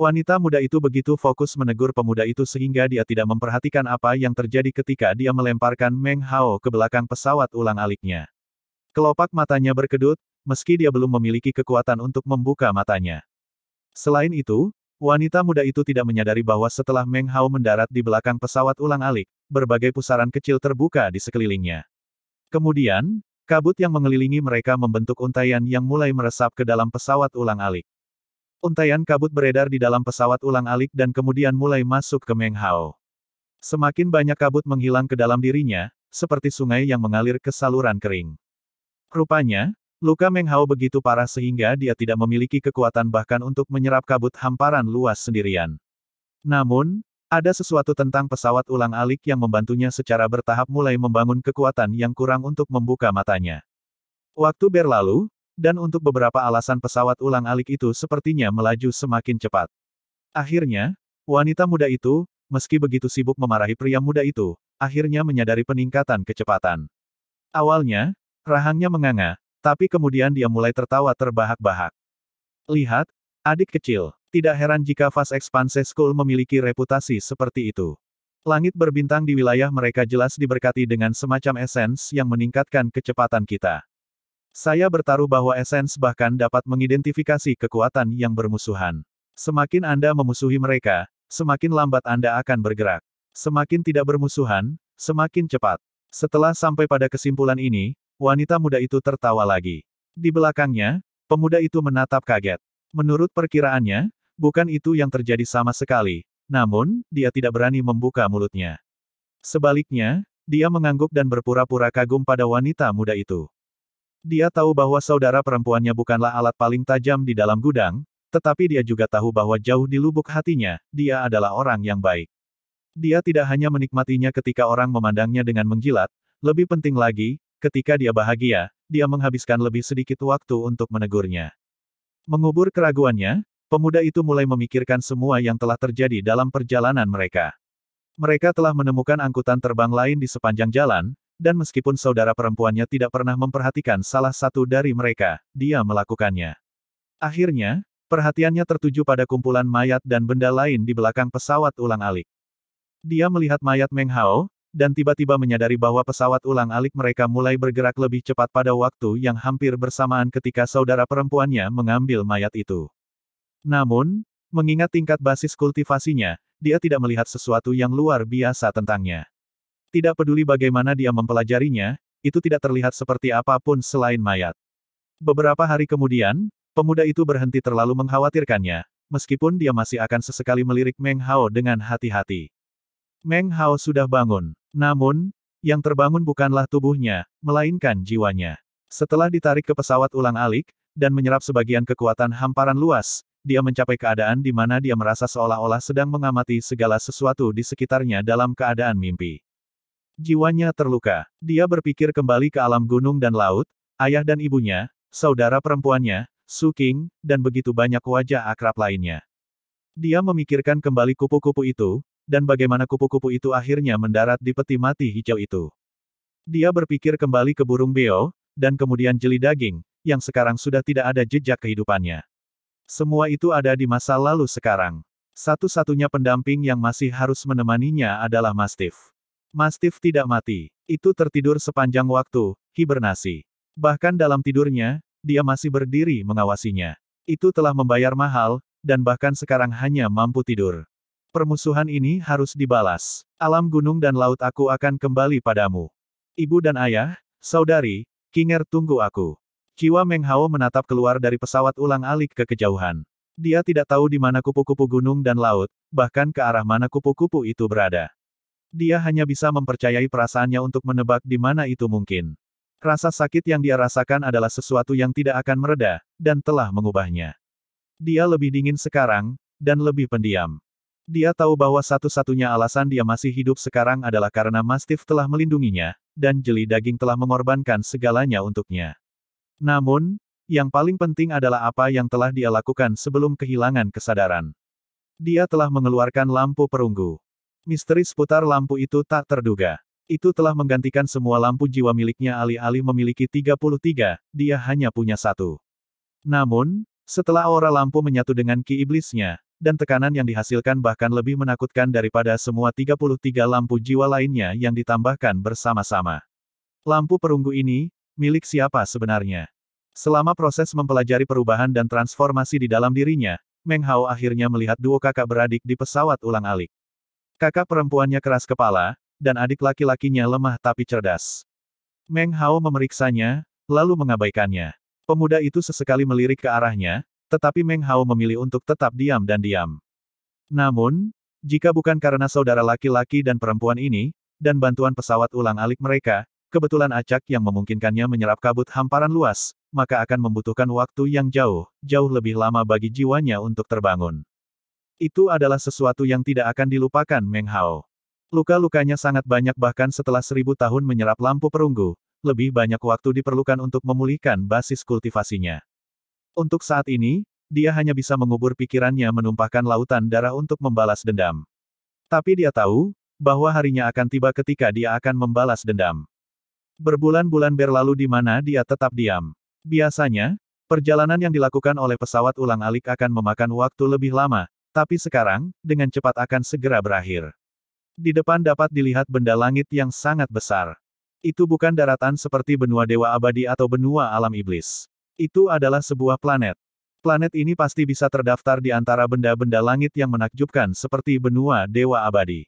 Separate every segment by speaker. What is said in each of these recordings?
Speaker 1: Wanita muda itu begitu fokus menegur pemuda itu sehingga dia tidak memperhatikan apa yang terjadi ketika dia melemparkan Meng Hao ke belakang pesawat ulang aliknya. Kelopak matanya berkedut, meski dia belum memiliki kekuatan untuk membuka matanya. Selain itu, wanita muda itu tidak menyadari bahwa setelah Meng Hao mendarat di belakang pesawat ulang alik, berbagai pusaran kecil terbuka di sekelilingnya. Kemudian, kabut yang mengelilingi mereka membentuk untaian yang mulai meresap ke dalam pesawat ulang alik. Untaian kabut beredar di dalam pesawat ulang-alik dan kemudian mulai masuk ke Meng Hao. Semakin banyak kabut menghilang ke dalam dirinya, seperti sungai yang mengalir ke saluran kering. Rupanya, luka Meng Hao begitu parah sehingga dia tidak memiliki kekuatan bahkan untuk menyerap kabut hamparan luas sendirian. Namun, ada sesuatu tentang pesawat ulang-alik yang membantunya secara bertahap mulai membangun kekuatan yang kurang untuk membuka matanya. Waktu berlalu, dan untuk beberapa alasan pesawat ulang-alik itu sepertinya melaju semakin cepat. Akhirnya, wanita muda itu, meski begitu sibuk memarahi pria muda itu, akhirnya menyadari peningkatan kecepatan. Awalnya, rahangnya menganga, tapi kemudian dia mulai tertawa terbahak-bahak. Lihat, adik kecil, tidak heran jika Fast Expanse School memiliki reputasi seperti itu. Langit berbintang di wilayah mereka jelas diberkati dengan semacam esens yang meningkatkan kecepatan kita. Saya bertaruh bahwa esens bahkan dapat mengidentifikasi kekuatan yang bermusuhan. Semakin Anda memusuhi mereka, semakin lambat Anda akan bergerak. Semakin tidak bermusuhan, semakin cepat. Setelah sampai pada kesimpulan ini, wanita muda itu tertawa lagi. Di belakangnya, pemuda itu menatap kaget. Menurut perkiraannya, bukan itu yang terjadi sama sekali, namun, dia tidak berani membuka mulutnya. Sebaliknya, dia mengangguk dan berpura-pura kagum pada wanita muda itu. Dia tahu bahwa saudara perempuannya bukanlah alat paling tajam di dalam gudang, tetapi dia juga tahu bahwa jauh di lubuk hatinya, dia adalah orang yang baik. Dia tidak hanya menikmatinya ketika orang memandangnya dengan menjilat. lebih penting lagi, ketika dia bahagia, dia menghabiskan lebih sedikit waktu untuk menegurnya. Mengubur keraguannya, pemuda itu mulai memikirkan semua yang telah terjadi dalam perjalanan mereka. Mereka telah menemukan angkutan terbang lain di sepanjang jalan, dan meskipun saudara perempuannya tidak pernah memperhatikan salah satu dari mereka, dia melakukannya. Akhirnya, perhatiannya tertuju pada kumpulan mayat dan benda lain di belakang pesawat ulang-alik. Dia melihat mayat Meng Hao, dan tiba-tiba menyadari bahwa pesawat ulang-alik mereka mulai bergerak lebih cepat pada waktu yang hampir bersamaan ketika saudara perempuannya mengambil mayat itu. Namun, mengingat tingkat basis kultivasinya, dia tidak melihat sesuatu yang luar biasa tentangnya. Tidak peduli bagaimana dia mempelajarinya, itu tidak terlihat seperti apapun selain mayat. Beberapa hari kemudian, pemuda itu berhenti terlalu mengkhawatirkannya, meskipun dia masih akan sesekali melirik Meng Hao dengan hati-hati. Meng Hao sudah bangun, namun, yang terbangun bukanlah tubuhnya, melainkan jiwanya. Setelah ditarik ke pesawat ulang-alik, dan menyerap sebagian kekuatan hamparan luas, dia mencapai keadaan di mana dia merasa seolah-olah sedang mengamati segala sesuatu di sekitarnya dalam keadaan mimpi. Jiwanya terluka. Dia berpikir kembali ke alam gunung dan laut, ayah dan ibunya, saudara perempuannya, Su Suking, dan begitu banyak wajah akrab lainnya. Dia memikirkan kembali kupu-kupu itu, dan bagaimana kupu-kupu itu akhirnya mendarat di peti mati hijau itu. Dia berpikir kembali ke burung beo, dan kemudian jeli daging, yang sekarang sudah tidak ada jejak kehidupannya. Semua itu ada di masa lalu sekarang. Satu-satunya pendamping yang masih harus menemaninya adalah Mastiff. Mastiff tidak mati. Itu tertidur sepanjang waktu, hibernasi. Bahkan dalam tidurnya, dia masih berdiri mengawasinya. Itu telah membayar mahal, dan bahkan sekarang hanya mampu tidur. Permusuhan ini harus dibalas. Alam gunung dan laut aku akan kembali padamu. Ibu dan ayah, saudari, Kinger tunggu aku. Kiwa Menghao menatap keluar dari pesawat ulang-alik ke kejauhan. Dia tidak tahu di mana kupu-kupu gunung dan laut, bahkan ke arah mana kupu-kupu itu berada. Dia hanya bisa mempercayai perasaannya untuk menebak di mana itu mungkin. Rasa sakit yang dia rasakan adalah sesuatu yang tidak akan mereda, dan telah mengubahnya. Dia lebih dingin sekarang, dan lebih pendiam. Dia tahu bahwa satu-satunya alasan dia masih hidup sekarang adalah karena Mastiff telah melindunginya, dan jeli daging telah mengorbankan segalanya untuknya. Namun, yang paling penting adalah apa yang telah dia lakukan sebelum kehilangan kesadaran. Dia telah mengeluarkan lampu perunggu. Misteri seputar lampu itu tak terduga. Itu telah menggantikan semua lampu jiwa miliknya alih-alih memiliki 33, dia hanya punya satu. Namun, setelah aura lampu menyatu dengan ki iblisnya, dan tekanan yang dihasilkan bahkan lebih menakutkan daripada semua 33 lampu jiwa lainnya yang ditambahkan bersama-sama. Lampu perunggu ini, milik siapa sebenarnya? Selama proses mempelajari perubahan dan transformasi di dalam dirinya, Meng Hao akhirnya melihat duo kakak beradik di pesawat ulang-alik. Kakak perempuannya keras kepala, dan adik laki-lakinya lemah tapi cerdas. Meng Hao memeriksanya, lalu mengabaikannya. Pemuda itu sesekali melirik ke arahnya, tetapi Meng Hao memilih untuk tetap diam dan diam. Namun, jika bukan karena saudara laki-laki dan perempuan ini, dan bantuan pesawat ulang-alik mereka, kebetulan acak yang memungkinkannya menyerap kabut hamparan luas, maka akan membutuhkan waktu yang jauh, jauh lebih lama bagi jiwanya untuk terbangun. Itu adalah sesuatu yang tidak akan dilupakan Meng Hao. Luka-lukanya sangat banyak bahkan setelah seribu tahun menyerap lampu perunggu, lebih banyak waktu diperlukan untuk memulihkan basis kultivasinya. Untuk saat ini, dia hanya bisa mengubur pikirannya menumpahkan lautan darah untuk membalas dendam. Tapi dia tahu, bahwa harinya akan tiba ketika dia akan membalas dendam. Berbulan-bulan berlalu di mana dia tetap diam. Biasanya, perjalanan yang dilakukan oleh pesawat ulang-alik akan memakan waktu lebih lama, tapi sekarang, dengan cepat akan segera berakhir. Di depan dapat dilihat benda langit yang sangat besar. Itu bukan daratan seperti benua Dewa Abadi atau benua alam iblis. Itu adalah sebuah planet. Planet ini pasti bisa terdaftar di antara benda-benda langit yang menakjubkan seperti benua Dewa Abadi.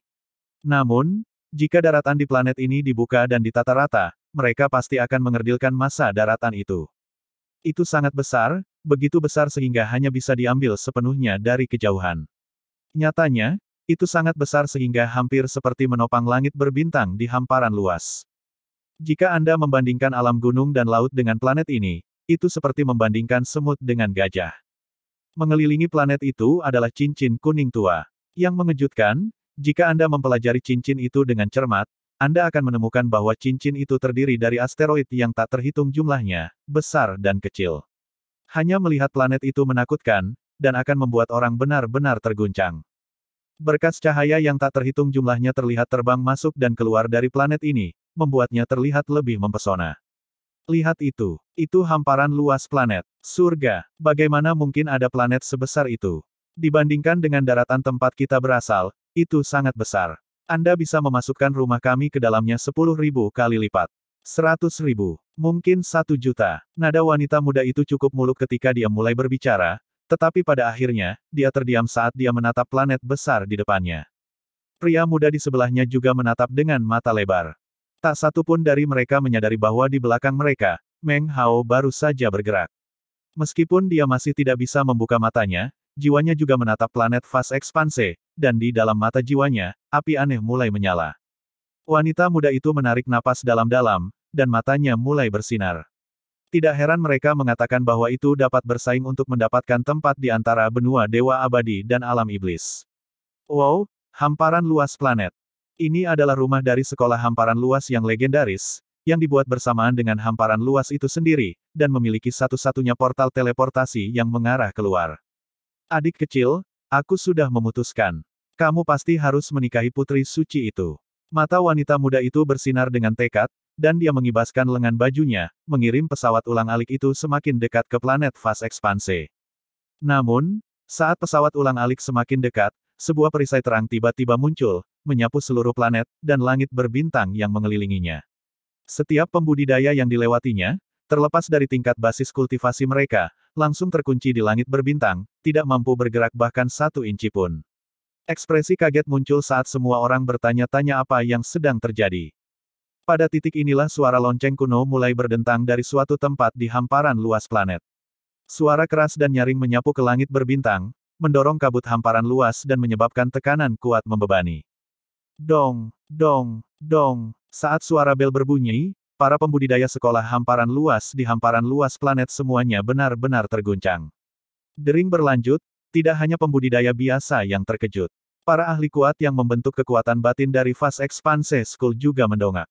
Speaker 1: Namun, jika daratan di planet ini dibuka dan ditata rata, mereka pasti akan mengerdilkan masa daratan itu. Itu sangat besar, begitu besar sehingga hanya bisa diambil sepenuhnya dari kejauhan. Nyatanya, itu sangat besar sehingga hampir seperti menopang langit berbintang di hamparan luas. Jika Anda membandingkan alam gunung dan laut dengan planet ini, itu seperti membandingkan semut dengan gajah. Mengelilingi planet itu adalah cincin kuning tua. Yang mengejutkan, jika Anda mempelajari cincin itu dengan cermat, Anda akan menemukan bahwa cincin itu terdiri dari asteroid yang tak terhitung jumlahnya, besar dan kecil. Hanya melihat planet itu menakutkan, dan akan membuat orang benar-benar terguncang. Berkas cahaya yang tak terhitung jumlahnya terlihat terbang masuk dan keluar dari planet ini, membuatnya terlihat lebih mempesona. Lihat itu, itu hamparan luas planet, surga, bagaimana mungkin ada planet sebesar itu? Dibandingkan dengan daratan tempat kita berasal, itu sangat besar. Anda bisa memasukkan rumah kami ke dalamnya 10.000 kali lipat. Seratus ribu. Mungkin satu juta. Nada wanita muda itu cukup muluk ketika dia mulai berbicara, tetapi pada akhirnya, dia terdiam saat dia menatap planet besar di depannya. Pria muda di sebelahnya juga menatap dengan mata lebar. Tak satu pun dari mereka menyadari bahwa di belakang mereka, Meng Hao baru saja bergerak. Meskipun dia masih tidak bisa membuka matanya, jiwanya juga menatap planet fase ekspansi, dan di dalam mata jiwanya, api aneh mulai menyala. Wanita muda itu menarik napas dalam-dalam, dan matanya mulai bersinar. Tidak heran mereka mengatakan bahwa itu dapat bersaing untuk mendapatkan tempat di antara benua Dewa Abadi dan Alam Iblis. Wow, hamparan luas planet. Ini adalah rumah dari sekolah hamparan luas yang legendaris, yang dibuat bersamaan dengan hamparan luas itu sendiri, dan memiliki satu-satunya portal teleportasi yang mengarah keluar. Adik kecil, aku sudah memutuskan. Kamu pasti harus menikahi putri suci itu. Mata wanita muda itu bersinar dengan tekad, dan dia mengibaskan lengan bajunya, mengirim pesawat ulang alik itu semakin dekat ke planet fase ekspanse. Namun, saat pesawat ulang alik semakin dekat, sebuah perisai terang tiba-tiba muncul, menyapu seluruh planet, dan langit berbintang yang mengelilinginya. Setiap pembudidaya yang dilewatinya, terlepas dari tingkat basis kultivasi mereka, langsung terkunci di langit berbintang, tidak mampu bergerak bahkan satu inci pun. Ekspresi kaget muncul saat semua orang bertanya-tanya apa yang sedang terjadi. Pada titik inilah suara lonceng kuno mulai berdentang dari suatu tempat di hamparan luas planet. Suara keras dan nyaring menyapu ke langit berbintang, mendorong kabut hamparan luas dan menyebabkan tekanan kuat membebani. Dong, dong, dong, saat suara bel berbunyi, para pembudidaya sekolah hamparan luas di hamparan luas planet semuanya benar-benar terguncang. Dering berlanjut, tidak hanya pembudidaya biasa yang terkejut. Para ahli kuat yang membentuk kekuatan batin dari fase ekspanse school juga mendongak.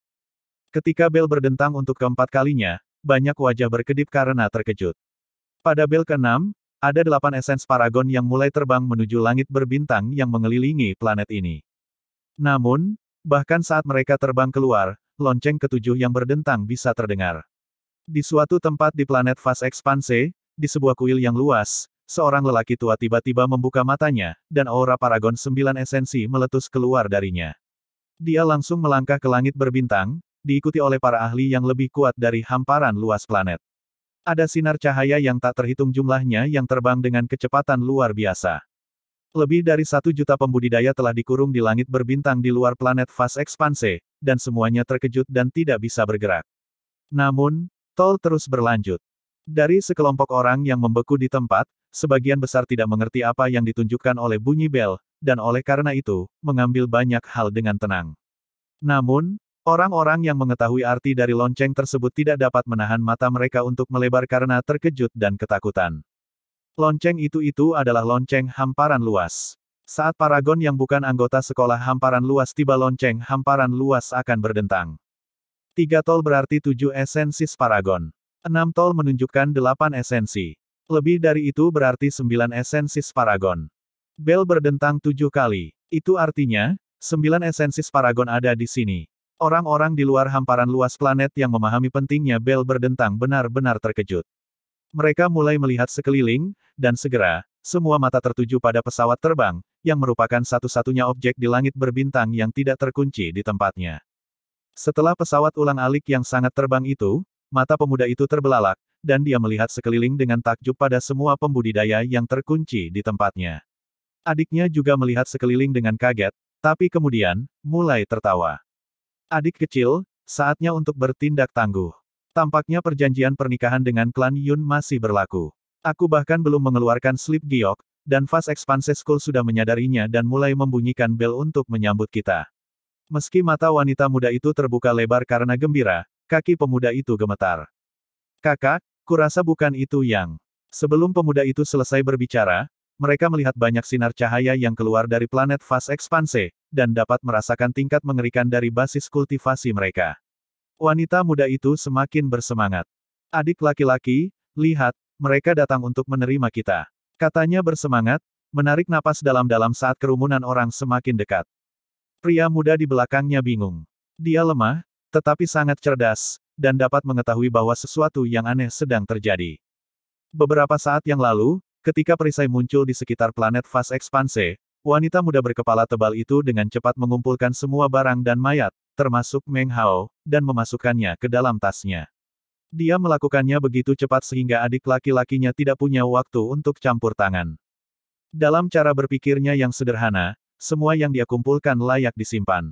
Speaker 1: Ketika bel berdentang untuk keempat kalinya, banyak wajah berkedip karena terkejut. Pada bel keenam, ada delapan esens paragon yang mulai terbang menuju langit berbintang yang mengelilingi planet ini. Namun, bahkan saat mereka terbang keluar, lonceng ketujuh yang berdentang bisa terdengar. Di suatu tempat di planet Fas Expanse, di sebuah kuil yang luas, seorang lelaki tua tiba-tiba membuka matanya, dan aura paragon sembilan esensi meletus keluar darinya. Dia langsung melangkah ke langit berbintang, diikuti oleh para ahli yang lebih kuat dari hamparan luas planet. Ada sinar cahaya yang tak terhitung jumlahnya yang terbang dengan kecepatan luar biasa. Lebih dari satu juta pembudidaya telah dikurung di langit berbintang di luar planet fast ekspanse, dan semuanya terkejut dan tidak bisa bergerak. Namun, tol terus berlanjut. Dari sekelompok orang yang membeku di tempat, sebagian besar tidak mengerti apa yang ditunjukkan oleh bunyi bel, dan oleh karena itu, mengambil banyak hal dengan tenang. Namun, orang-orang yang mengetahui arti dari lonceng tersebut tidak dapat menahan mata mereka untuk melebar karena terkejut dan ketakutan. Lonceng itu-itu adalah lonceng hamparan luas. Saat paragon yang bukan anggota sekolah hamparan luas tiba lonceng hamparan luas akan berdentang. Tiga tol berarti tujuh esensis paragon. Enam tol menunjukkan delapan esensi. Lebih dari itu berarti sembilan esensi paragon. Bel berdentang tujuh kali. Itu artinya, sembilan esensi paragon ada di sini. Orang-orang di luar hamparan luas planet yang memahami pentingnya bel berdentang benar-benar terkejut. Mereka mulai melihat sekeliling, dan segera, semua mata tertuju pada pesawat terbang, yang merupakan satu-satunya objek di langit berbintang yang tidak terkunci di tempatnya. Setelah pesawat ulang alik yang sangat terbang itu, mata pemuda itu terbelalak, dan dia melihat sekeliling dengan takjub pada semua pembudidaya yang terkunci di tempatnya. Adiknya juga melihat sekeliling dengan kaget, tapi kemudian, mulai tertawa. Adik kecil, saatnya untuk bertindak tangguh. Tampaknya perjanjian pernikahan dengan klan Yun masih berlaku. Aku bahkan belum mengeluarkan slip giok, dan Fast Expanse School sudah menyadarinya dan mulai membunyikan bel untuk menyambut kita. Meski mata wanita muda itu terbuka lebar karena gembira, Kaki pemuda itu gemetar. Kakak, kurasa bukan itu yang. Sebelum pemuda itu selesai berbicara, mereka melihat banyak sinar cahaya yang keluar dari planet fase ekspanse, dan dapat merasakan tingkat mengerikan dari basis kultivasi mereka. Wanita muda itu semakin bersemangat. Adik laki-laki, lihat, mereka datang untuk menerima kita. Katanya bersemangat, menarik napas dalam-dalam saat kerumunan orang semakin dekat. Pria muda di belakangnya bingung. Dia lemah, tetapi sangat cerdas, dan dapat mengetahui bahwa sesuatu yang aneh sedang terjadi. Beberapa saat yang lalu, ketika perisai muncul di sekitar planet fase ekspansi, wanita muda berkepala tebal itu dengan cepat mengumpulkan semua barang dan mayat, termasuk Meng Hao, dan memasukkannya ke dalam tasnya. Dia melakukannya begitu cepat sehingga adik laki-lakinya tidak punya waktu untuk campur tangan. Dalam cara berpikirnya yang sederhana, semua yang dia kumpulkan layak disimpan.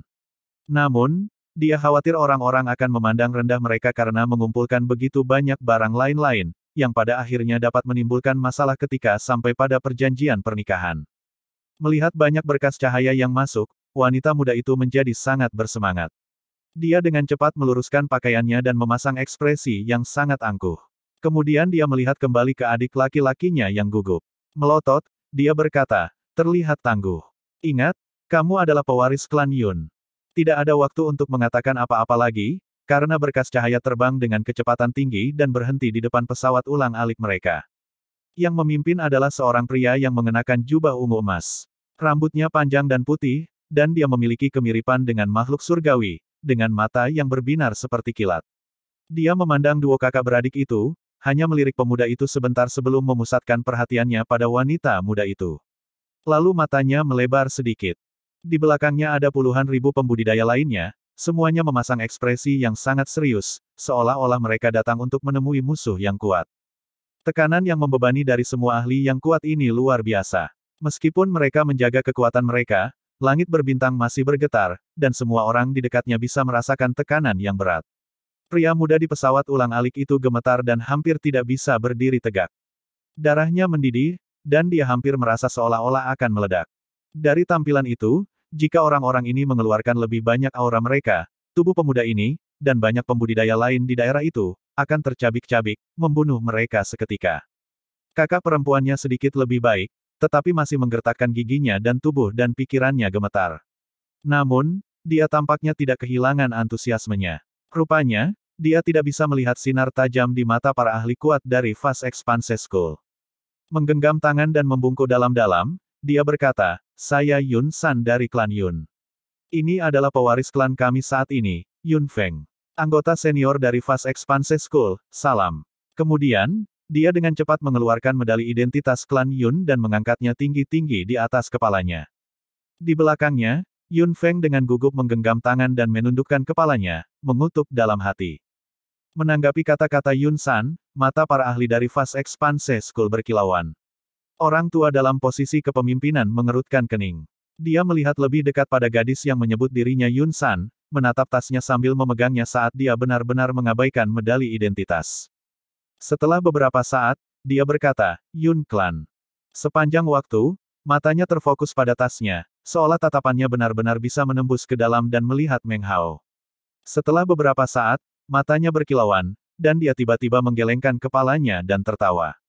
Speaker 1: Namun, dia khawatir orang-orang akan memandang rendah mereka karena mengumpulkan begitu banyak barang lain-lain, yang pada akhirnya dapat menimbulkan masalah ketika sampai pada perjanjian pernikahan. Melihat banyak berkas cahaya yang masuk, wanita muda itu menjadi sangat bersemangat. Dia dengan cepat meluruskan pakaiannya dan memasang ekspresi yang sangat angkuh. Kemudian dia melihat kembali ke adik laki-lakinya yang gugup. Melotot, dia berkata, terlihat tangguh. Ingat, kamu adalah pewaris klan Yun. Tidak ada waktu untuk mengatakan apa-apa lagi, karena berkas cahaya terbang dengan kecepatan tinggi dan berhenti di depan pesawat ulang alik mereka. Yang memimpin adalah seorang pria yang mengenakan jubah ungu emas. Rambutnya panjang dan putih, dan dia memiliki kemiripan dengan makhluk surgawi, dengan mata yang berbinar seperti kilat. Dia memandang dua kakak beradik itu, hanya melirik pemuda itu sebentar sebelum memusatkan perhatiannya pada wanita muda itu. Lalu matanya melebar sedikit. Di belakangnya ada puluhan ribu pembudidaya lainnya, semuanya memasang ekspresi yang sangat serius, seolah-olah mereka datang untuk menemui musuh yang kuat. Tekanan yang membebani dari semua ahli yang kuat ini luar biasa. Meskipun mereka menjaga kekuatan mereka, langit berbintang masih bergetar, dan semua orang di dekatnya bisa merasakan tekanan yang berat. Pria muda di pesawat ulang alik itu gemetar dan hampir tidak bisa berdiri tegak. Darahnya mendidih, dan dia hampir merasa seolah-olah akan meledak. Dari tampilan itu, jika orang-orang ini mengeluarkan lebih banyak aura mereka, tubuh pemuda ini, dan banyak pembudidaya lain di daerah itu, akan tercabik-cabik, membunuh mereka seketika. Kakak perempuannya sedikit lebih baik, tetapi masih menggertakkan giginya dan tubuh dan pikirannya gemetar. Namun, dia tampaknya tidak kehilangan antusiasmenya. Rupanya, dia tidak bisa melihat sinar tajam di mata para ahli kuat dari Fast Expanse School. Menggenggam tangan dan membungkuk dalam-dalam, dia berkata, saya Yun San dari klan Yun. Ini adalah pewaris klan kami saat ini, Yun Feng. Anggota senior dari Fast Expanse School, salam. Kemudian, dia dengan cepat mengeluarkan medali identitas klan Yun dan mengangkatnya tinggi-tinggi di atas kepalanya. Di belakangnya, Yun Feng dengan gugup menggenggam tangan dan menundukkan kepalanya, mengutuk dalam hati. Menanggapi kata-kata Yun San, mata para ahli dari Fast Expanse School berkilauan. Orang tua dalam posisi kepemimpinan mengerutkan kening. Dia melihat lebih dekat pada gadis yang menyebut dirinya Yun San, menatap tasnya sambil memegangnya saat dia benar-benar mengabaikan medali identitas. Setelah beberapa saat, dia berkata, Yun Klan. Sepanjang waktu, matanya terfokus pada tasnya, seolah tatapannya benar-benar bisa menembus ke dalam dan melihat Meng Hao. Setelah beberapa saat, matanya berkilauan, dan dia tiba-tiba menggelengkan kepalanya dan tertawa.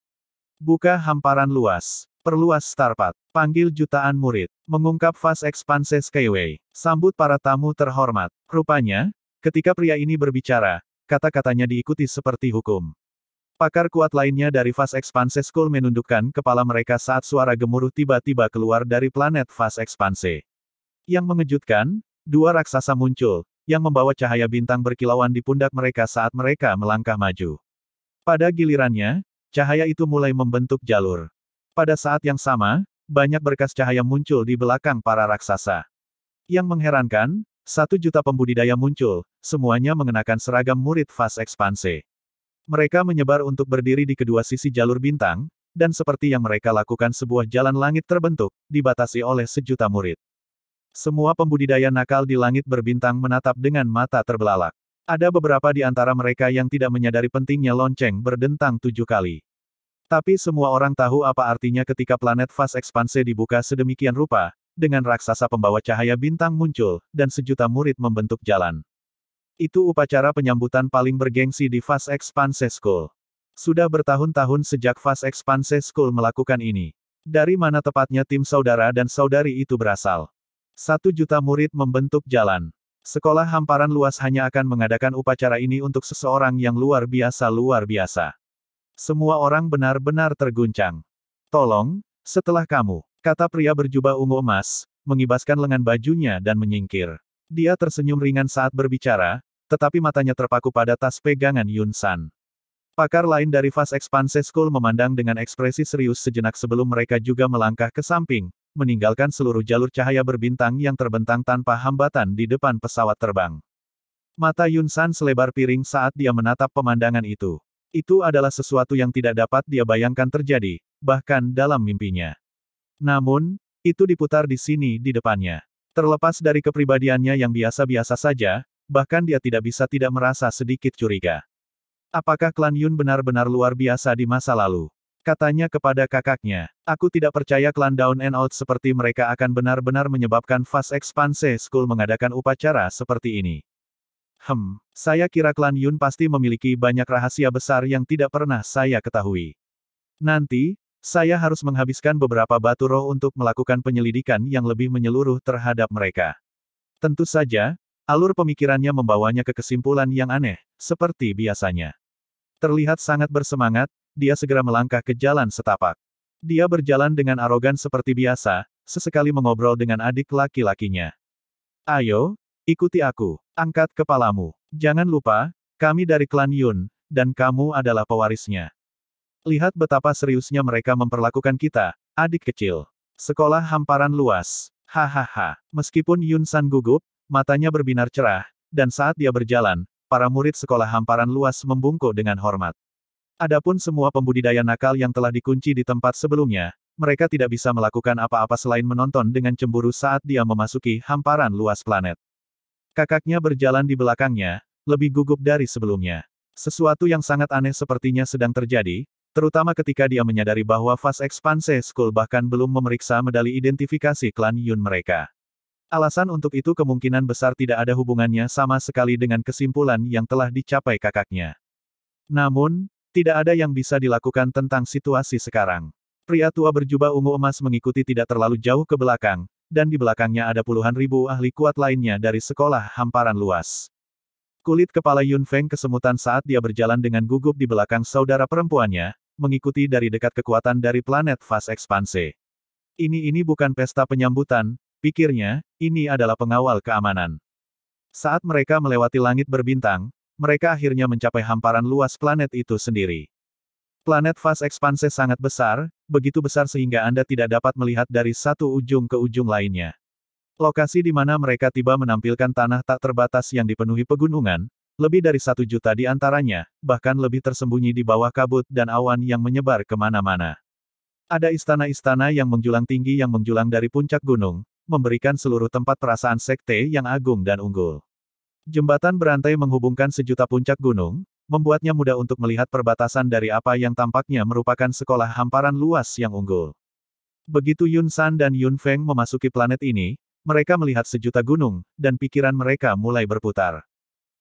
Speaker 1: Buka hamparan luas. Perluas Starpat. Panggil jutaan murid. Mengungkap fase ekspanse Skyway. Sambut para tamu terhormat. Rupanya, ketika pria ini berbicara, kata-katanya diikuti seperti hukum. Pakar kuat lainnya dari fase ekspanse School menundukkan kepala mereka saat suara gemuruh tiba-tiba keluar dari planet fase ekspanse. Yang mengejutkan, dua raksasa muncul, yang membawa cahaya bintang berkilauan di pundak mereka saat mereka melangkah maju. Pada gilirannya, Cahaya itu mulai membentuk jalur. Pada saat yang sama, banyak berkas cahaya muncul di belakang para raksasa. Yang mengherankan, satu juta pembudidaya muncul, semuanya mengenakan seragam murid fase ekspansi. Mereka menyebar untuk berdiri di kedua sisi jalur bintang, dan seperti yang mereka lakukan sebuah jalan langit terbentuk, dibatasi oleh sejuta murid. Semua pembudidaya nakal di langit berbintang menatap dengan mata terbelalak. Ada beberapa di antara mereka yang tidak menyadari pentingnya lonceng berdentang tujuh kali. Tapi semua orang tahu apa artinya ketika planet fase ekspanse dibuka sedemikian rupa, dengan raksasa pembawa cahaya bintang muncul, dan sejuta murid membentuk jalan. Itu upacara penyambutan paling bergengsi di fase ekspanse school. Sudah bertahun-tahun sejak fase ekspanse school melakukan ini. Dari mana tepatnya tim saudara dan saudari itu berasal? Satu juta murid membentuk jalan. Sekolah hamparan luas hanya akan mengadakan upacara ini untuk seseorang yang luar biasa-luar biasa. Semua orang benar-benar terguncang. Tolong, setelah kamu, kata pria berjubah ungu emas, mengibaskan lengan bajunya dan menyingkir. Dia tersenyum ringan saat berbicara, tetapi matanya terpaku pada tas pegangan Yun San. Pakar lain dari Fast Expanse School memandang dengan ekspresi serius sejenak sebelum mereka juga melangkah ke samping, meninggalkan seluruh jalur cahaya berbintang yang terbentang tanpa hambatan di depan pesawat terbang. Mata Yun San selebar piring saat dia menatap pemandangan itu. Itu adalah sesuatu yang tidak dapat dia bayangkan terjadi, bahkan dalam mimpinya. Namun, itu diputar di sini di depannya. Terlepas dari kepribadiannya yang biasa-biasa saja, bahkan dia tidak bisa tidak merasa sedikit curiga. Apakah klan Yun benar-benar luar biasa di masa lalu? Katanya kepada kakaknya, aku tidak percaya klan down and out seperti mereka akan benar-benar menyebabkan fast expanse school mengadakan upacara seperti ini. Hmm, saya kira klan Yun pasti memiliki banyak rahasia besar yang tidak pernah saya ketahui. Nanti, saya harus menghabiskan beberapa batu roh untuk melakukan penyelidikan yang lebih menyeluruh terhadap mereka. Tentu saja, alur pemikirannya membawanya ke kesimpulan yang aneh, seperti biasanya. Terlihat sangat bersemangat, dia segera melangkah ke jalan setapak. Dia berjalan dengan arogan seperti biasa, sesekali mengobrol dengan adik laki-lakinya. Ayo, ikuti aku. Angkat kepalamu. Jangan lupa, kami dari klan Yun, dan kamu adalah pewarisnya. Lihat betapa seriusnya mereka memperlakukan kita, adik kecil. Sekolah hamparan luas. Hahaha. Meskipun Yun San gugup, matanya berbinar cerah, dan saat dia berjalan, para murid sekolah hamparan luas membungkuk dengan hormat. Adapun semua pembudidaya nakal yang telah dikunci di tempat sebelumnya, mereka tidak bisa melakukan apa-apa selain menonton dengan cemburu saat dia memasuki hamparan luas planet. Kakaknya berjalan di belakangnya, lebih gugup dari sebelumnya. Sesuatu yang sangat aneh sepertinya sedang terjadi, terutama ketika dia menyadari bahwa Fast Expanse School bahkan belum memeriksa medali identifikasi klan Yun mereka. Alasan untuk itu kemungkinan besar tidak ada hubungannya sama sekali dengan kesimpulan yang telah dicapai kakaknya. Namun, tidak ada yang bisa dilakukan tentang situasi sekarang. Pria tua berjubah ungu emas mengikuti tidak terlalu jauh ke belakang, dan di belakangnya ada puluhan ribu ahli kuat lainnya dari sekolah hamparan luas. Kulit kepala Yun Feng kesemutan saat dia berjalan dengan gugup di belakang saudara perempuannya, mengikuti dari dekat kekuatan dari planet fast ekspansi. Ini ini bukan pesta penyambutan, pikirnya, ini adalah pengawal keamanan. Saat mereka melewati langit berbintang, mereka akhirnya mencapai hamparan luas planet itu sendiri. Planet fast ekspansi sangat besar, begitu besar sehingga Anda tidak dapat melihat dari satu ujung ke ujung lainnya. Lokasi di mana mereka tiba menampilkan tanah tak terbatas yang dipenuhi pegunungan, lebih dari satu juta di antaranya, bahkan lebih tersembunyi di bawah kabut dan awan yang menyebar kemana-mana. Ada istana-istana yang menjulang tinggi yang menjulang dari puncak gunung, memberikan seluruh tempat perasaan sekte yang agung dan unggul. Jembatan berantai menghubungkan sejuta puncak gunung, membuatnya mudah untuk melihat perbatasan dari apa yang tampaknya merupakan sekolah hamparan luas yang unggul. Begitu Yun San dan Yun Feng memasuki planet ini, mereka melihat sejuta gunung, dan pikiran mereka mulai berputar.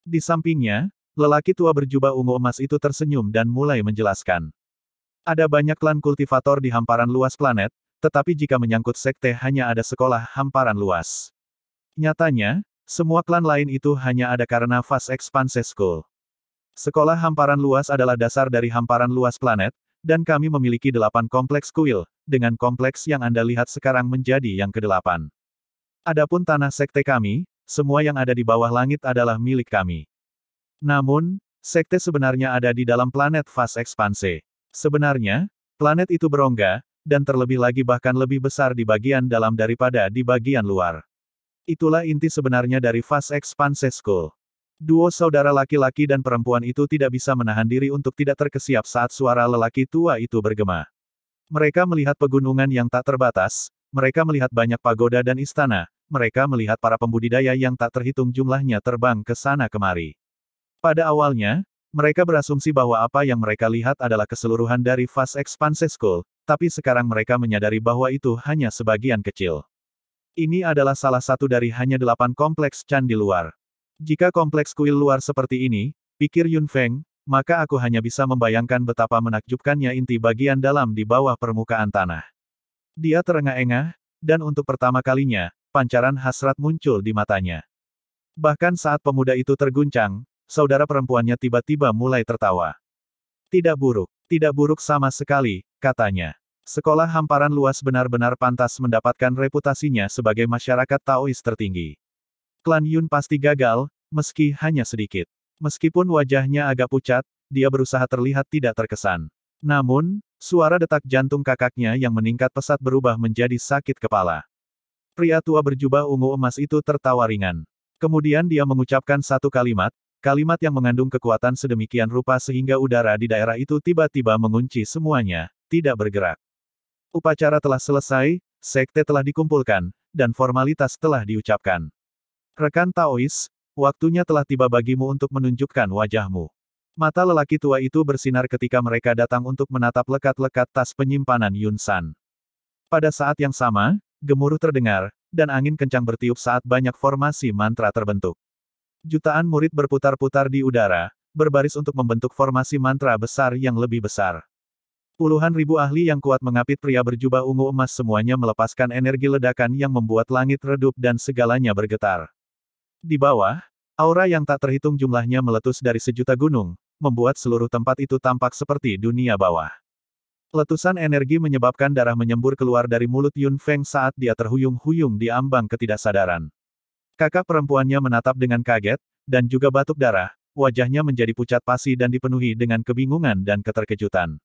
Speaker 1: Di sampingnya, lelaki tua berjubah ungu emas itu tersenyum dan mulai menjelaskan. Ada banyak klan kultivator di hamparan luas planet, tetapi jika menyangkut sekte hanya ada sekolah hamparan luas. Nyatanya, semua klan lain itu hanya ada karena fast Expanse School. Sekolah hamparan luas adalah dasar dari hamparan luas planet, dan kami memiliki delapan kompleks kuil, dengan kompleks yang Anda lihat sekarang menjadi yang kedelapan. Adapun tanah sekte kami, semua yang ada di bawah langit adalah milik kami. Namun, sekte sebenarnya ada di dalam planet fast Expanse. Sebenarnya, planet itu berongga, dan terlebih lagi bahkan lebih besar di bagian dalam daripada di bagian luar. Itulah inti sebenarnya dari Fast Expanse School. Duo saudara laki-laki dan perempuan itu tidak bisa menahan diri untuk tidak terkesiap saat suara lelaki tua itu bergema. Mereka melihat pegunungan yang tak terbatas, mereka melihat banyak pagoda dan istana, mereka melihat para pembudidaya yang tak terhitung jumlahnya terbang ke sana kemari. Pada awalnya, mereka berasumsi bahwa apa yang mereka lihat adalah keseluruhan dari Fast Expanse School, tapi sekarang mereka menyadari bahwa itu hanya sebagian kecil. Ini adalah salah satu dari hanya delapan kompleks candi luar. Jika kompleks kuil luar seperti ini, pikir Yun Feng, maka aku hanya bisa membayangkan betapa menakjubkannya inti bagian dalam di bawah permukaan tanah. Dia terengah-engah, dan untuk pertama kalinya, pancaran hasrat muncul di matanya. Bahkan saat pemuda itu terguncang, saudara perempuannya tiba-tiba mulai tertawa. Tidak buruk, tidak buruk sama sekali, katanya. Sekolah hamparan luas benar-benar pantas mendapatkan reputasinya sebagai masyarakat Taois tertinggi. Klan Yun pasti gagal, meski hanya sedikit. Meskipun wajahnya agak pucat, dia berusaha terlihat tidak terkesan. Namun, suara detak jantung kakaknya yang meningkat pesat berubah menjadi sakit kepala. Pria tua berjubah ungu emas itu tertawa ringan. Kemudian dia mengucapkan satu kalimat, kalimat yang mengandung kekuatan sedemikian rupa sehingga udara di daerah itu tiba-tiba mengunci semuanya, tidak bergerak. Upacara telah selesai, sekte telah dikumpulkan, dan formalitas telah diucapkan. Rekan Taois, waktunya telah tiba bagimu untuk menunjukkan wajahmu. Mata lelaki tua itu bersinar ketika mereka datang untuk menatap lekat-lekat tas penyimpanan Yunsan. Pada saat yang sama, gemuruh terdengar, dan angin kencang bertiup saat banyak formasi mantra terbentuk. Jutaan murid berputar-putar di udara, berbaris untuk membentuk formasi mantra besar yang lebih besar. Puluhan ribu ahli yang kuat mengapit pria berjubah ungu emas semuanya melepaskan energi ledakan yang membuat langit redup dan segalanya bergetar. Di bawah, aura yang tak terhitung jumlahnya meletus dari sejuta gunung, membuat seluruh tempat itu tampak seperti dunia bawah. Letusan energi menyebabkan darah menyembur keluar dari mulut Yun Feng saat dia terhuyung-huyung di ambang ketidaksadaran. Kakak perempuannya menatap dengan kaget, dan juga batuk darah, wajahnya menjadi pucat pasi dan dipenuhi dengan kebingungan dan keterkejutan.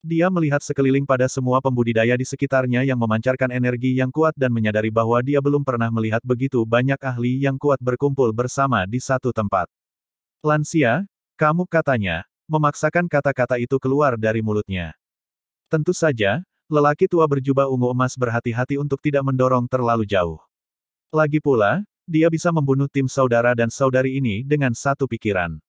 Speaker 1: Dia melihat sekeliling pada semua pembudidaya di sekitarnya yang memancarkan energi yang kuat dan menyadari bahwa dia belum pernah melihat begitu banyak ahli yang kuat berkumpul bersama di satu tempat. Lansia, kamu katanya, memaksakan kata-kata itu keluar dari mulutnya. Tentu saja, lelaki tua berjubah ungu emas berhati-hati untuk tidak mendorong terlalu jauh. Lagi pula, dia bisa membunuh tim saudara dan saudari ini dengan satu pikiran.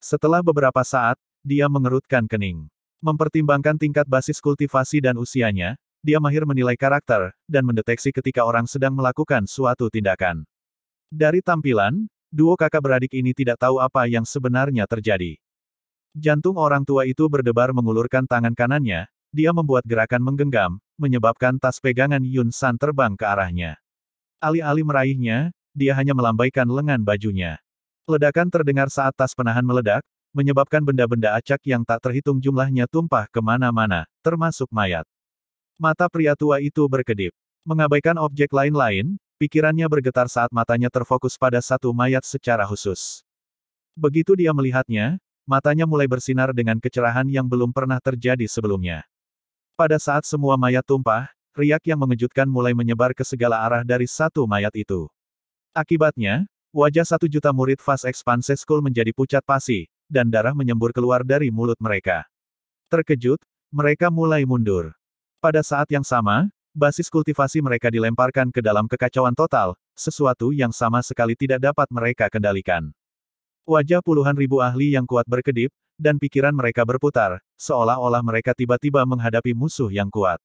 Speaker 1: Setelah beberapa saat, dia mengerutkan kening. Mempertimbangkan tingkat basis kultivasi dan usianya, dia mahir menilai karakter, dan mendeteksi ketika orang sedang melakukan suatu tindakan. Dari tampilan, duo kakak beradik ini tidak tahu apa yang sebenarnya terjadi. Jantung orang tua itu berdebar mengulurkan tangan kanannya, dia membuat gerakan menggenggam, menyebabkan tas pegangan Yun San terbang ke arahnya. Alih-alih meraihnya, dia hanya melambaikan lengan bajunya. Ledakan terdengar saat tas penahan meledak, menyebabkan benda-benda acak yang tak terhitung jumlahnya tumpah kemana-mana, termasuk mayat. Mata pria tua itu berkedip. Mengabaikan objek lain-lain, pikirannya bergetar saat matanya terfokus pada satu mayat secara khusus. Begitu dia melihatnya, matanya mulai bersinar dengan kecerahan yang belum pernah terjadi sebelumnya. Pada saat semua mayat tumpah, riak yang mengejutkan mulai menyebar ke segala arah dari satu mayat itu. Akibatnya, wajah satu juta murid Fast Expanse School menjadi pucat pasi, dan darah menyembur keluar dari mulut mereka. Terkejut, mereka mulai mundur. Pada saat yang sama, basis kultivasi mereka dilemparkan ke dalam kekacauan total, sesuatu yang sama sekali tidak dapat mereka kendalikan. Wajah puluhan ribu ahli yang kuat berkedip, dan pikiran mereka berputar, seolah-olah mereka tiba-tiba menghadapi musuh yang kuat.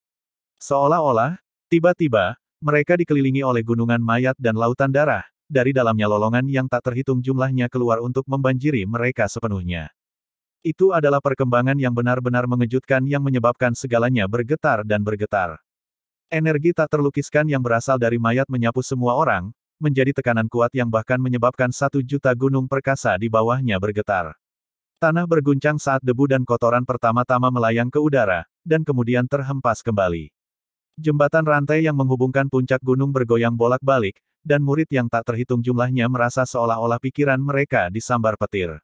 Speaker 1: Seolah-olah, tiba-tiba, mereka dikelilingi oleh gunungan mayat dan lautan darah, dari dalamnya lolongan yang tak terhitung jumlahnya keluar untuk membanjiri mereka sepenuhnya. Itu adalah perkembangan yang benar-benar mengejutkan yang menyebabkan segalanya bergetar dan bergetar. Energi tak terlukiskan yang berasal dari mayat menyapu semua orang, menjadi tekanan kuat yang bahkan menyebabkan satu juta gunung perkasa di bawahnya bergetar. Tanah berguncang saat debu dan kotoran pertama-tama melayang ke udara, dan kemudian terhempas kembali. Jembatan rantai yang menghubungkan puncak gunung bergoyang bolak-balik, dan murid yang tak terhitung jumlahnya merasa seolah-olah pikiran mereka disambar petir.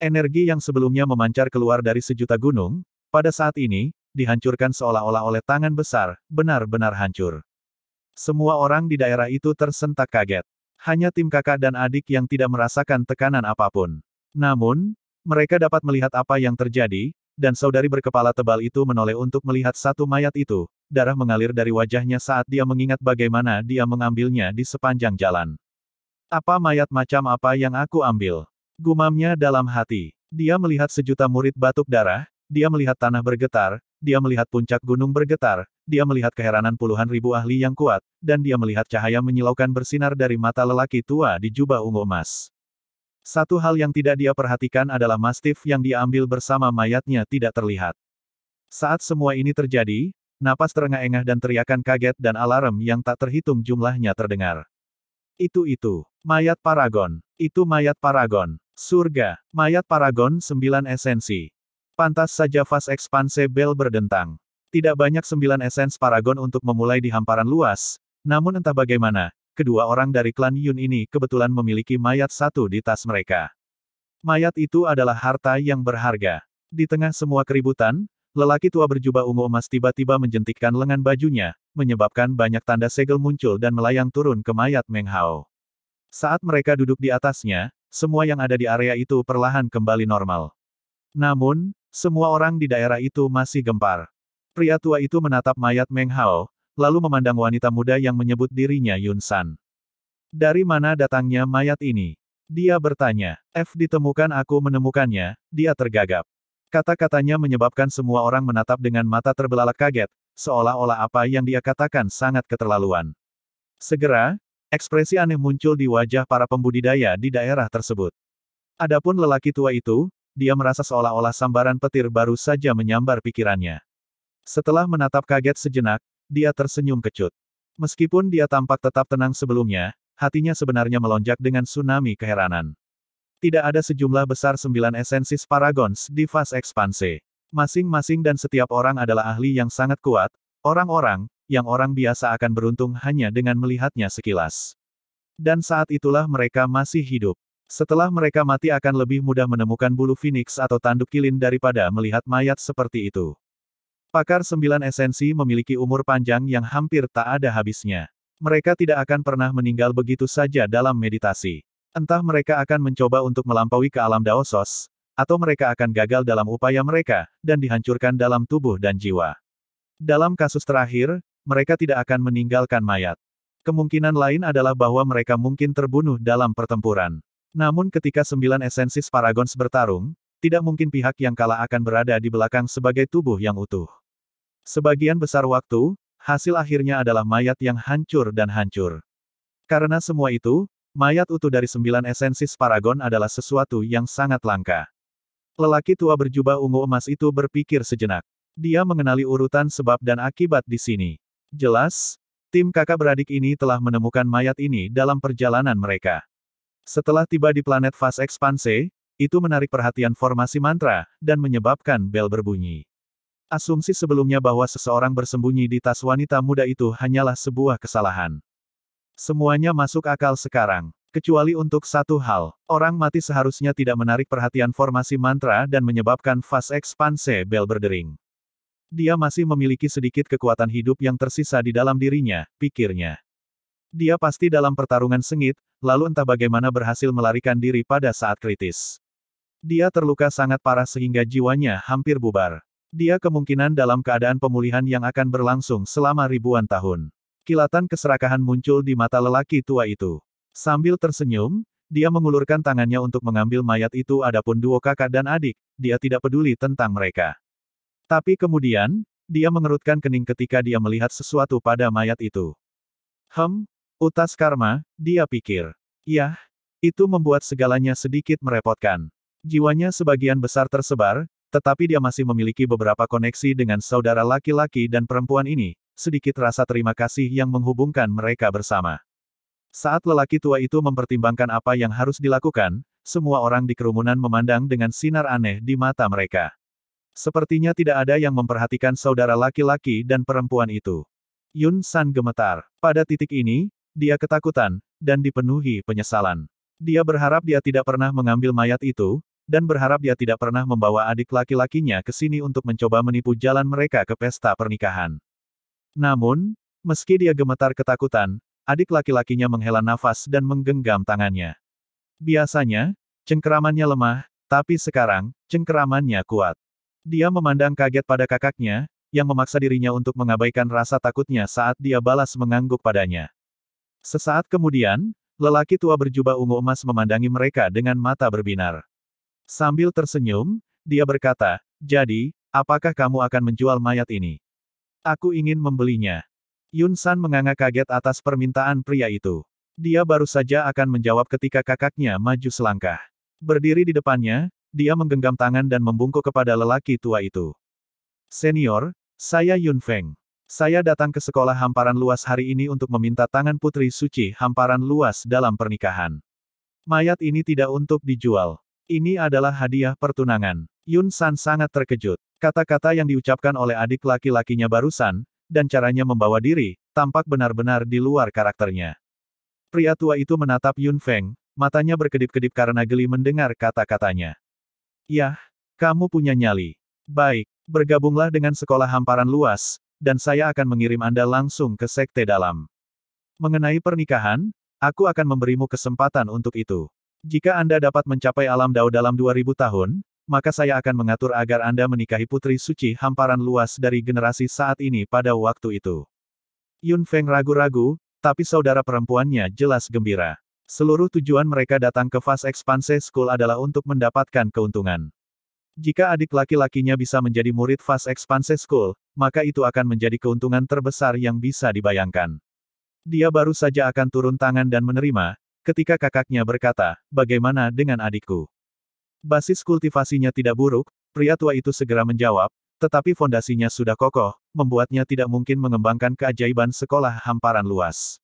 Speaker 1: Energi yang sebelumnya memancar keluar dari sejuta gunung, pada saat ini, dihancurkan seolah-olah oleh tangan besar, benar-benar hancur. Semua orang di daerah itu tersentak kaget. Hanya tim kakak dan adik yang tidak merasakan tekanan apapun. Namun, mereka dapat melihat apa yang terjadi, dan saudari berkepala tebal itu menoleh untuk melihat satu mayat itu, darah mengalir dari wajahnya saat dia mengingat bagaimana dia mengambilnya di sepanjang jalan. Apa mayat macam apa yang aku ambil? Gumamnya dalam hati. Dia melihat sejuta murid batuk darah, dia melihat tanah bergetar, dia melihat puncak gunung bergetar, dia melihat keheranan puluhan ribu ahli yang kuat, dan dia melihat cahaya menyilaukan bersinar dari mata lelaki tua di jubah ungu emas. Satu hal yang tidak dia perhatikan adalah mastif yang diambil bersama mayatnya tidak terlihat. Saat semua ini terjadi, Napas terengah-engah dan teriakan kaget dan alarm yang tak terhitung jumlahnya terdengar. Itu itu. Mayat Paragon. Itu mayat Paragon. Surga. Mayat Paragon sembilan esensi. Pantas saja fas ekspanse bel berdentang. Tidak banyak sembilan esens Paragon untuk memulai di hamparan luas, namun entah bagaimana, kedua orang dari klan Yun ini kebetulan memiliki mayat satu di tas mereka. Mayat itu adalah harta yang berharga. Di tengah semua keributan, lelaki tua berjubah ungu emas tiba-tiba menjentikkan lengan bajunya, menyebabkan banyak tanda segel muncul dan melayang turun ke mayat Meng Hao. Saat mereka duduk di atasnya, semua yang ada di area itu perlahan kembali normal. Namun, semua orang di daerah itu masih gempar. Pria tua itu menatap mayat Meng Hao, lalu memandang wanita muda yang menyebut dirinya Yun San. Dari mana datangnya mayat ini? Dia bertanya. F ditemukan aku menemukannya, dia tergagap. Kata-katanya menyebabkan semua orang menatap dengan mata terbelalak kaget, seolah-olah apa yang dia katakan sangat keterlaluan. Segera, ekspresi aneh muncul di wajah para pembudidaya di daerah tersebut. Adapun lelaki tua itu, dia merasa seolah-olah sambaran petir baru saja menyambar pikirannya. Setelah menatap kaget sejenak, dia tersenyum kecut. Meskipun dia tampak tetap tenang sebelumnya, hatinya sebenarnya melonjak dengan tsunami keheranan tidak ada sejumlah besar sembilan esensi paragons di fase ekspansi. Masing-masing dan setiap orang adalah ahli yang sangat kuat, orang-orang, yang orang biasa akan beruntung hanya dengan melihatnya sekilas. Dan saat itulah mereka masih hidup. Setelah mereka mati akan lebih mudah menemukan bulu phoenix atau tanduk kilin daripada melihat mayat seperti itu. Pakar sembilan esensi memiliki umur panjang yang hampir tak ada habisnya. Mereka tidak akan pernah meninggal begitu saja dalam meditasi. Entah mereka akan mencoba untuk melampaui ke alam Daosos, atau mereka akan gagal dalam upaya mereka, dan dihancurkan dalam tubuh dan jiwa. Dalam kasus terakhir, mereka tidak akan meninggalkan mayat. Kemungkinan lain adalah bahwa mereka mungkin terbunuh dalam pertempuran. Namun ketika sembilan esensi Paragons bertarung, tidak mungkin pihak yang kalah akan berada di belakang sebagai tubuh yang utuh. Sebagian besar waktu, hasil akhirnya adalah mayat yang hancur dan hancur. Karena semua itu, Mayat utuh dari sembilan esensi Sparagon adalah sesuatu yang sangat langka. Lelaki tua berjubah ungu emas itu berpikir sejenak. Dia mengenali urutan sebab dan akibat di sini. Jelas, tim kakak beradik ini telah menemukan mayat ini dalam perjalanan mereka. Setelah tiba di planet Fas Expanse, itu menarik perhatian formasi mantra, dan menyebabkan bel berbunyi. Asumsi sebelumnya bahwa seseorang bersembunyi di tas wanita muda itu hanyalah sebuah kesalahan. Semuanya masuk akal sekarang. Kecuali untuk satu hal, orang mati seharusnya tidak menarik perhatian formasi mantra dan menyebabkan fase ekspanse bel berdering. Dia masih memiliki sedikit kekuatan hidup yang tersisa di dalam dirinya, pikirnya. Dia pasti dalam pertarungan sengit, lalu entah bagaimana berhasil melarikan diri pada saat kritis. Dia terluka sangat parah sehingga jiwanya hampir bubar. Dia kemungkinan dalam keadaan pemulihan yang akan berlangsung selama ribuan tahun. Kilatan keserakahan muncul di mata lelaki tua itu. Sambil tersenyum, dia mengulurkan tangannya untuk mengambil mayat itu adapun duo kakak dan adik, dia tidak peduli tentang mereka. Tapi kemudian, dia mengerutkan kening ketika dia melihat sesuatu pada mayat itu. Hem, utas karma, dia pikir. Yah, itu membuat segalanya sedikit merepotkan. Jiwanya sebagian besar tersebar, tetapi dia masih memiliki beberapa koneksi dengan saudara laki-laki dan perempuan ini, sedikit rasa terima kasih yang menghubungkan mereka bersama. Saat lelaki tua itu mempertimbangkan apa yang harus dilakukan, semua orang di kerumunan memandang dengan sinar aneh di mata mereka. Sepertinya tidak ada yang memperhatikan saudara laki-laki dan perempuan itu. Yun San gemetar. Pada titik ini, dia ketakutan, dan dipenuhi penyesalan. Dia berharap dia tidak pernah mengambil mayat itu, dan berharap dia tidak pernah membawa adik laki-lakinya ke sini untuk mencoba menipu jalan mereka ke pesta pernikahan. Namun, meski dia gemetar ketakutan, adik laki-lakinya menghela nafas dan menggenggam tangannya. Biasanya, cengkeramannya lemah, tapi sekarang, cengkeramannya kuat. Dia memandang kaget pada kakaknya, yang memaksa dirinya untuk mengabaikan rasa takutnya saat dia balas mengangguk padanya. Sesaat kemudian, lelaki tua berjubah ungu emas memandangi mereka dengan mata berbinar. Sambil tersenyum, dia berkata, jadi, apakah kamu akan menjual mayat ini? Aku ingin membelinya. Yun San menganga kaget atas permintaan pria itu. Dia baru saja akan menjawab ketika kakaknya maju selangkah. Berdiri di depannya, dia menggenggam tangan dan membungkuk kepada lelaki tua itu. Senior, saya Yun Feng. Saya datang ke sekolah hamparan luas hari ini untuk meminta tangan putri suci hamparan luas dalam pernikahan. Mayat ini tidak untuk dijual. Ini adalah hadiah pertunangan. Yun San sangat terkejut. Kata-kata yang diucapkan oleh adik laki-lakinya barusan, dan caranya membawa diri, tampak benar-benar di luar karakternya. Pria tua itu menatap Yun Feng, matanya berkedip-kedip karena geli mendengar kata-katanya. Yah, kamu punya nyali. Baik, bergabunglah dengan sekolah hamparan luas, dan saya akan mengirim Anda langsung ke sekte dalam. Mengenai pernikahan, aku akan memberimu kesempatan untuk itu. Jika Anda dapat mencapai alam dao dalam 2000 tahun, maka saya akan mengatur agar Anda menikahi putri suci hamparan luas dari generasi saat ini pada waktu itu. Yun Feng ragu-ragu, tapi saudara perempuannya jelas gembira. Seluruh tujuan mereka datang ke Fast Expanse School adalah untuk mendapatkan keuntungan. Jika adik laki-lakinya bisa menjadi murid Fast Expanse School, maka itu akan menjadi keuntungan terbesar yang bisa dibayangkan. Dia baru saja akan turun tangan dan menerima, ketika kakaknya berkata, bagaimana dengan adikku? Basis kultivasinya tidak buruk, pria tua itu segera menjawab, tetapi fondasinya sudah kokoh, membuatnya tidak mungkin mengembangkan keajaiban sekolah hamparan luas.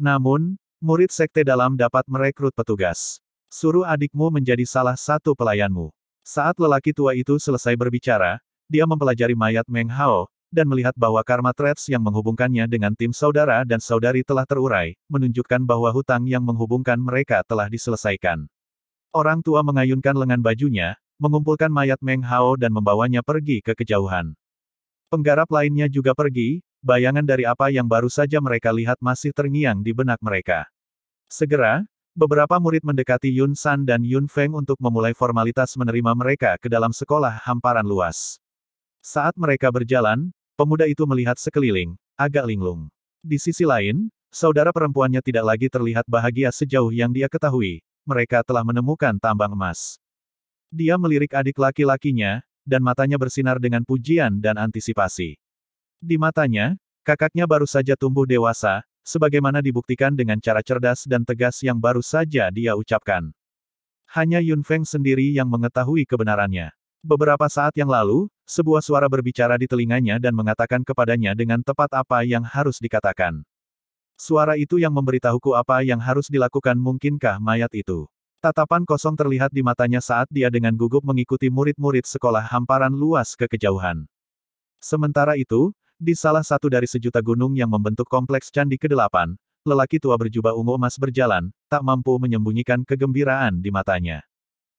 Speaker 1: Namun, murid sekte dalam dapat merekrut petugas. Suruh adikmu menjadi salah satu pelayanmu. Saat lelaki tua itu selesai berbicara, dia mempelajari mayat Meng Hao, dan melihat bahwa karma threads yang menghubungkannya dengan tim saudara dan saudari telah terurai, menunjukkan bahwa hutang yang menghubungkan mereka telah diselesaikan. Orang tua mengayunkan lengan bajunya, mengumpulkan mayat Meng Hao dan membawanya pergi ke kejauhan. Penggarap lainnya juga pergi, bayangan dari apa yang baru saja mereka lihat masih terngiang di benak mereka. Segera, beberapa murid mendekati Yun San dan Yun Feng untuk memulai formalitas menerima mereka ke dalam sekolah hamparan luas. Saat mereka berjalan, pemuda itu melihat sekeliling, agak linglung. Di sisi lain, saudara perempuannya tidak lagi terlihat bahagia sejauh yang dia ketahui, mereka telah menemukan tambang emas. Dia melirik adik laki-lakinya, dan matanya bersinar dengan pujian dan antisipasi. Di matanya, kakaknya baru saja tumbuh dewasa, sebagaimana dibuktikan dengan cara cerdas dan tegas yang baru saja dia ucapkan. Hanya Yun Feng sendiri yang mengetahui kebenarannya. Beberapa saat yang lalu, sebuah suara berbicara di telinganya dan mengatakan kepadanya dengan tepat apa yang harus dikatakan. Suara itu yang memberitahuku apa yang harus dilakukan mungkinkah mayat itu. Tatapan kosong terlihat di matanya saat dia dengan gugup mengikuti murid-murid sekolah hamparan luas ke kejauhan. Sementara itu, di salah satu dari sejuta gunung yang membentuk kompleks Candi ke-8, lelaki tua berjubah ungu emas berjalan, tak mampu menyembunyikan kegembiraan di matanya.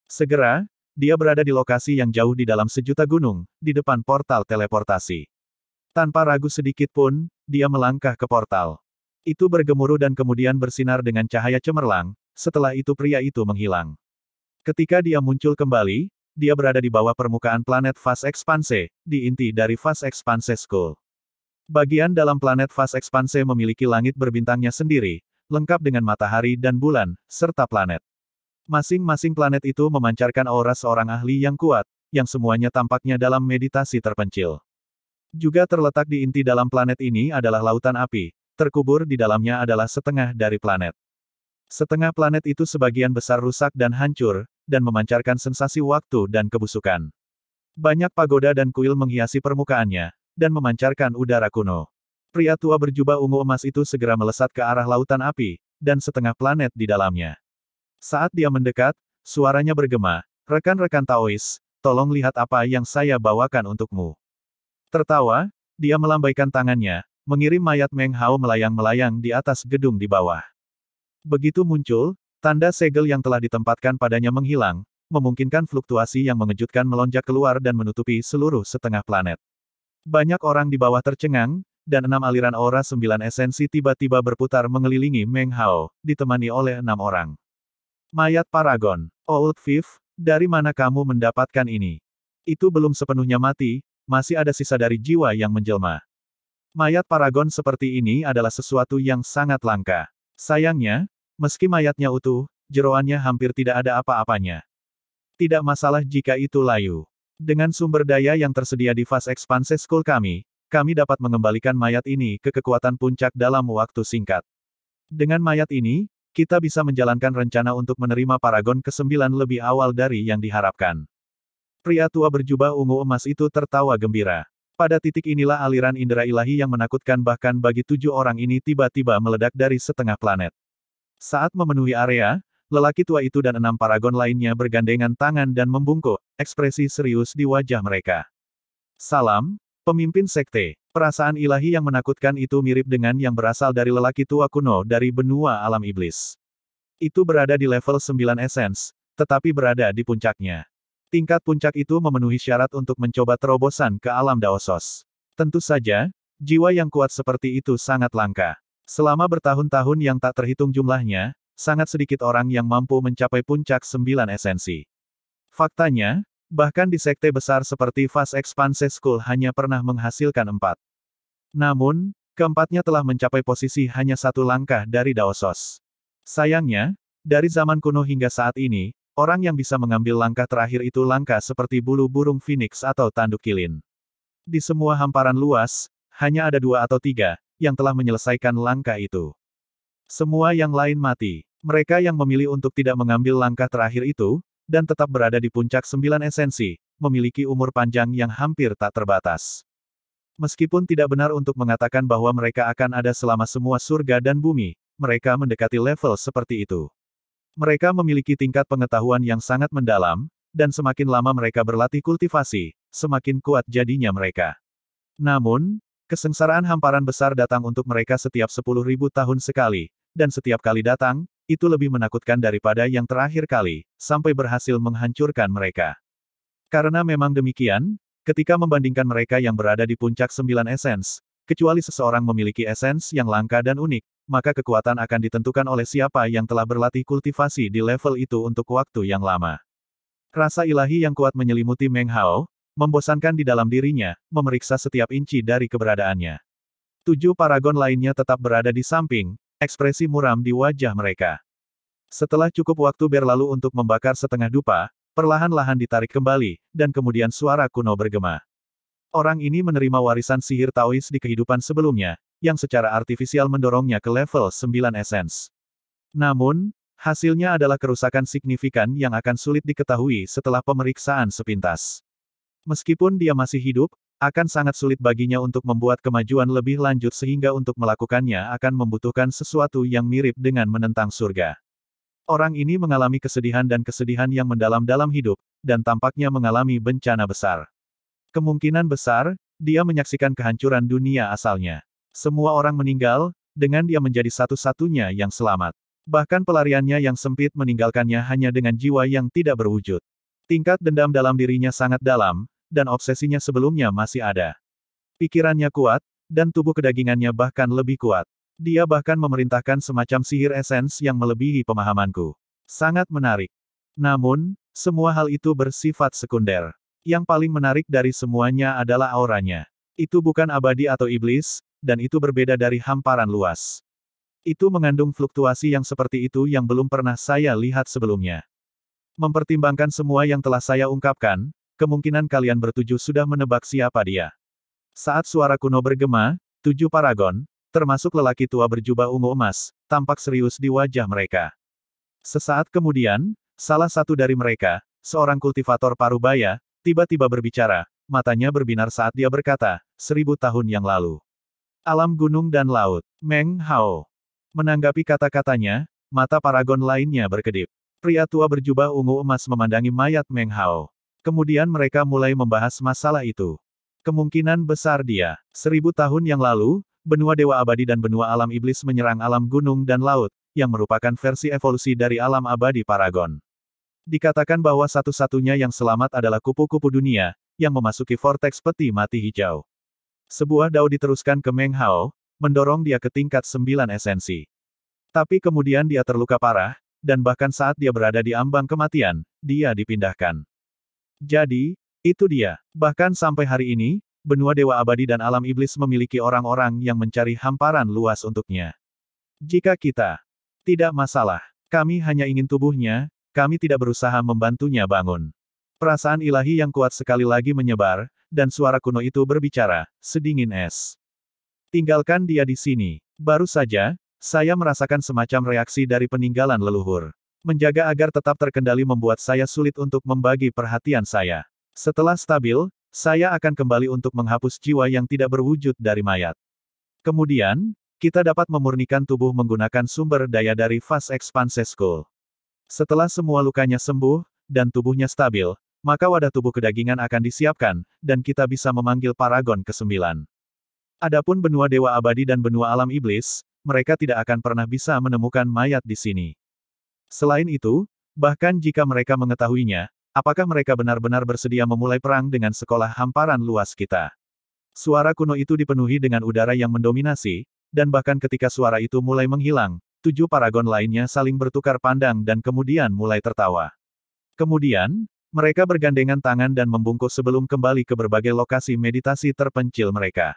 Speaker 1: Segera, dia berada di lokasi yang jauh di dalam sejuta gunung, di depan portal teleportasi. Tanpa ragu sedikit pun, dia melangkah ke portal. Itu bergemuruh dan kemudian bersinar dengan cahaya cemerlang, setelah itu pria itu menghilang. Ketika dia muncul kembali, dia berada di bawah permukaan planet Fast Expanse, di inti dari Fast Expanse School. Bagian dalam planet Fast Expanse memiliki langit berbintangnya sendiri, lengkap dengan matahari dan bulan, serta planet. Masing-masing planet itu memancarkan aura seorang ahli yang kuat, yang semuanya tampaknya dalam meditasi terpencil. Juga terletak di inti dalam planet ini adalah lautan api, Terkubur di dalamnya adalah setengah dari planet. Setengah planet itu sebagian besar rusak dan hancur, dan memancarkan sensasi waktu dan kebusukan. Banyak pagoda dan kuil menghiasi permukaannya, dan memancarkan udara kuno. Pria tua berjubah ungu emas itu segera melesat ke arah lautan api, dan setengah planet di dalamnya. Saat dia mendekat, suaranya bergema, Rekan-rekan Taois, tolong lihat apa yang saya bawakan untukmu. Tertawa, dia melambaikan tangannya, mengirim mayat Meng Hao melayang-melayang di atas gedung di bawah. Begitu muncul, tanda segel yang telah ditempatkan padanya menghilang, memungkinkan fluktuasi yang mengejutkan melonjak keluar dan menutupi seluruh setengah planet. Banyak orang di bawah tercengang, dan enam aliran aura sembilan esensi tiba-tiba berputar mengelilingi Meng Hao, ditemani oleh enam orang. Mayat Paragon, Old Fifth, dari mana kamu mendapatkan ini? Itu belum sepenuhnya mati, masih ada sisa dari jiwa yang menjelma. Mayat paragon seperti ini adalah sesuatu yang sangat langka. Sayangnya, meski mayatnya utuh, jeroannya hampir tidak ada apa-apanya. Tidak masalah jika itu layu. Dengan sumber daya yang tersedia di fase ekspansi school kami, kami dapat mengembalikan mayat ini ke kekuatan puncak dalam waktu singkat. Dengan mayat ini, kita bisa menjalankan rencana untuk menerima paragon ke-9 lebih awal dari yang diharapkan. Pria tua berjubah ungu emas itu tertawa gembira. Pada titik inilah aliran indera ilahi yang menakutkan bahkan bagi tujuh orang ini tiba-tiba meledak dari setengah planet. Saat memenuhi area, lelaki tua itu dan enam paragon lainnya bergandengan tangan dan membungkuk, ekspresi serius di wajah mereka. Salam, pemimpin sekte. Perasaan ilahi yang menakutkan itu mirip dengan yang berasal dari lelaki tua kuno dari benua alam iblis. Itu berada di level 9 esens, tetapi berada di puncaknya. Tingkat puncak itu memenuhi syarat untuk mencoba terobosan ke alam Daosos. Tentu saja, jiwa yang kuat seperti itu sangat langka. Selama bertahun-tahun yang tak terhitung jumlahnya, sangat sedikit orang yang mampu mencapai puncak sembilan esensi. Faktanya, bahkan di sekte besar seperti Fast Expanse School hanya pernah menghasilkan empat. Namun, keempatnya telah mencapai posisi hanya satu langkah dari Daosos. Sayangnya, dari zaman kuno hingga saat ini, Orang yang bisa mengambil langkah terakhir itu langkah seperti bulu burung phoenix atau tanduk kilin. Di semua hamparan luas, hanya ada dua atau tiga, yang telah menyelesaikan langkah itu. Semua yang lain mati. Mereka yang memilih untuk tidak mengambil langkah terakhir itu, dan tetap berada di puncak sembilan esensi, memiliki umur panjang yang hampir tak terbatas. Meskipun tidak benar untuk mengatakan bahwa mereka akan ada selama semua surga dan bumi, mereka mendekati level seperti itu. Mereka memiliki tingkat pengetahuan yang sangat mendalam, dan semakin lama mereka berlatih kultivasi, semakin kuat jadinya mereka. Namun, kesengsaraan hamparan besar datang untuk mereka setiap 10.000 tahun sekali, dan setiap kali datang, itu lebih menakutkan daripada yang terakhir kali, sampai berhasil menghancurkan mereka. Karena memang demikian, ketika membandingkan mereka yang berada di puncak sembilan esens, kecuali seseorang memiliki esens yang langka dan unik, maka kekuatan akan ditentukan oleh siapa yang telah berlatih kultivasi di level itu untuk waktu yang lama. Rasa ilahi yang kuat menyelimuti Meng Hao, membosankan di dalam dirinya, memeriksa setiap inci dari keberadaannya. Tujuh paragon lainnya tetap berada di samping, ekspresi muram di wajah mereka. Setelah cukup waktu berlalu untuk membakar setengah dupa, perlahan-lahan ditarik kembali, dan kemudian suara kuno bergema. Orang ini menerima warisan sihir Taois di kehidupan sebelumnya, yang secara artifisial mendorongnya ke level 9 Essence. Namun, hasilnya adalah kerusakan signifikan yang akan sulit diketahui setelah pemeriksaan sepintas. Meskipun dia masih hidup, akan sangat sulit baginya untuk membuat kemajuan lebih lanjut sehingga untuk melakukannya akan membutuhkan sesuatu yang mirip dengan menentang surga. Orang ini mengalami kesedihan dan kesedihan yang mendalam dalam hidup, dan tampaknya mengalami bencana besar. Kemungkinan besar, dia menyaksikan kehancuran dunia asalnya. Semua orang meninggal, dengan dia menjadi satu-satunya yang selamat. Bahkan pelariannya yang sempit meninggalkannya hanya dengan jiwa yang tidak berwujud. Tingkat dendam dalam dirinya sangat dalam, dan obsesinya sebelumnya masih ada. Pikirannya kuat, dan tubuh kedagingannya bahkan lebih kuat. Dia bahkan memerintahkan semacam sihir esens yang melebihi pemahamanku. Sangat menarik. Namun, semua hal itu bersifat sekunder. Yang paling menarik dari semuanya adalah auranya. Itu bukan abadi atau iblis, dan itu berbeda dari hamparan luas. Itu mengandung fluktuasi yang seperti itu yang belum pernah saya lihat sebelumnya. Mempertimbangkan semua yang telah saya ungkapkan, kemungkinan kalian bertuju sudah menebak siapa dia. Saat suara kuno bergema, tujuh paragon, termasuk lelaki tua berjubah ungu emas, tampak serius di wajah mereka. Sesaat kemudian, salah satu dari mereka, seorang kultivator parubaya, tiba-tiba berbicara, matanya berbinar saat dia berkata, seribu tahun yang lalu. Alam gunung dan laut. Meng Hao. Menanggapi kata-katanya, mata paragon lainnya berkedip. Pria tua berjubah ungu emas memandangi mayat Meng Hao. Kemudian mereka mulai membahas masalah itu. Kemungkinan besar dia. Seribu tahun yang lalu, benua Dewa Abadi dan benua alam iblis menyerang alam gunung dan laut, yang merupakan versi evolusi dari alam abadi Paragon. Dikatakan bahwa satu-satunya yang selamat adalah kupu-kupu dunia, yang memasuki vortex peti mati hijau. Sebuah dao diteruskan ke Meng Hao, mendorong dia ke tingkat sembilan esensi. Tapi kemudian dia terluka parah, dan bahkan saat dia berada di ambang kematian, dia dipindahkan. Jadi, itu dia. Bahkan sampai hari ini, benua Dewa Abadi dan alam iblis memiliki orang-orang yang mencari hamparan luas untuknya. Jika kita tidak masalah, kami hanya ingin tubuhnya, kami tidak berusaha membantunya bangun. Perasaan ilahi yang kuat sekali lagi menyebar, dan suara kuno itu berbicara, sedingin es. Tinggalkan dia di sini. Baru saja, saya merasakan semacam reaksi dari peninggalan leluhur. Menjaga agar tetap terkendali membuat saya sulit untuk membagi perhatian saya. Setelah stabil, saya akan kembali untuk menghapus jiwa yang tidak berwujud dari mayat. Kemudian, kita dapat memurnikan tubuh menggunakan sumber daya dari Fast Expanse School. Setelah semua lukanya sembuh, dan tubuhnya stabil, maka wadah tubuh kedagingan akan disiapkan, dan kita bisa memanggil Paragon ke-9. Adapun benua Dewa Abadi dan benua Alam Iblis, mereka tidak akan pernah bisa menemukan mayat di sini. Selain itu, bahkan jika mereka mengetahuinya, apakah mereka benar-benar bersedia memulai perang dengan sekolah hamparan luas kita? Suara kuno itu dipenuhi dengan udara yang mendominasi, dan bahkan ketika suara itu mulai menghilang, tujuh paragon lainnya saling bertukar pandang dan kemudian mulai tertawa. Kemudian, mereka bergandengan tangan dan membungkus sebelum kembali ke berbagai lokasi meditasi terpencil mereka.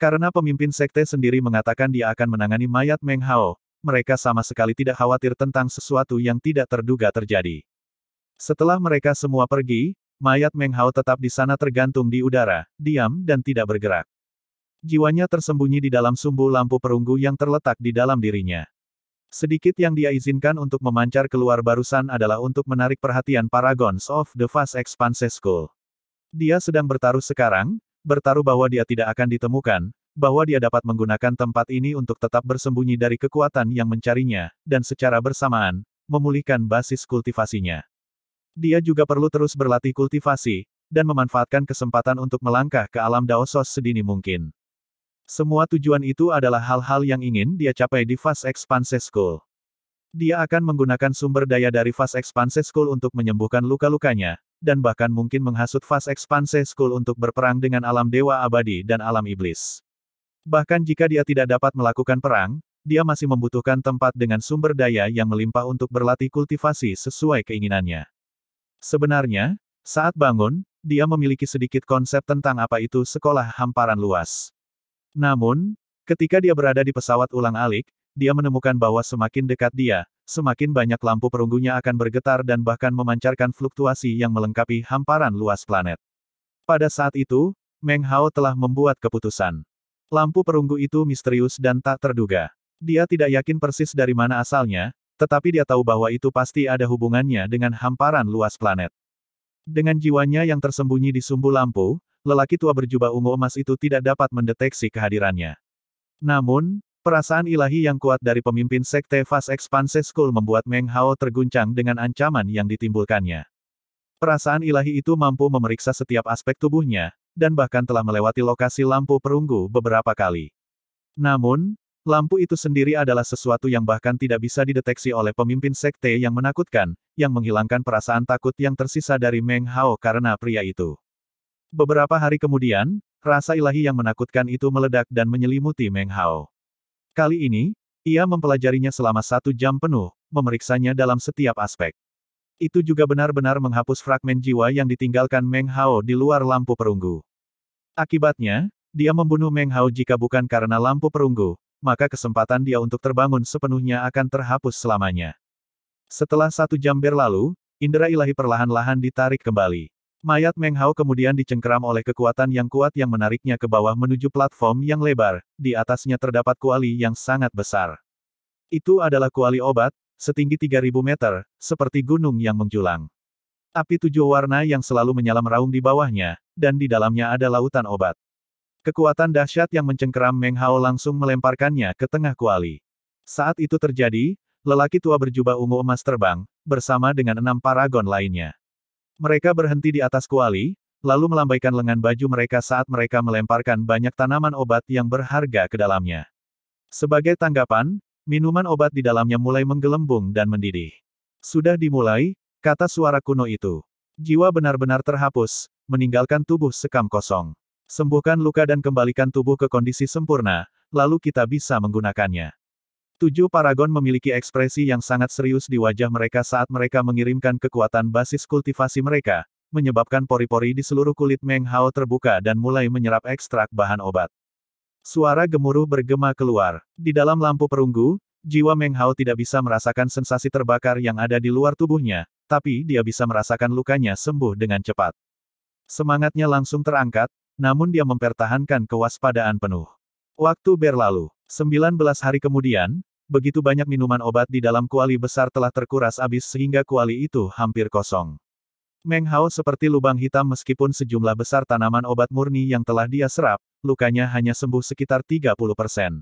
Speaker 1: Karena pemimpin sekte sendiri mengatakan dia akan menangani mayat Meng Hao, mereka sama sekali tidak khawatir tentang sesuatu yang tidak terduga terjadi. Setelah mereka semua pergi, mayat Meng Hao tetap di sana tergantung di udara, diam dan tidak bergerak. Jiwanya tersembunyi di dalam sumbu lampu perunggu yang terletak di dalam dirinya. Sedikit yang dia izinkan untuk memancar keluar barusan adalah untuk menarik perhatian Paragons of the Fast Expanse School. Dia sedang bertaruh sekarang, bertaruh bahwa dia tidak akan ditemukan, bahwa dia dapat menggunakan tempat ini untuk tetap bersembunyi dari kekuatan yang mencarinya, dan secara bersamaan, memulihkan basis kultivasinya. Dia juga perlu terus berlatih kultivasi, dan memanfaatkan kesempatan untuk melangkah ke alam Daosos sedini mungkin. Semua tujuan itu adalah hal-hal yang ingin dia capai di Fast Expanse School. Dia akan menggunakan sumber daya dari Fast Expanse School untuk menyembuhkan luka-lukanya, dan bahkan mungkin menghasut Fast Expanse School untuk berperang dengan alam dewa abadi dan alam iblis. Bahkan jika dia tidak dapat melakukan perang, dia masih membutuhkan tempat dengan sumber daya yang melimpah untuk berlatih kultivasi sesuai keinginannya. Sebenarnya, saat bangun, dia memiliki sedikit konsep tentang apa itu sekolah hamparan luas. Namun, ketika dia berada di pesawat ulang-alik, dia menemukan bahwa semakin dekat dia, semakin banyak lampu perunggunya akan bergetar dan bahkan memancarkan fluktuasi yang melengkapi hamparan luas planet. Pada saat itu, Meng Hao telah membuat keputusan. Lampu perunggu itu misterius dan tak terduga. Dia tidak yakin persis dari mana asalnya, tetapi dia tahu bahwa itu pasti ada hubungannya dengan hamparan luas planet. Dengan jiwanya yang tersembunyi di sumbu lampu, lelaki tua berjubah ungu emas itu tidak dapat mendeteksi kehadirannya. Namun, perasaan ilahi yang kuat dari pemimpin Sekte Fast Expanse School membuat Meng Hao terguncang dengan ancaman yang ditimbulkannya. Perasaan ilahi itu mampu memeriksa setiap aspek tubuhnya, dan bahkan telah melewati lokasi lampu perunggu beberapa kali. Namun, lampu itu sendiri adalah sesuatu yang bahkan tidak bisa dideteksi oleh pemimpin sekte yang menakutkan, yang menghilangkan perasaan takut yang tersisa dari Meng Hao karena pria itu. Beberapa hari kemudian, rasa ilahi yang menakutkan itu meledak dan menyelimuti Meng Hao. Kali ini, ia mempelajarinya selama satu jam penuh, memeriksanya dalam setiap aspek. Itu juga benar-benar menghapus fragmen jiwa yang ditinggalkan Meng Hao di luar lampu perunggu. Akibatnya, dia membunuh Meng Hao jika bukan karena lampu perunggu, maka kesempatan dia untuk terbangun sepenuhnya akan terhapus selamanya. Setelah satu jam berlalu, indera ilahi perlahan-lahan ditarik kembali. Mayat Meng Hao kemudian dicengkeram oleh kekuatan yang kuat yang menariknya ke bawah menuju platform yang lebar, di atasnya terdapat kuali yang sangat besar. Itu adalah kuali obat, setinggi 3000 meter, seperti gunung yang menjulang. Api tujuh warna yang selalu menyala meraung di bawahnya, dan di dalamnya ada lautan obat. Kekuatan dahsyat yang mencengkeram Meng Hao langsung melemparkannya ke tengah kuali. Saat itu terjadi, lelaki tua berjubah ungu emas terbang, bersama dengan enam paragon lainnya. Mereka berhenti di atas kuali, lalu melambaikan lengan baju mereka saat mereka melemparkan banyak tanaman obat yang berharga ke dalamnya. Sebagai tanggapan, minuman obat di dalamnya mulai menggelembung dan mendidih. Sudah dimulai, kata suara kuno itu. Jiwa benar-benar terhapus, meninggalkan tubuh sekam kosong. Sembuhkan luka dan kembalikan tubuh ke kondisi sempurna, lalu kita bisa menggunakannya. Tujuh paragon memiliki ekspresi yang sangat serius di wajah mereka saat mereka mengirimkan kekuatan basis kultivasi mereka, menyebabkan pori-pori di seluruh kulit Meng Hao terbuka dan mulai menyerap ekstrak bahan obat. Suara gemuruh bergema keluar. Di dalam lampu perunggu, jiwa Meng Hao tidak bisa merasakan sensasi terbakar yang ada di luar tubuhnya, tapi dia bisa merasakan lukanya sembuh dengan cepat. Semangatnya langsung terangkat, namun dia mempertahankan kewaspadaan penuh. Waktu berlalu. 19 hari kemudian, begitu banyak minuman obat di dalam kuali besar telah terkuras habis sehingga kuali itu hampir kosong. Meng Hao seperti lubang hitam meskipun sejumlah besar tanaman obat murni yang telah dia serap, lukanya hanya sembuh sekitar 30 persen.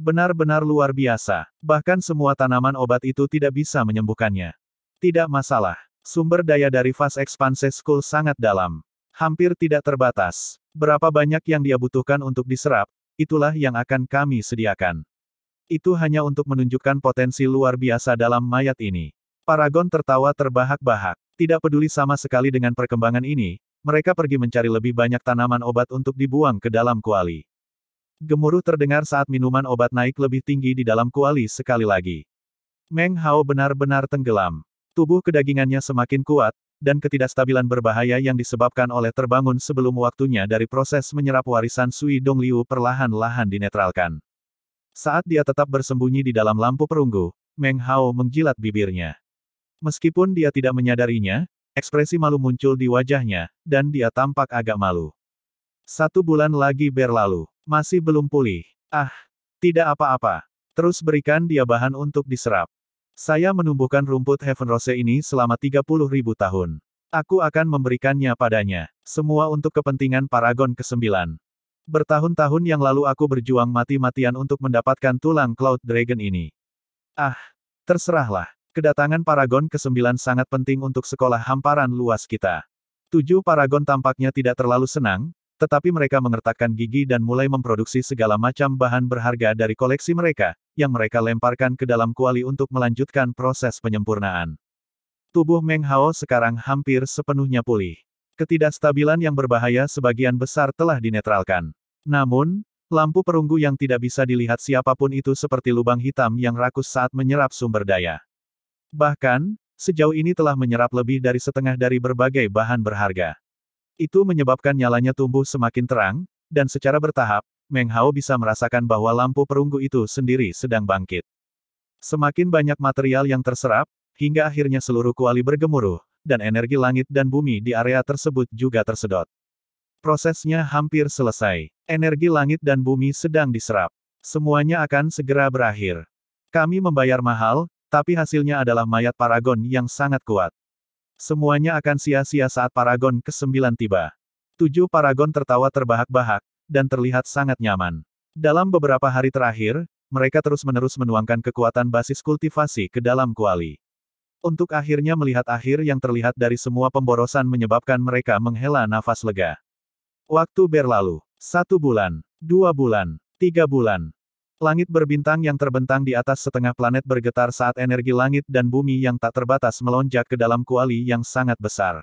Speaker 1: Benar-benar luar biasa. Bahkan semua tanaman obat itu tidak bisa menyembuhkannya. Tidak masalah. Sumber daya dari Fast Expanse School sangat dalam. Hampir tidak terbatas. Berapa banyak yang dia butuhkan untuk diserap, itulah yang akan kami sediakan. Itu hanya untuk menunjukkan potensi luar biasa dalam mayat ini. Paragon tertawa terbahak-bahak. Tidak peduli sama sekali dengan perkembangan ini, mereka pergi mencari lebih banyak tanaman obat untuk dibuang ke dalam kuali. Gemuruh terdengar saat minuman obat naik lebih tinggi di dalam kuali sekali lagi. Meng Hao benar-benar tenggelam. Tubuh kedagingannya semakin kuat, dan ketidakstabilan berbahaya yang disebabkan oleh terbangun sebelum waktunya dari proses menyerap warisan Sui Dong Liu perlahan-lahan dinetralkan. Saat dia tetap bersembunyi di dalam lampu perunggu, Meng Hao menjilat bibirnya. Meskipun dia tidak menyadarinya, ekspresi malu muncul di wajahnya, dan dia tampak agak malu. Satu bulan lagi berlalu, masih belum pulih. Ah, tidak apa-apa. Terus berikan dia bahan untuk diserap. Saya menumbuhkan rumput Heaven Rose ini selama 30 ribu tahun. Aku akan memberikannya padanya. Semua untuk kepentingan Paragon ke-9. Bertahun-tahun yang lalu aku berjuang mati-matian untuk mendapatkan tulang Cloud Dragon ini. Ah, terserahlah. Kedatangan Paragon ke-9 sangat penting untuk sekolah hamparan luas kita. Tujuh Paragon tampaknya tidak terlalu senang, tetapi mereka mengertakkan gigi dan mulai memproduksi segala macam bahan berharga dari koleksi mereka, yang mereka lemparkan ke dalam kuali untuk melanjutkan proses penyempurnaan. Tubuh Meng Hao sekarang hampir sepenuhnya pulih. Ketidakstabilan yang berbahaya sebagian besar telah dinetralkan. Namun, lampu perunggu yang tidak bisa dilihat siapapun itu seperti lubang hitam yang rakus saat menyerap sumber daya. Bahkan, sejauh ini telah menyerap lebih dari setengah dari berbagai bahan berharga. Itu menyebabkan nyalanya tumbuh semakin terang, dan secara bertahap, Meng Hao bisa merasakan bahwa lampu perunggu itu sendiri sedang bangkit. Semakin banyak material yang terserap, hingga akhirnya seluruh kuali bergemuruh, dan energi langit dan bumi di area tersebut juga tersedot. Prosesnya hampir selesai. Energi langit dan bumi sedang diserap. Semuanya akan segera berakhir. Kami membayar mahal, tapi hasilnya adalah mayat paragon yang sangat kuat. Semuanya akan sia-sia saat Paragon ke-9 tiba. Tujuh Paragon tertawa terbahak-bahak, dan terlihat sangat nyaman. Dalam beberapa hari terakhir, mereka terus-menerus menuangkan kekuatan basis kultivasi ke dalam kuali. Untuk akhirnya melihat akhir yang terlihat dari semua pemborosan menyebabkan mereka menghela nafas lega. Waktu berlalu. Satu bulan, dua bulan, tiga bulan, Langit berbintang yang terbentang di atas setengah planet bergetar saat energi langit dan bumi yang tak terbatas melonjak ke dalam kuali yang sangat besar.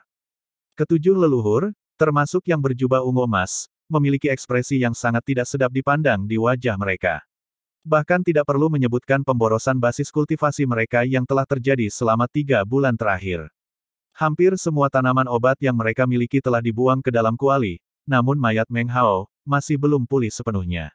Speaker 1: Ketujuh leluhur, termasuk yang berjubah ungu emas, memiliki ekspresi yang sangat tidak sedap dipandang di wajah mereka. Bahkan tidak perlu menyebutkan pemborosan basis kultivasi mereka yang telah terjadi selama tiga bulan terakhir. Hampir semua tanaman obat yang mereka miliki telah dibuang ke dalam kuali, namun mayat Meng Hao masih belum pulih sepenuhnya.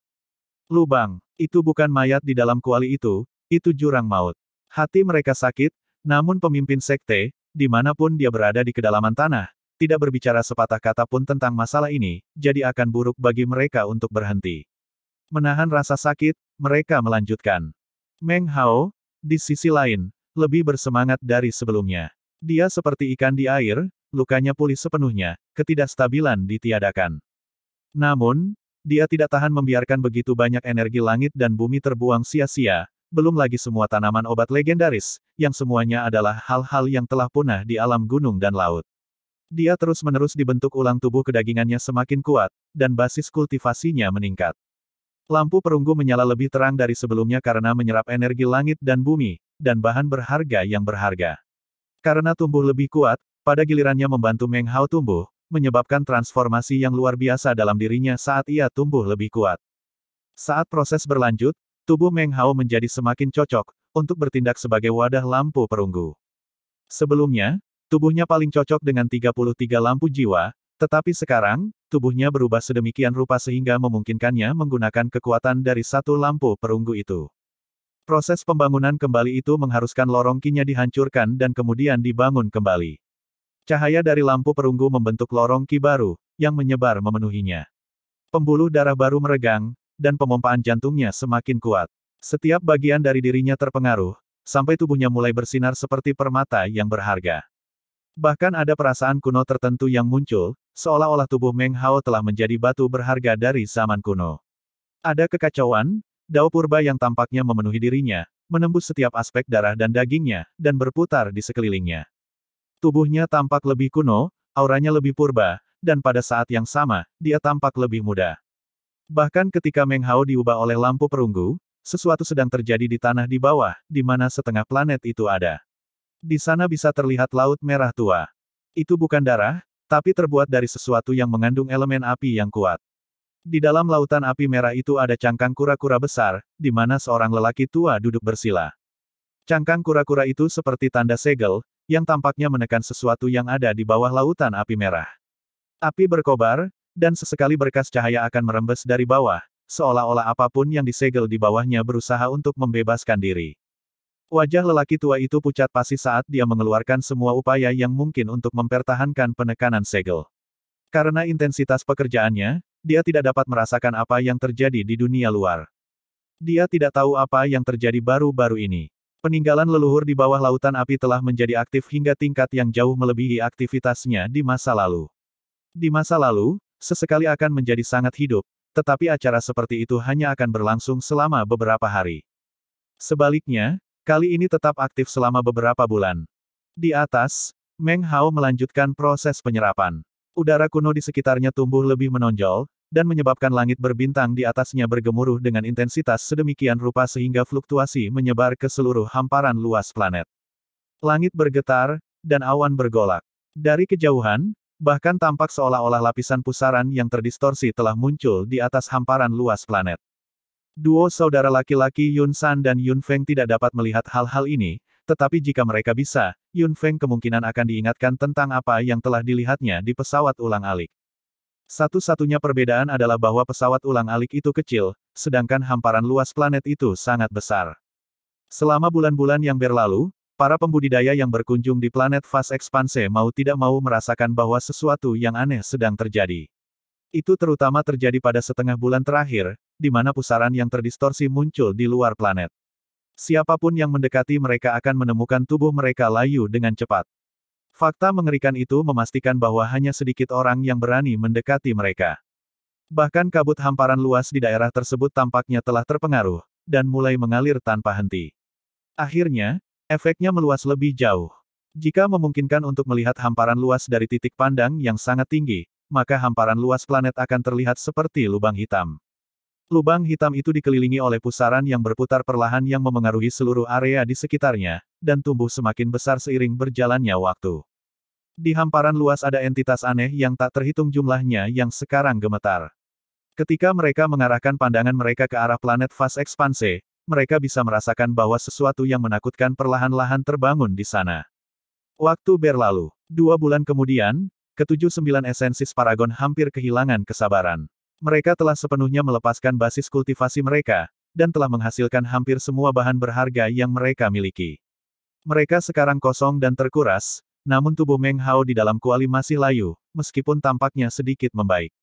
Speaker 1: Lubang, itu bukan mayat di dalam kuali itu, itu jurang maut. Hati mereka sakit, namun pemimpin sekte, dimanapun dia berada di kedalaman tanah, tidak berbicara sepatah kata pun tentang masalah ini, jadi akan buruk bagi mereka untuk berhenti. Menahan rasa sakit, mereka melanjutkan. Meng Hao, di sisi lain, lebih bersemangat dari sebelumnya. Dia seperti ikan di air, lukanya pulih sepenuhnya, ketidakstabilan ditiadakan. Namun, dia tidak tahan membiarkan begitu banyak energi langit dan bumi terbuang sia-sia, belum lagi semua tanaman obat legendaris, yang semuanya adalah hal-hal yang telah punah di alam gunung dan laut. Dia terus-menerus dibentuk ulang tubuh kedagingannya semakin kuat, dan basis kultivasinya meningkat. Lampu perunggu menyala lebih terang dari sebelumnya karena menyerap energi langit dan bumi, dan bahan berharga yang berharga. Karena tumbuh lebih kuat, pada gilirannya membantu Meng Hao tumbuh, menyebabkan transformasi yang luar biasa dalam dirinya saat ia tumbuh lebih kuat. Saat proses berlanjut, tubuh Meng Hao menjadi semakin cocok untuk bertindak sebagai wadah lampu perunggu. Sebelumnya, tubuhnya paling cocok dengan 33 lampu jiwa, tetapi sekarang, tubuhnya berubah sedemikian rupa sehingga memungkinkannya menggunakan kekuatan dari satu lampu perunggu itu. Proses pembangunan kembali itu mengharuskan lorong kinya dihancurkan dan kemudian dibangun kembali. Cahaya dari lampu perunggu membentuk lorong ki baru, yang menyebar memenuhinya. Pembuluh darah baru meregang, dan pemompaan jantungnya semakin kuat. Setiap bagian dari dirinya terpengaruh, sampai tubuhnya mulai bersinar seperti permata yang berharga. Bahkan ada perasaan kuno tertentu yang muncul, seolah-olah tubuh Meng Hao telah menjadi batu berharga dari zaman kuno. Ada kekacauan, dao purba yang tampaknya memenuhi dirinya, menembus setiap aspek darah dan dagingnya, dan berputar di sekelilingnya. Tubuhnya tampak lebih kuno, auranya lebih purba, dan pada saat yang sama, dia tampak lebih muda. Bahkan ketika Meng Hao diubah oleh lampu perunggu, sesuatu sedang terjadi di tanah di bawah, di mana setengah planet itu ada. Di sana bisa terlihat laut merah tua. Itu bukan darah, tapi terbuat dari sesuatu yang mengandung elemen api yang kuat. Di dalam lautan api merah itu ada cangkang kura-kura besar, di mana seorang lelaki tua duduk bersila. Cangkang kura-kura itu seperti tanda segel, yang tampaknya menekan sesuatu yang ada di bawah lautan api merah. Api berkobar, dan sesekali berkas cahaya akan merembes dari bawah, seolah-olah apapun yang disegel di bawahnya berusaha untuk membebaskan diri. Wajah lelaki tua itu pucat pasi saat dia mengeluarkan semua upaya yang mungkin untuk mempertahankan penekanan segel. Karena intensitas pekerjaannya, dia tidak dapat merasakan apa yang terjadi di dunia luar. Dia tidak tahu apa yang terjadi baru-baru ini. Peninggalan leluhur di bawah lautan api telah menjadi aktif hingga tingkat yang jauh melebihi aktivitasnya di masa lalu. Di masa lalu, sesekali akan menjadi sangat hidup, tetapi acara seperti itu hanya akan berlangsung selama beberapa hari. Sebaliknya, kali ini tetap aktif selama beberapa bulan. Di atas, Meng Hao melanjutkan proses penyerapan. Udara kuno di sekitarnya tumbuh lebih menonjol, dan menyebabkan langit berbintang di atasnya bergemuruh dengan intensitas sedemikian rupa sehingga fluktuasi menyebar ke seluruh hamparan luas planet. Langit bergetar, dan awan bergolak. Dari kejauhan, bahkan tampak seolah-olah lapisan pusaran yang terdistorsi telah muncul di atas hamparan luas planet. Duo saudara laki-laki Yun San dan Yun Feng tidak dapat melihat hal-hal ini, tetapi jika mereka bisa, Yun Feng kemungkinan akan diingatkan tentang apa yang telah dilihatnya di pesawat ulang-alik. Satu-satunya perbedaan adalah bahwa pesawat ulang-alik itu kecil, sedangkan hamparan luas planet itu sangat besar. Selama bulan-bulan yang berlalu, para pembudidaya yang berkunjung di planet fast Expanse mau tidak mau merasakan bahwa sesuatu yang aneh sedang terjadi. Itu terutama terjadi pada setengah bulan terakhir, di mana pusaran yang terdistorsi muncul di luar planet. Siapapun yang mendekati mereka akan menemukan tubuh mereka layu dengan cepat. Fakta mengerikan itu memastikan bahwa hanya sedikit orang yang berani mendekati mereka. Bahkan kabut hamparan luas di daerah tersebut tampaknya telah terpengaruh, dan mulai mengalir tanpa henti. Akhirnya, efeknya meluas lebih jauh. Jika memungkinkan untuk melihat hamparan luas dari titik pandang yang sangat tinggi, maka hamparan luas planet akan terlihat seperti lubang hitam. Lubang hitam itu dikelilingi oleh pusaran yang berputar perlahan yang memengaruhi seluruh area di sekitarnya, dan tumbuh semakin besar seiring berjalannya waktu. Di hamparan luas ada entitas aneh yang tak terhitung jumlahnya yang sekarang gemetar. Ketika mereka mengarahkan pandangan mereka ke arah planet fast ekspanse, mereka bisa merasakan bahwa sesuatu yang menakutkan perlahan-lahan terbangun di sana. Waktu berlalu. Dua bulan kemudian, ketujuh sembilan esensis Paragon hampir kehilangan kesabaran. Mereka telah sepenuhnya melepaskan basis kultivasi mereka, dan telah menghasilkan hampir semua bahan berharga yang mereka miliki. Mereka sekarang kosong dan terkuras, namun tubuh Meng Hao di dalam kuali masih layu, meskipun tampaknya sedikit membaik.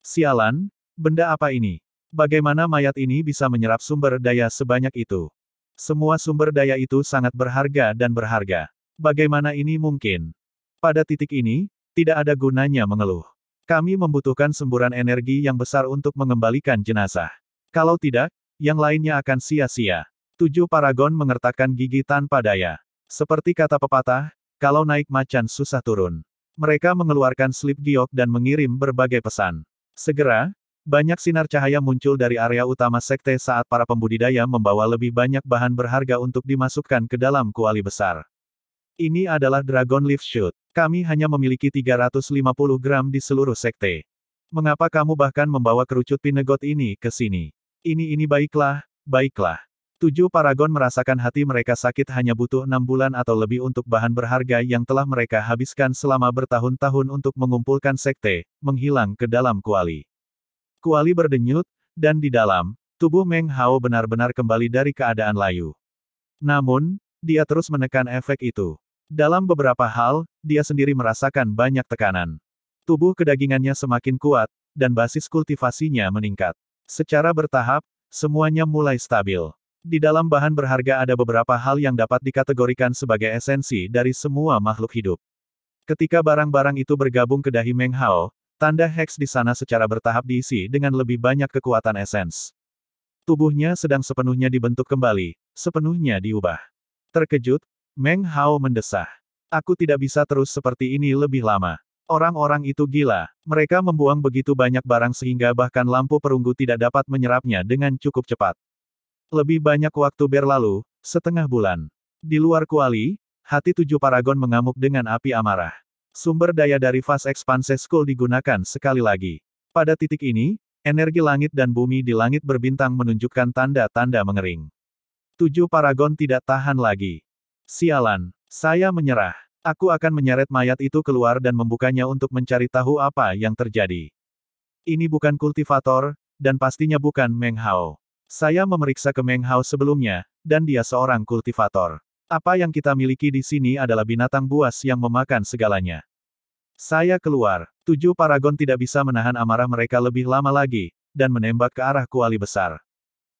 Speaker 1: Sialan, benda apa ini? Bagaimana mayat ini bisa menyerap sumber daya sebanyak itu? Semua sumber daya itu sangat berharga dan berharga. Bagaimana ini mungkin? Pada titik ini, tidak ada gunanya mengeluh. Kami membutuhkan semburan energi yang besar untuk mengembalikan jenazah. Kalau tidak, yang lainnya akan sia-sia. Tujuh paragon mengertakkan gigi tanpa daya. Seperti kata pepatah, kalau naik macan susah turun. Mereka mengeluarkan slip giok dan mengirim berbagai pesan. Segera, banyak sinar cahaya muncul dari area utama sekte saat para pembudidaya membawa lebih banyak bahan berharga untuk dimasukkan ke dalam kuali besar. Ini adalah Dragon Leaf Shoot. Kami hanya memiliki 350 gram di seluruh sekte. Mengapa kamu bahkan membawa kerucut pinegot ini ke sini? Ini ini baiklah, baiklah. Tujuh paragon merasakan hati mereka sakit hanya butuh enam bulan atau lebih untuk bahan berharga yang telah mereka habiskan selama bertahun-tahun untuk mengumpulkan sekte, menghilang ke dalam kuali. Kuali berdenyut, dan di dalam, tubuh Meng Hao benar-benar kembali dari keadaan layu. Namun, dia terus menekan efek itu. Dalam beberapa hal, dia sendiri merasakan banyak tekanan. Tubuh kedagingannya semakin kuat, dan basis kultivasinya meningkat. Secara bertahap, semuanya mulai stabil. Di dalam bahan berharga ada beberapa hal yang dapat dikategorikan sebagai esensi dari semua makhluk hidup. Ketika barang-barang itu bergabung ke dahi Meng Hao, tanda hex di sana secara bertahap diisi dengan lebih banyak kekuatan esens. Tubuhnya sedang sepenuhnya dibentuk kembali, sepenuhnya diubah. Terkejut, Meng Hao mendesah. Aku tidak bisa terus seperti ini lebih lama. Orang-orang itu gila. Mereka membuang begitu banyak barang sehingga bahkan lampu perunggu tidak dapat menyerapnya dengan cukup cepat. Lebih banyak waktu berlalu, setengah bulan. Di luar kuali, hati tujuh paragon mengamuk dengan api amarah. Sumber daya dari fast expanse school digunakan sekali lagi. Pada titik ini, energi langit dan bumi di langit berbintang menunjukkan tanda-tanda mengering. Tujuh paragon tidak tahan lagi. Sialan. Saya menyerah. Aku akan menyeret mayat itu keluar dan membukanya untuk mencari tahu apa yang terjadi. Ini bukan kultivator, dan pastinya bukan Meng Hao. Saya memeriksa ke Meng Hao sebelumnya, dan dia seorang kultivator. Apa yang kita miliki di sini adalah binatang buas yang memakan segalanya. Saya keluar. Tujuh paragon tidak bisa menahan amarah mereka lebih lama lagi, dan menembak ke arah kuali besar.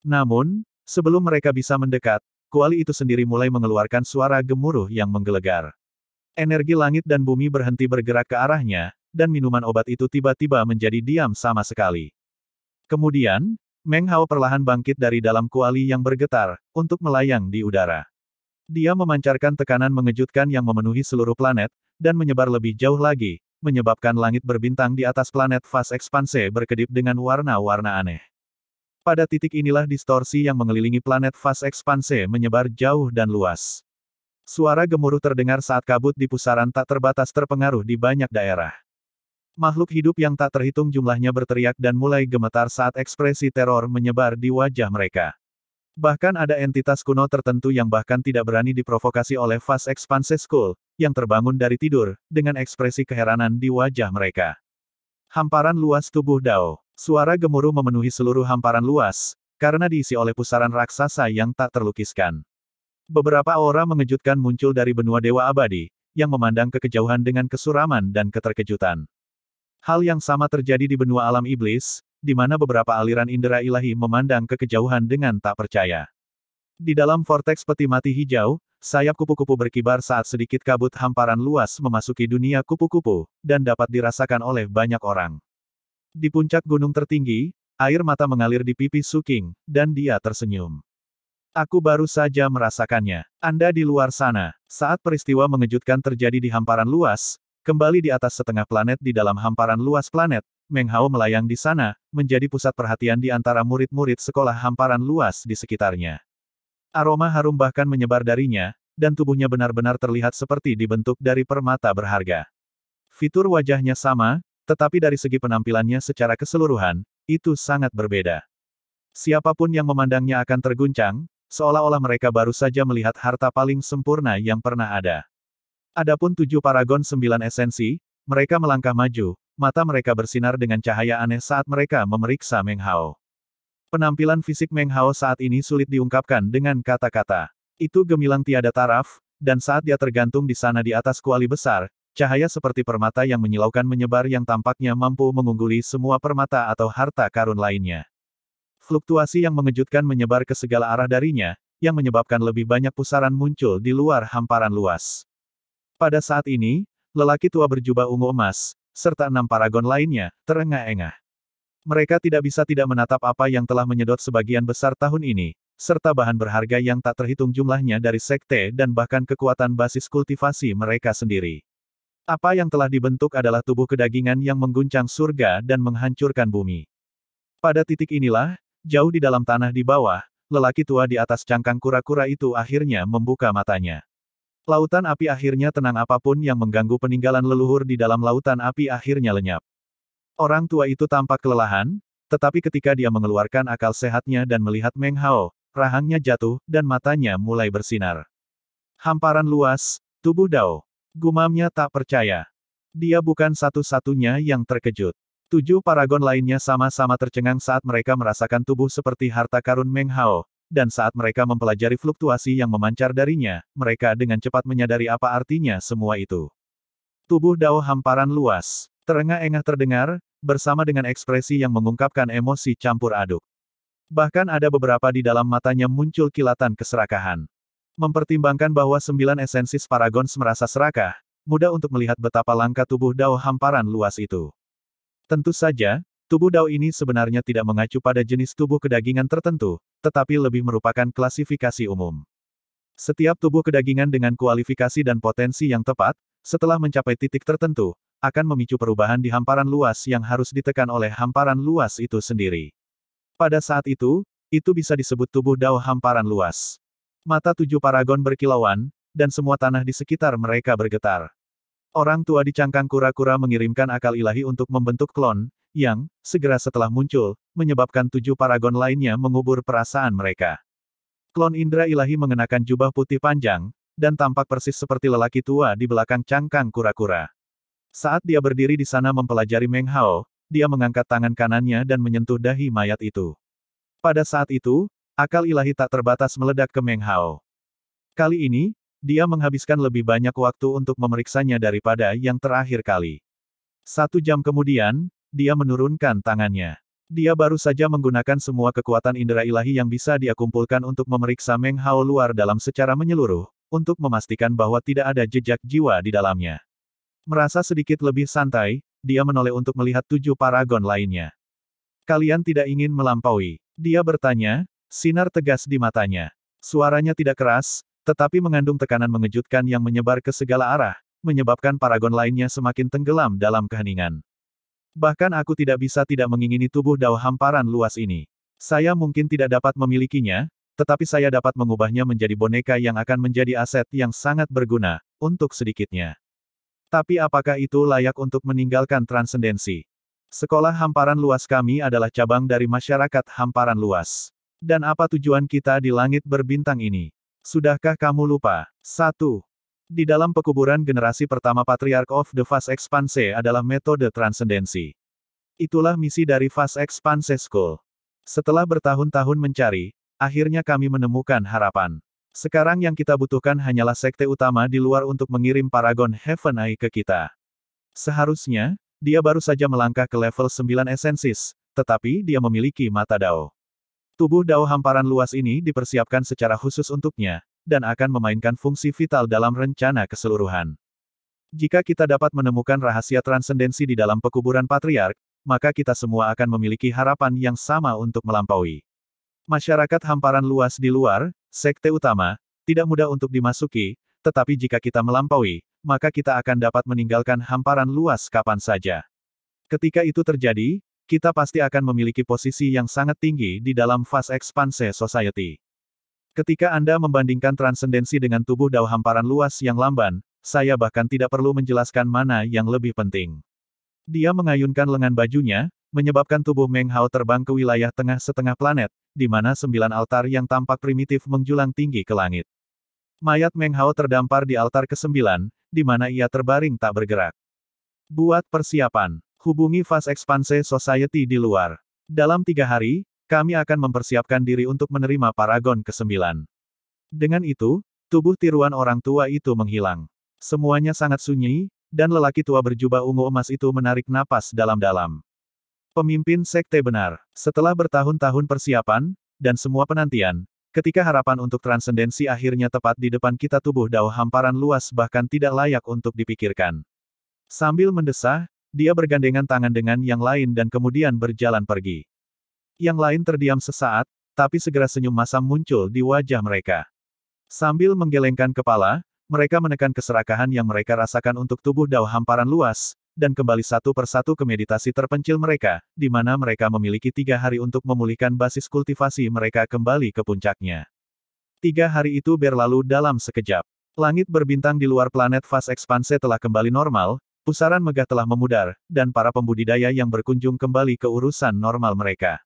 Speaker 1: Namun, sebelum mereka bisa mendekat, kuali itu sendiri mulai mengeluarkan suara gemuruh yang menggelegar. Energi langit dan bumi berhenti bergerak ke arahnya, dan minuman obat itu tiba-tiba menjadi diam sama sekali. Kemudian, Meng Hao perlahan bangkit dari dalam kuali yang bergetar, untuk melayang di udara. Dia memancarkan tekanan mengejutkan yang memenuhi seluruh planet, dan menyebar lebih jauh lagi, menyebabkan langit berbintang di atas planet fase ekspanse berkedip dengan warna-warna aneh. Pada titik inilah distorsi yang mengelilingi planet fase ekspanse menyebar jauh dan luas. Suara gemuruh terdengar saat kabut di pusaran tak terbatas terpengaruh di banyak daerah. Makhluk hidup yang tak terhitung jumlahnya berteriak dan mulai gemetar saat ekspresi teror menyebar di wajah mereka. Bahkan ada entitas kuno tertentu yang bahkan tidak berani diprovokasi oleh fase ekspanse school, yang terbangun dari tidur, dengan ekspresi keheranan di wajah mereka. Hamparan luas tubuh Dao Suara gemuruh memenuhi seluruh hamparan luas, karena diisi oleh pusaran raksasa yang tak terlukiskan. Beberapa aura mengejutkan muncul dari benua Dewa Abadi, yang memandang kekejauhan dengan kesuraman dan keterkejutan. Hal yang sama terjadi di benua alam iblis, di mana beberapa aliran indera ilahi memandang kekejauhan dengan tak percaya. Di dalam vortex peti mati hijau, sayap kupu-kupu berkibar saat sedikit kabut hamparan luas memasuki dunia kupu-kupu, dan dapat dirasakan oleh banyak orang. Di puncak gunung tertinggi, air mata mengalir di pipi Suking, dan dia tersenyum. Aku baru saja merasakannya. Anda di luar sana. Saat peristiwa mengejutkan terjadi di hamparan luas, kembali di atas setengah planet di dalam hamparan luas planet, Meng Hao melayang di sana, menjadi pusat perhatian di antara murid-murid sekolah hamparan luas di sekitarnya. Aroma harum bahkan menyebar darinya, dan tubuhnya benar-benar terlihat seperti dibentuk dari permata berharga. Fitur wajahnya sama, tetapi dari segi penampilannya secara keseluruhan, itu sangat berbeda. Siapapun yang memandangnya akan terguncang, seolah-olah mereka baru saja melihat harta paling sempurna yang pernah ada. Adapun tujuh paragon sembilan esensi, mereka melangkah maju, mata mereka bersinar dengan cahaya aneh saat mereka memeriksa Meng Hao. Penampilan fisik Meng Hao saat ini sulit diungkapkan dengan kata-kata. Itu gemilang tiada taraf, dan saat dia tergantung di sana di atas kuali besar, Cahaya seperti permata yang menyilaukan menyebar yang tampaknya mampu mengungguli semua permata atau harta karun lainnya. Fluktuasi yang mengejutkan menyebar ke segala arah darinya, yang menyebabkan lebih banyak pusaran muncul di luar hamparan luas. Pada saat ini, lelaki tua berjubah ungu emas, serta enam paragon lainnya, terengah-engah. Mereka tidak bisa tidak menatap apa yang telah menyedot sebagian besar tahun ini, serta bahan berharga yang tak terhitung jumlahnya dari sekte dan bahkan kekuatan basis kultivasi mereka sendiri. Apa yang telah dibentuk adalah tubuh kedagingan yang mengguncang surga dan menghancurkan bumi. Pada titik inilah, jauh di dalam tanah di bawah, lelaki tua di atas cangkang kura-kura itu akhirnya membuka matanya. Lautan api akhirnya tenang apapun yang mengganggu peninggalan leluhur di dalam lautan api akhirnya lenyap. Orang tua itu tampak kelelahan, tetapi ketika dia mengeluarkan akal sehatnya dan melihat Meng Hao, rahangnya jatuh, dan matanya mulai bersinar. Hamparan luas, tubuh Dao. Gumamnya tak percaya. Dia bukan satu-satunya yang terkejut. Tujuh paragon lainnya sama-sama tercengang saat mereka merasakan tubuh seperti harta karun Meng Hao, dan saat mereka mempelajari fluktuasi yang memancar darinya, mereka dengan cepat menyadari apa artinya semua itu. Tubuh Dao hamparan luas, terengah-engah terdengar, bersama dengan ekspresi yang mengungkapkan emosi campur aduk. Bahkan ada beberapa di dalam matanya muncul kilatan keserakahan. Mempertimbangkan bahwa sembilan esensis Paragons merasa serakah, mudah untuk melihat betapa langka tubuh Dao hamparan luas itu. Tentu saja, tubuh Dao ini sebenarnya tidak mengacu pada jenis tubuh kedagingan tertentu, tetapi lebih merupakan klasifikasi umum. Setiap tubuh kedagingan dengan kualifikasi dan potensi yang tepat, setelah mencapai titik tertentu, akan memicu perubahan di hamparan luas yang harus ditekan oleh hamparan luas itu sendiri. Pada saat itu, itu bisa disebut tubuh Dao hamparan luas. Mata tujuh paragon berkilauan, dan semua tanah di sekitar mereka bergetar. Orang tua di cangkang kura-kura mengirimkan akal ilahi untuk membentuk klon, yang, segera setelah muncul, menyebabkan tujuh paragon lainnya mengubur perasaan mereka. Klon Indra ilahi mengenakan jubah putih panjang, dan tampak persis seperti lelaki tua di belakang cangkang kura-kura. Saat dia berdiri di sana mempelajari Meng Hao, dia mengangkat tangan kanannya dan menyentuh dahi mayat itu. Pada saat itu, Akal ilahi tak terbatas meledak ke Meng Hao. Kali ini, dia menghabiskan lebih banyak waktu untuk memeriksanya daripada yang terakhir kali. Satu jam kemudian, dia menurunkan tangannya. Dia baru saja menggunakan semua kekuatan indera ilahi yang bisa dia kumpulkan untuk memeriksa Meng Hao luar dalam secara menyeluruh, untuk memastikan bahwa tidak ada jejak jiwa di dalamnya. Merasa sedikit lebih santai, dia menoleh untuk melihat tujuh paragon lainnya. Kalian tidak ingin melampaui. Dia bertanya, Sinar tegas di matanya. Suaranya tidak keras, tetapi mengandung tekanan mengejutkan yang menyebar ke segala arah, menyebabkan paragon lainnya semakin tenggelam dalam keheningan. Bahkan aku tidak bisa tidak mengingini tubuh dao hamparan luas ini. Saya mungkin tidak dapat memilikinya, tetapi saya dapat mengubahnya menjadi boneka yang akan menjadi aset yang sangat berguna, untuk sedikitnya. Tapi apakah itu layak untuk meninggalkan transendensi? Sekolah hamparan luas kami adalah cabang dari masyarakat hamparan luas. Dan apa tujuan kita di langit berbintang ini? Sudahkah kamu lupa? Satu, Di dalam pekuburan generasi pertama Patriarch of the Fast Expanse adalah metode transendensi. Itulah misi dari Fast Expanse School. Setelah bertahun-tahun mencari, akhirnya kami menemukan harapan. Sekarang yang kita butuhkan hanyalah sekte utama di luar untuk mengirim Paragon Heaven Eye ke kita. Seharusnya, dia baru saja melangkah ke level 9 esensis, tetapi dia memiliki mata dao. Tubuh dao hamparan luas ini dipersiapkan secara khusus untuknya, dan akan memainkan fungsi vital dalam rencana keseluruhan. Jika kita dapat menemukan rahasia transendensi di dalam pekuburan patriark, maka kita semua akan memiliki harapan yang sama untuk melampaui. Masyarakat hamparan luas di luar, sekte utama, tidak mudah untuk dimasuki, tetapi jika kita melampaui, maka kita akan dapat meninggalkan hamparan luas kapan saja. Ketika itu terjadi, kita pasti akan memiliki posisi yang sangat tinggi di dalam fase ekspansi society. Ketika Anda membandingkan transendensi dengan tubuh dao hamparan luas yang lamban, saya bahkan tidak perlu menjelaskan mana yang lebih penting. Dia mengayunkan lengan bajunya, menyebabkan tubuh Meng Hao terbang ke wilayah tengah setengah planet, di mana sembilan altar yang tampak primitif menjulang tinggi ke langit. Mayat Meng Hao terdampar di altar ke-9, di mana ia terbaring tak bergerak. Buat persiapan. Hubungi Fast Expanse Society di luar. Dalam tiga hari, kami akan mempersiapkan diri untuk menerima Paragon ke-9. Dengan itu, tubuh tiruan orang tua itu menghilang. Semuanya sangat sunyi, dan lelaki tua berjubah ungu emas itu menarik napas dalam-dalam. Pemimpin sekte benar. Setelah bertahun-tahun persiapan, dan semua penantian, ketika harapan untuk transendensi akhirnya tepat di depan kita tubuh Dao hamparan luas bahkan tidak layak untuk dipikirkan. Sambil mendesah, dia bergandengan tangan dengan yang lain dan kemudian berjalan pergi. Yang lain terdiam sesaat, tapi segera senyum masam muncul di wajah mereka. Sambil menggelengkan kepala, mereka menekan keserakahan yang mereka rasakan untuk tubuh Dao hamparan luas, dan kembali satu persatu ke meditasi terpencil mereka, di mana mereka memiliki tiga hari untuk memulihkan basis kultivasi mereka kembali ke puncaknya. Tiga hari itu berlalu dalam sekejap. Langit berbintang di luar planet fase ekspanse telah kembali normal, Pusaran megah telah memudar, dan para pembudidaya yang berkunjung kembali ke urusan normal mereka.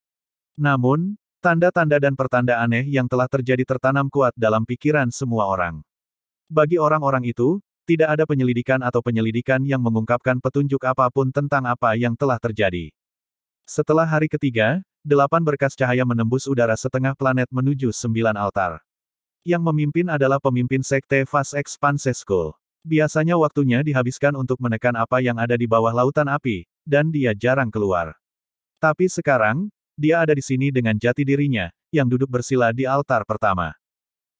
Speaker 1: Namun, tanda-tanda dan pertanda aneh yang telah terjadi tertanam kuat dalam pikiran semua orang. Bagi orang-orang itu, tidak ada penyelidikan atau penyelidikan yang mengungkapkan petunjuk apapun tentang apa yang telah terjadi. Setelah hari ketiga, delapan berkas cahaya menembus udara setengah planet menuju sembilan altar. Yang memimpin adalah pemimpin sekte Fas Expanse School. Biasanya waktunya dihabiskan untuk menekan apa yang ada di bawah lautan api, dan dia jarang keluar. Tapi sekarang, dia ada di sini dengan jati dirinya, yang duduk bersila di altar pertama.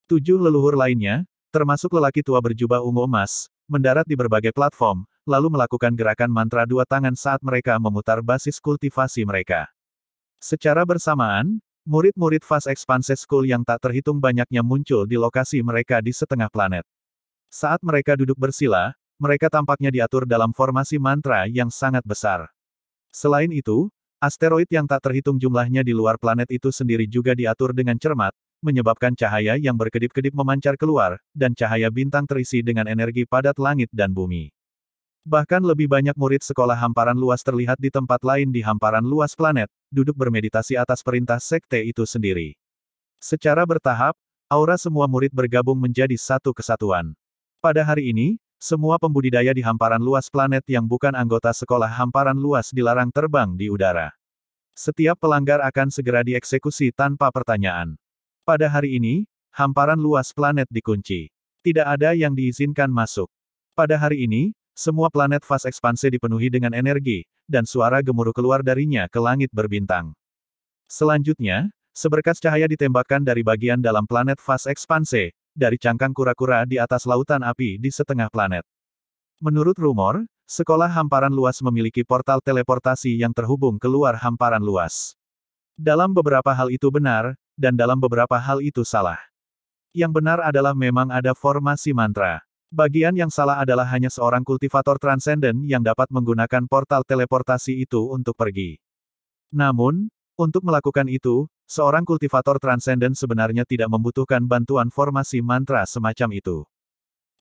Speaker 1: Tujuh leluhur lainnya, termasuk lelaki tua berjubah ungu emas, mendarat di berbagai platform, lalu melakukan gerakan mantra dua tangan saat mereka memutar basis kultivasi mereka. Secara bersamaan, murid-murid fast expanse school yang tak terhitung banyaknya muncul di lokasi mereka di setengah planet. Saat mereka duduk bersila, mereka tampaknya diatur dalam formasi mantra yang sangat besar. Selain itu, asteroid yang tak terhitung jumlahnya di luar planet itu sendiri juga diatur dengan cermat, menyebabkan cahaya yang berkedip-kedip memancar keluar, dan cahaya bintang terisi dengan energi padat langit dan bumi. Bahkan lebih banyak murid sekolah hamparan luas terlihat di tempat lain di hamparan luas planet, duduk bermeditasi atas perintah sekte itu sendiri. Secara bertahap, aura semua murid bergabung menjadi satu kesatuan. Pada hari ini, semua pembudidaya di hamparan luas planet yang bukan anggota sekolah hamparan luas dilarang terbang di udara. Setiap pelanggar akan segera dieksekusi tanpa pertanyaan. Pada hari ini, hamparan luas planet dikunci. Tidak ada yang diizinkan masuk. Pada hari ini, semua planet fase ekspansi dipenuhi dengan energi, dan suara gemuruh keluar darinya ke langit berbintang. Selanjutnya, seberkas cahaya ditembakkan dari bagian dalam planet fase ekspansi, dari cangkang kura-kura di atas lautan api di setengah planet. Menurut rumor, sekolah hamparan luas memiliki portal teleportasi yang terhubung keluar hamparan luas. Dalam beberapa hal itu benar, dan dalam beberapa hal itu salah. Yang benar adalah memang ada formasi mantra. Bagian yang salah adalah hanya seorang kultivator transenden yang dapat menggunakan portal teleportasi itu untuk pergi. Namun, untuk melakukan itu, Seorang kultivator transenden sebenarnya tidak membutuhkan bantuan formasi mantra semacam itu.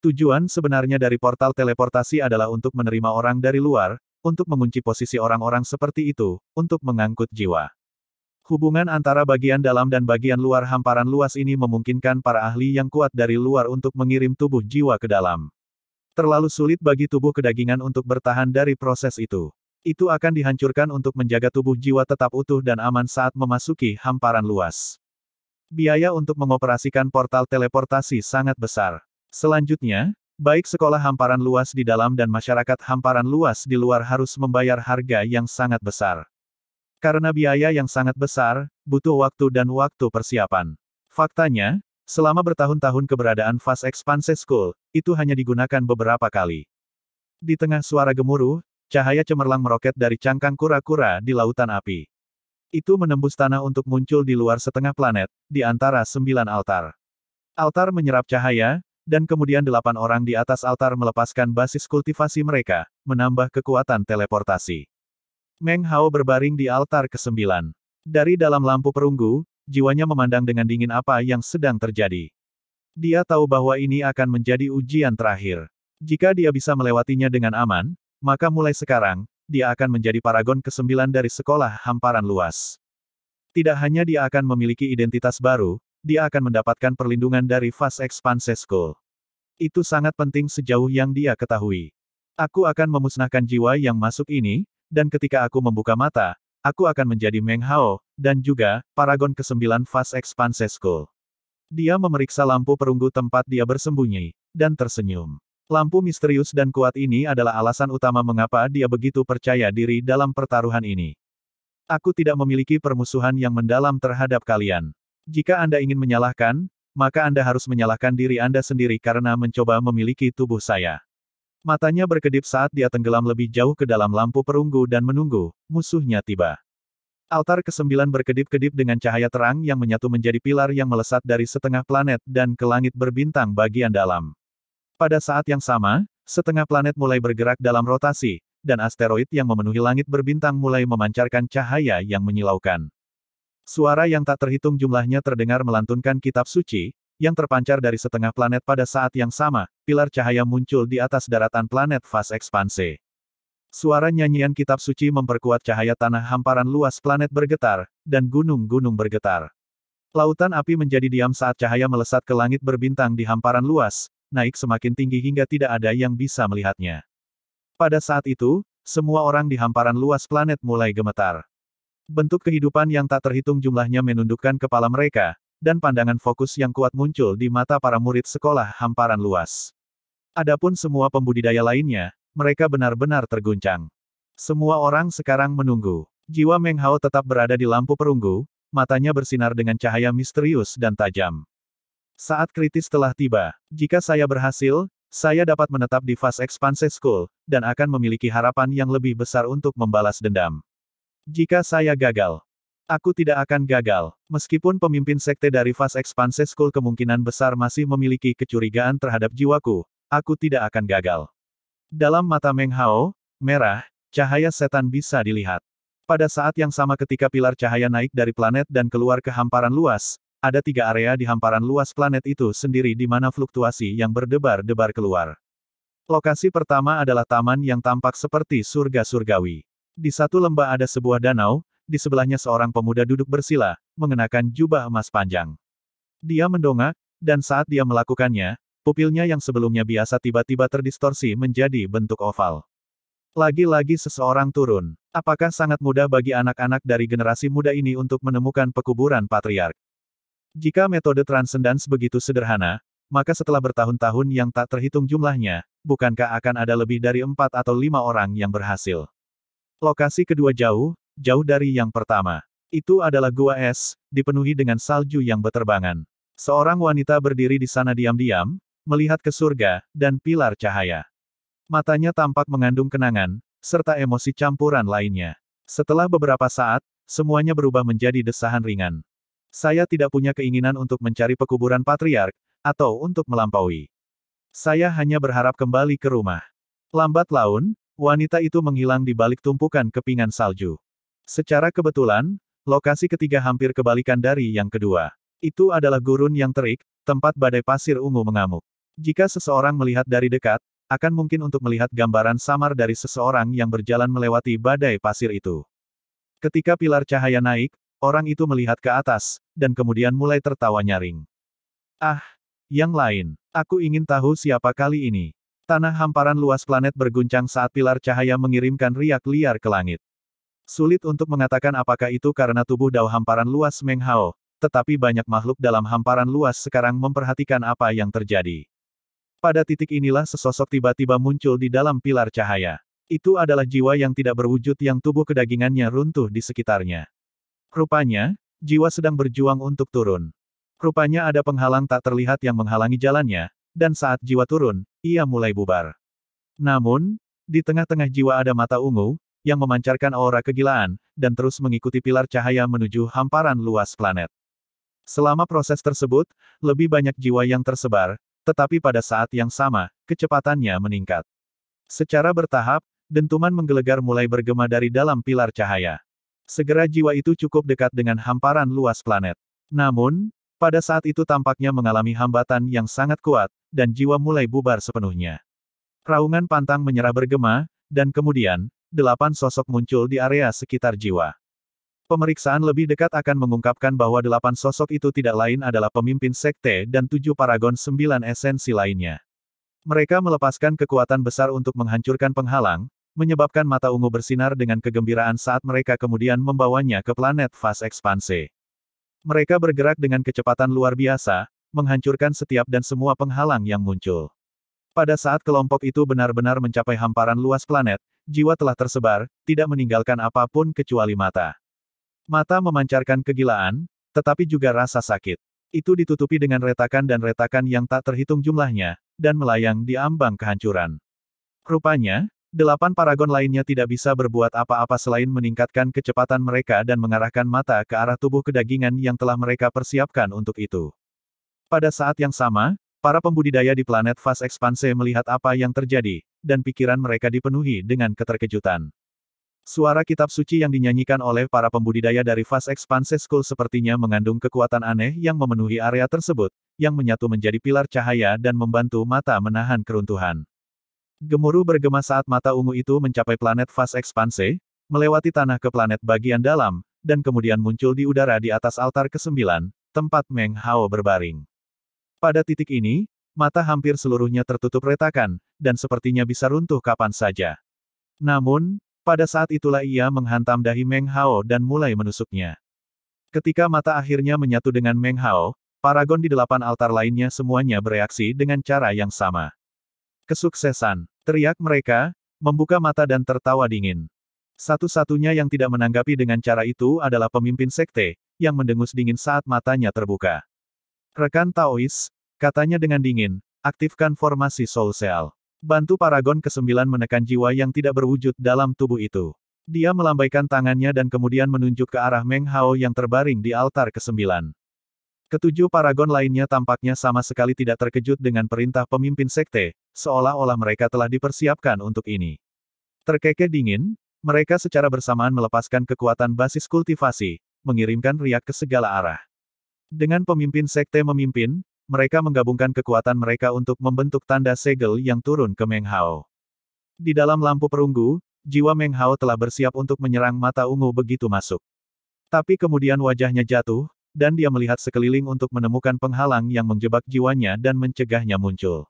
Speaker 1: Tujuan sebenarnya dari portal teleportasi adalah untuk menerima orang dari luar, untuk mengunci posisi orang-orang seperti itu, untuk mengangkut jiwa. Hubungan antara bagian dalam dan bagian luar hamparan luas ini memungkinkan para ahli yang kuat dari luar untuk mengirim tubuh jiwa ke dalam. Terlalu sulit bagi tubuh kedagingan untuk bertahan dari proses itu. Itu akan dihancurkan untuk menjaga tubuh jiwa tetap utuh dan aman saat memasuki hamparan luas. Biaya untuk mengoperasikan portal teleportasi sangat besar. Selanjutnya, baik sekolah hamparan luas di dalam dan masyarakat hamparan luas di luar harus membayar harga yang sangat besar. Karena biaya yang sangat besar, butuh waktu dan waktu persiapan. Faktanya, selama bertahun-tahun keberadaan Fast Expanse School, itu hanya digunakan beberapa kali. Di tengah suara gemuruh, Cahaya cemerlang meroket dari cangkang kura-kura di lautan api. Itu menembus tanah untuk muncul di luar setengah planet, di antara sembilan altar. Altar menyerap cahaya, dan kemudian delapan orang di atas altar melepaskan basis kultivasi mereka, menambah kekuatan teleportasi. Meng Hao berbaring di altar ke-9. Dari dalam lampu perunggu, jiwanya memandang dengan dingin apa yang sedang terjadi. Dia tahu bahwa ini akan menjadi ujian terakhir. Jika dia bisa melewatinya dengan aman, maka mulai sekarang, dia akan menjadi paragon ke-9 dari sekolah hamparan luas. Tidak hanya dia akan memiliki identitas baru, dia akan mendapatkan perlindungan dari Fast Expanse School. Itu sangat penting sejauh yang dia ketahui. Aku akan memusnahkan jiwa yang masuk ini, dan ketika aku membuka mata, aku akan menjadi Meng Hao, dan juga, Paragon ke-9 Fast Expanse School. Dia memeriksa lampu perunggu tempat dia bersembunyi, dan tersenyum. Lampu misterius dan kuat ini adalah alasan utama mengapa dia begitu percaya diri dalam pertaruhan ini. Aku tidak memiliki permusuhan yang mendalam terhadap kalian. Jika Anda ingin menyalahkan, maka Anda harus menyalahkan diri Anda sendiri karena mencoba memiliki tubuh saya. Matanya berkedip saat dia tenggelam lebih jauh ke dalam lampu perunggu dan menunggu, musuhnya tiba. Altar kesembilan berkedip-kedip dengan cahaya terang yang menyatu menjadi pilar yang melesat dari setengah planet dan ke langit berbintang bagian dalam. Pada saat yang sama, setengah planet mulai bergerak dalam rotasi, dan asteroid yang memenuhi langit berbintang mulai memancarkan cahaya yang menyilaukan. Suara yang tak terhitung jumlahnya terdengar melantunkan kitab suci, yang terpancar dari setengah planet pada saat yang sama, pilar cahaya muncul di atas daratan planet fase ekspansi. Suara nyanyian kitab suci memperkuat cahaya tanah hamparan luas planet bergetar, dan gunung-gunung bergetar. Lautan api menjadi diam saat cahaya melesat ke langit berbintang di hamparan luas, naik semakin tinggi hingga tidak ada yang bisa melihatnya. Pada saat itu, semua orang di hamparan luas planet mulai gemetar. Bentuk kehidupan yang tak terhitung jumlahnya menundukkan kepala mereka, dan pandangan fokus yang kuat muncul di mata para murid sekolah hamparan luas. Adapun semua pembudidaya lainnya, mereka benar-benar terguncang. Semua orang sekarang menunggu. Jiwa Meng Hao tetap berada di lampu perunggu, matanya bersinar dengan cahaya misterius dan tajam. Saat kritis telah tiba. Jika saya berhasil, saya dapat menetap di fase ekspansi School, dan akan memiliki harapan yang lebih besar untuk membalas dendam. Jika saya gagal, aku tidak akan gagal. Meskipun pemimpin sekte dari fase ekspansi School kemungkinan besar masih memiliki kecurigaan terhadap jiwaku, aku tidak akan gagal. Dalam mata Meng Hao, merah, cahaya setan bisa dilihat. Pada saat yang sama ketika pilar cahaya naik dari planet dan keluar ke hamparan luas, ada tiga area di hamparan luas planet itu sendiri di mana fluktuasi yang berdebar-debar keluar. Lokasi pertama adalah taman yang tampak seperti surga surgawi. Di satu lembah ada sebuah danau, di sebelahnya seorang pemuda duduk bersila, mengenakan jubah emas panjang. Dia mendongak, dan saat dia melakukannya, pupilnya yang sebelumnya biasa tiba-tiba terdistorsi menjadi bentuk oval. Lagi-lagi seseorang turun. Apakah sangat mudah bagi anak-anak dari generasi muda ini untuk menemukan pekuburan patriark? Jika metode transcendence begitu sederhana, maka setelah bertahun-tahun yang tak terhitung jumlahnya, bukankah akan ada lebih dari empat atau lima orang yang berhasil? Lokasi kedua jauh, jauh dari yang pertama. Itu adalah gua es, dipenuhi dengan salju yang berterbangan. Seorang wanita berdiri di sana diam-diam, melihat ke surga, dan pilar cahaya. Matanya tampak mengandung kenangan, serta emosi campuran lainnya. Setelah beberapa saat, semuanya berubah menjadi desahan ringan. Saya tidak punya keinginan untuk mencari pekuburan patriark, atau untuk melampaui. Saya hanya berharap kembali ke rumah. Lambat laun, wanita itu menghilang di balik tumpukan kepingan salju. Secara kebetulan, lokasi ketiga hampir kebalikan dari yang kedua. Itu adalah gurun yang terik, tempat badai pasir ungu mengamuk. Jika seseorang melihat dari dekat, akan mungkin untuk melihat gambaran samar dari seseorang yang berjalan melewati badai pasir itu. Ketika pilar cahaya naik, Orang itu melihat ke atas, dan kemudian mulai tertawa nyaring. Ah, yang lain, aku ingin tahu siapa kali ini. Tanah hamparan luas planet berguncang saat pilar cahaya mengirimkan riak liar ke langit. Sulit untuk mengatakan apakah itu karena tubuh dao hamparan luas Meng Hao, tetapi banyak makhluk dalam hamparan luas sekarang memperhatikan apa yang terjadi. Pada titik inilah sesosok tiba-tiba muncul di dalam pilar cahaya. Itu adalah jiwa yang tidak berwujud yang tubuh kedagingannya runtuh di sekitarnya. Rupanya, jiwa sedang berjuang untuk turun. Rupanya ada penghalang tak terlihat yang menghalangi jalannya, dan saat jiwa turun, ia mulai bubar. Namun, di tengah-tengah jiwa ada mata ungu, yang memancarkan aura kegilaan, dan terus mengikuti pilar cahaya menuju hamparan luas planet. Selama proses tersebut, lebih banyak jiwa yang tersebar, tetapi pada saat yang sama, kecepatannya meningkat. Secara bertahap, dentuman menggelegar mulai bergema dari dalam pilar cahaya. Segera jiwa itu cukup dekat dengan hamparan luas planet. Namun, pada saat itu tampaknya mengalami hambatan yang sangat kuat, dan jiwa mulai bubar sepenuhnya. Raungan pantang menyerah bergema, dan kemudian, delapan sosok muncul di area sekitar jiwa. Pemeriksaan lebih dekat akan mengungkapkan bahwa delapan sosok itu tidak lain adalah pemimpin sekte dan tujuh paragon sembilan esensi lainnya. Mereka melepaskan kekuatan besar untuk menghancurkan penghalang, menyebabkan mata ungu bersinar dengan kegembiraan saat mereka kemudian membawanya ke planet fase ekspansi. Mereka bergerak dengan kecepatan luar biasa, menghancurkan setiap dan semua penghalang yang muncul. Pada saat kelompok itu benar-benar mencapai hamparan luas planet, jiwa telah tersebar, tidak meninggalkan apapun kecuali mata. Mata memancarkan kegilaan, tetapi juga rasa sakit. Itu ditutupi dengan retakan dan retakan yang tak terhitung jumlahnya, dan melayang di ambang kehancuran. Rupanya, Delapan paragon lainnya tidak bisa berbuat apa-apa selain meningkatkan kecepatan mereka dan mengarahkan mata ke arah tubuh kedagingan yang telah mereka persiapkan untuk itu. Pada saat yang sama, para pembudidaya di planet Fast Expanse melihat apa yang terjadi, dan pikiran mereka dipenuhi dengan keterkejutan. Suara kitab suci yang dinyanyikan oleh para pembudidaya dari Fast Expanse School sepertinya mengandung kekuatan aneh yang memenuhi area tersebut, yang menyatu menjadi pilar cahaya dan membantu mata menahan keruntuhan. Gemuruh bergema saat mata ungu itu mencapai planet fase ekspanse, melewati tanah ke planet bagian dalam, dan kemudian muncul di udara di atas altar ke-9, tempat Meng Hao berbaring. Pada titik ini, mata hampir seluruhnya tertutup retakan, dan sepertinya bisa runtuh kapan saja. Namun, pada saat itulah ia menghantam dahi Meng Hao dan mulai menusuknya. Ketika mata akhirnya menyatu dengan Meng Hao, paragon di delapan altar lainnya semuanya bereaksi dengan cara yang sama. Kesuksesan, teriak mereka, membuka mata dan tertawa dingin. Satu-satunya yang tidak menanggapi dengan cara itu adalah pemimpin sekte, yang mendengus dingin saat matanya terbuka. Rekan Taois, katanya dengan dingin, aktifkan formasi Soul Seal. Bantu Paragon ke-9 menekan jiwa yang tidak berwujud dalam tubuh itu. Dia melambaikan tangannya dan kemudian menunjuk ke arah Meng Hao yang terbaring di altar ke-9. Ketujuh paragon lainnya tampaknya sama sekali tidak terkejut dengan perintah pemimpin sekte, seolah-olah mereka telah dipersiapkan untuk ini. Terkekeh dingin, mereka secara bersamaan melepaskan kekuatan basis kultivasi, mengirimkan riak ke segala arah. Dengan pemimpin sekte memimpin, mereka menggabungkan kekuatan mereka untuk membentuk tanda segel yang turun ke Meng Hao. Di dalam lampu perunggu, jiwa Meng Hao telah bersiap untuk menyerang mata ungu begitu masuk. Tapi kemudian wajahnya jatuh, dan dia melihat sekeliling untuk menemukan penghalang yang menjebak jiwanya dan mencegahnya muncul.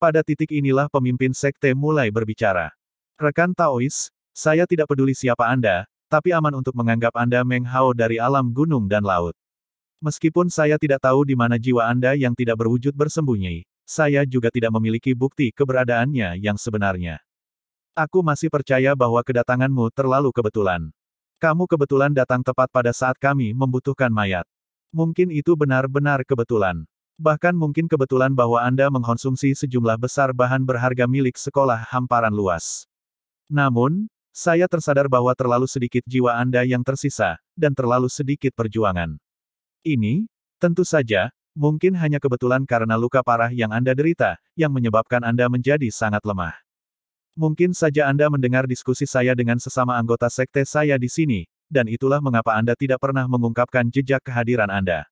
Speaker 1: Pada titik inilah pemimpin sekte mulai berbicara. Rekan Taois, saya tidak peduli siapa Anda, tapi aman untuk menganggap Anda Meng Hao dari alam gunung dan laut. Meskipun saya tidak tahu di mana jiwa Anda yang tidak berwujud bersembunyi, saya juga tidak memiliki bukti keberadaannya yang sebenarnya. Aku masih percaya bahwa kedatanganmu terlalu kebetulan. Kamu kebetulan datang tepat pada saat kami membutuhkan mayat. Mungkin itu benar-benar kebetulan. Bahkan mungkin kebetulan bahwa Anda mengkonsumsi sejumlah besar bahan berharga milik sekolah hamparan luas. Namun, saya tersadar bahwa terlalu sedikit jiwa Anda yang tersisa, dan terlalu sedikit perjuangan. Ini, tentu saja, mungkin hanya kebetulan karena luka parah yang Anda derita, yang menyebabkan Anda menjadi sangat lemah. Mungkin saja Anda mendengar diskusi saya dengan sesama anggota sekte saya di sini, dan itulah mengapa Anda tidak pernah mengungkapkan jejak kehadiran Anda.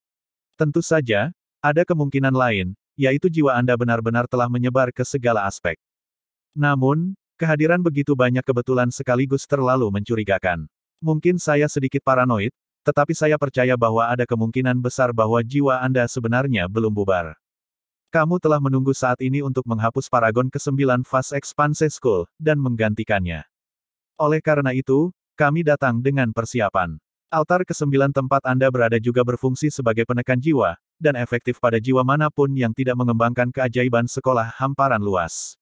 Speaker 1: Tentu saja, ada kemungkinan lain, yaitu jiwa Anda benar-benar telah menyebar ke segala aspek. Namun, kehadiran begitu banyak kebetulan sekaligus terlalu mencurigakan. Mungkin saya sedikit paranoid, tetapi saya percaya bahwa ada kemungkinan besar bahwa jiwa Anda sebenarnya belum bubar. Kamu telah menunggu saat ini untuk menghapus Paragon ke-9 fase ekspansi School, dan menggantikannya. Oleh karena itu, kami datang dengan persiapan. Altar ke-9 tempat Anda berada juga berfungsi sebagai penekan jiwa, dan efektif pada jiwa manapun yang tidak mengembangkan keajaiban sekolah hamparan luas.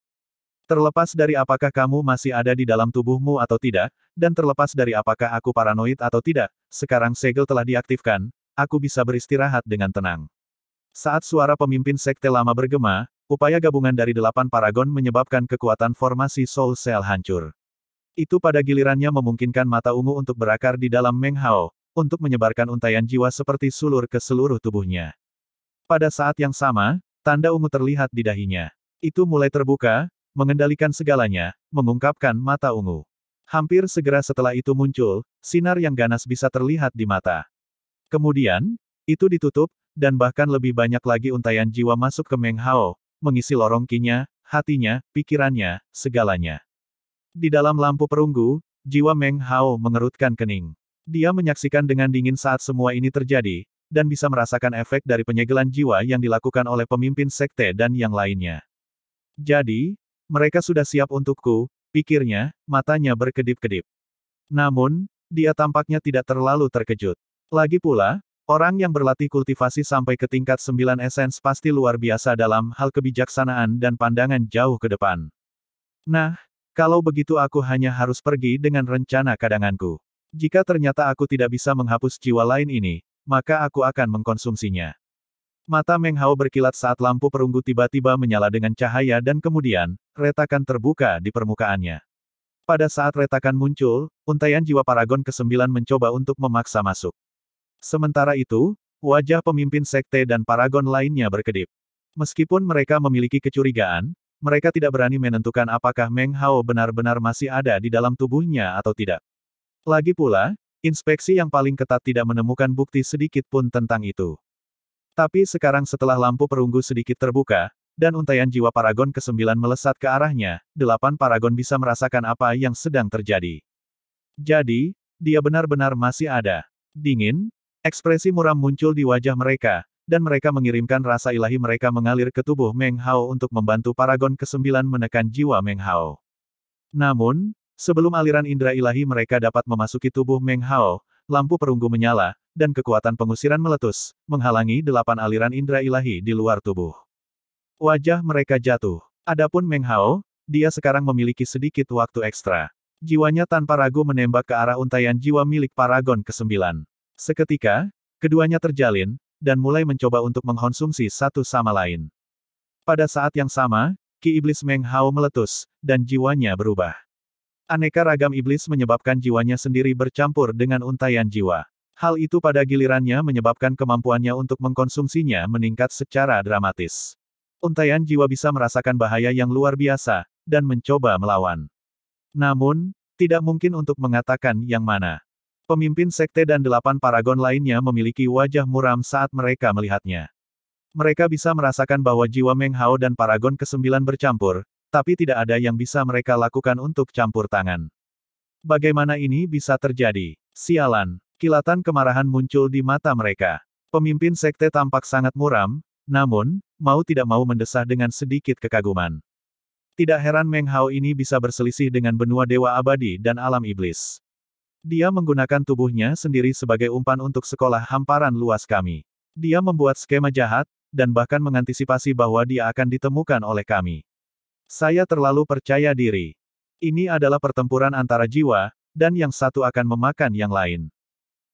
Speaker 1: Terlepas dari apakah kamu masih ada di dalam tubuhmu atau tidak, dan terlepas dari apakah aku paranoid atau tidak, sekarang segel telah diaktifkan, aku bisa beristirahat dengan tenang. Saat suara pemimpin sekte lama bergema, upaya gabungan dari delapan paragon menyebabkan kekuatan formasi Soul Cell hancur. Itu pada gilirannya memungkinkan mata ungu untuk berakar di dalam Meng Hao, untuk menyebarkan untayan jiwa seperti sulur ke seluruh tubuhnya. Pada saat yang sama, tanda ungu terlihat di dahinya. Itu mulai terbuka, mengendalikan segalanya, mengungkapkan mata ungu. Hampir segera setelah itu muncul, sinar yang ganas bisa terlihat di mata. Kemudian, itu ditutup, dan bahkan lebih banyak lagi untayan jiwa masuk ke Meng Hao, mengisi lorong kinya, hatinya, pikirannya, segalanya. Di dalam lampu perunggu, jiwa Meng Hao mengerutkan kening. Dia menyaksikan dengan dingin saat semua ini terjadi, dan bisa merasakan efek dari penyegelan jiwa yang dilakukan oleh pemimpin sekte dan yang lainnya. Jadi, mereka sudah siap untukku, pikirnya, matanya berkedip-kedip. Namun, dia tampaknya tidak terlalu terkejut. Lagi pula, Orang yang berlatih kultivasi sampai ke tingkat 9 esens pasti luar biasa dalam hal kebijaksanaan dan pandangan jauh ke depan. Nah, kalau begitu aku hanya harus pergi dengan rencana kadanganku. Jika ternyata aku tidak bisa menghapus jiwa lain ini, maka aku akan mengkonsumsinya. Mata Meng Hao berkilat saat lampu perunggu tiba-tiba menyala dengan cahaya dan kemudian, retakan terbuka di permukaannya. Pada saat retakan muncul, untaian jiwa Paragon ke-9 mencoba untuk memaksa masuk. Sementara itu, wajah pemimpin sekte dan paragon lainnya berkedip. Meskipun mereka memiliki kecurigaan, mereka tidak berani menentukan apakah Meng Hao benar-benar masih ada di dalam tubuhnya atau tidak. Lagi pula, inspeksi yang paling ketat tidak menemukan bukti sedikit pun tentang itu. Tapi sekarang setelah lampu perunggu sedikit terbuka, dan untaian jiwa Paragon ke-9 melesat ke arahnya, delapan Paragon bisa merasakan apa yang sedang terjadi. Jadi, dia benar-benar masih ada. Dingin, Ekspresi muram muncul di wajah mereka, dan mereka mengirimkan rasa ilahi mereka mengalir ke tubuh Meng Hao untuk membantu Paragon ke-9 menekan jiwa Meng Hao. Namun, sebelum aliran indera ilahi mereka dapat memasuki tubuh Meng Hao, lampu perunggu menyala, dan kekuatan pengusiran meletus, menghalangi delapan aliran indera ilahi di luar tubuh. Wajah mereka jatuh. Adapun Meng Hao, dia sekarang memiliki sedikit waktu ekstra. Jiwanya tanpa ragu menembak ke arah untaian jiwa milik Paragon ke-9. Seketika, keduanya terjalin, dan mulai mencoba untuk mengkonsumsi satu sama lain. Pada saat yang sama, Ki Iblis Meng Hao meletus, dan jiwanya berubah. Aneka ragam iblis menyebabkan jiwanya sendiri bercampur dengan untayan jiwa. Hal itu pada gilirannya menyebabkan kemampuannya untuk mengkonsumsinya meningkat secara dramatis. Untayan jiwa bisa merasakan bahaya yang luar biasa, dan mencoba melawan. Namun, tidak mungkin untuk mengatakan yang mana. Pemimpin sekte dan delapan paragon lainnya memiliki wajah muram saat mereka melihatnya. Mereka bisa merasakan bahwa jiwa Meng Hao dan paragon ke kesembilan bercampur, tapi tidak ada yang bisa mereka lakukan untuk campur tangan. Bagaimana ini bisa terjadi? Sialan, kilatan kemarahan muncul di mata mereka. Pemimpin sekte tampak sangat muram, namun, mau tidak mau mendesah dengan sedikit kekaguman. Tidak heran Meng Hao ini bisa berselisih dengan benua dewa abadi dan alam iblis. Dia menggunakan tubuhnya sendiri sebagai umpan untuk sekolah hamparan luas kami. Dia membuat skema jahat, dan bahkan mengantisipasi bahwa dia akan ditemukan oleh kami. Saya terlalu percaya diri. Ini adalah pertempuran antara jiwa, dan yang satu akan memakan yang lain.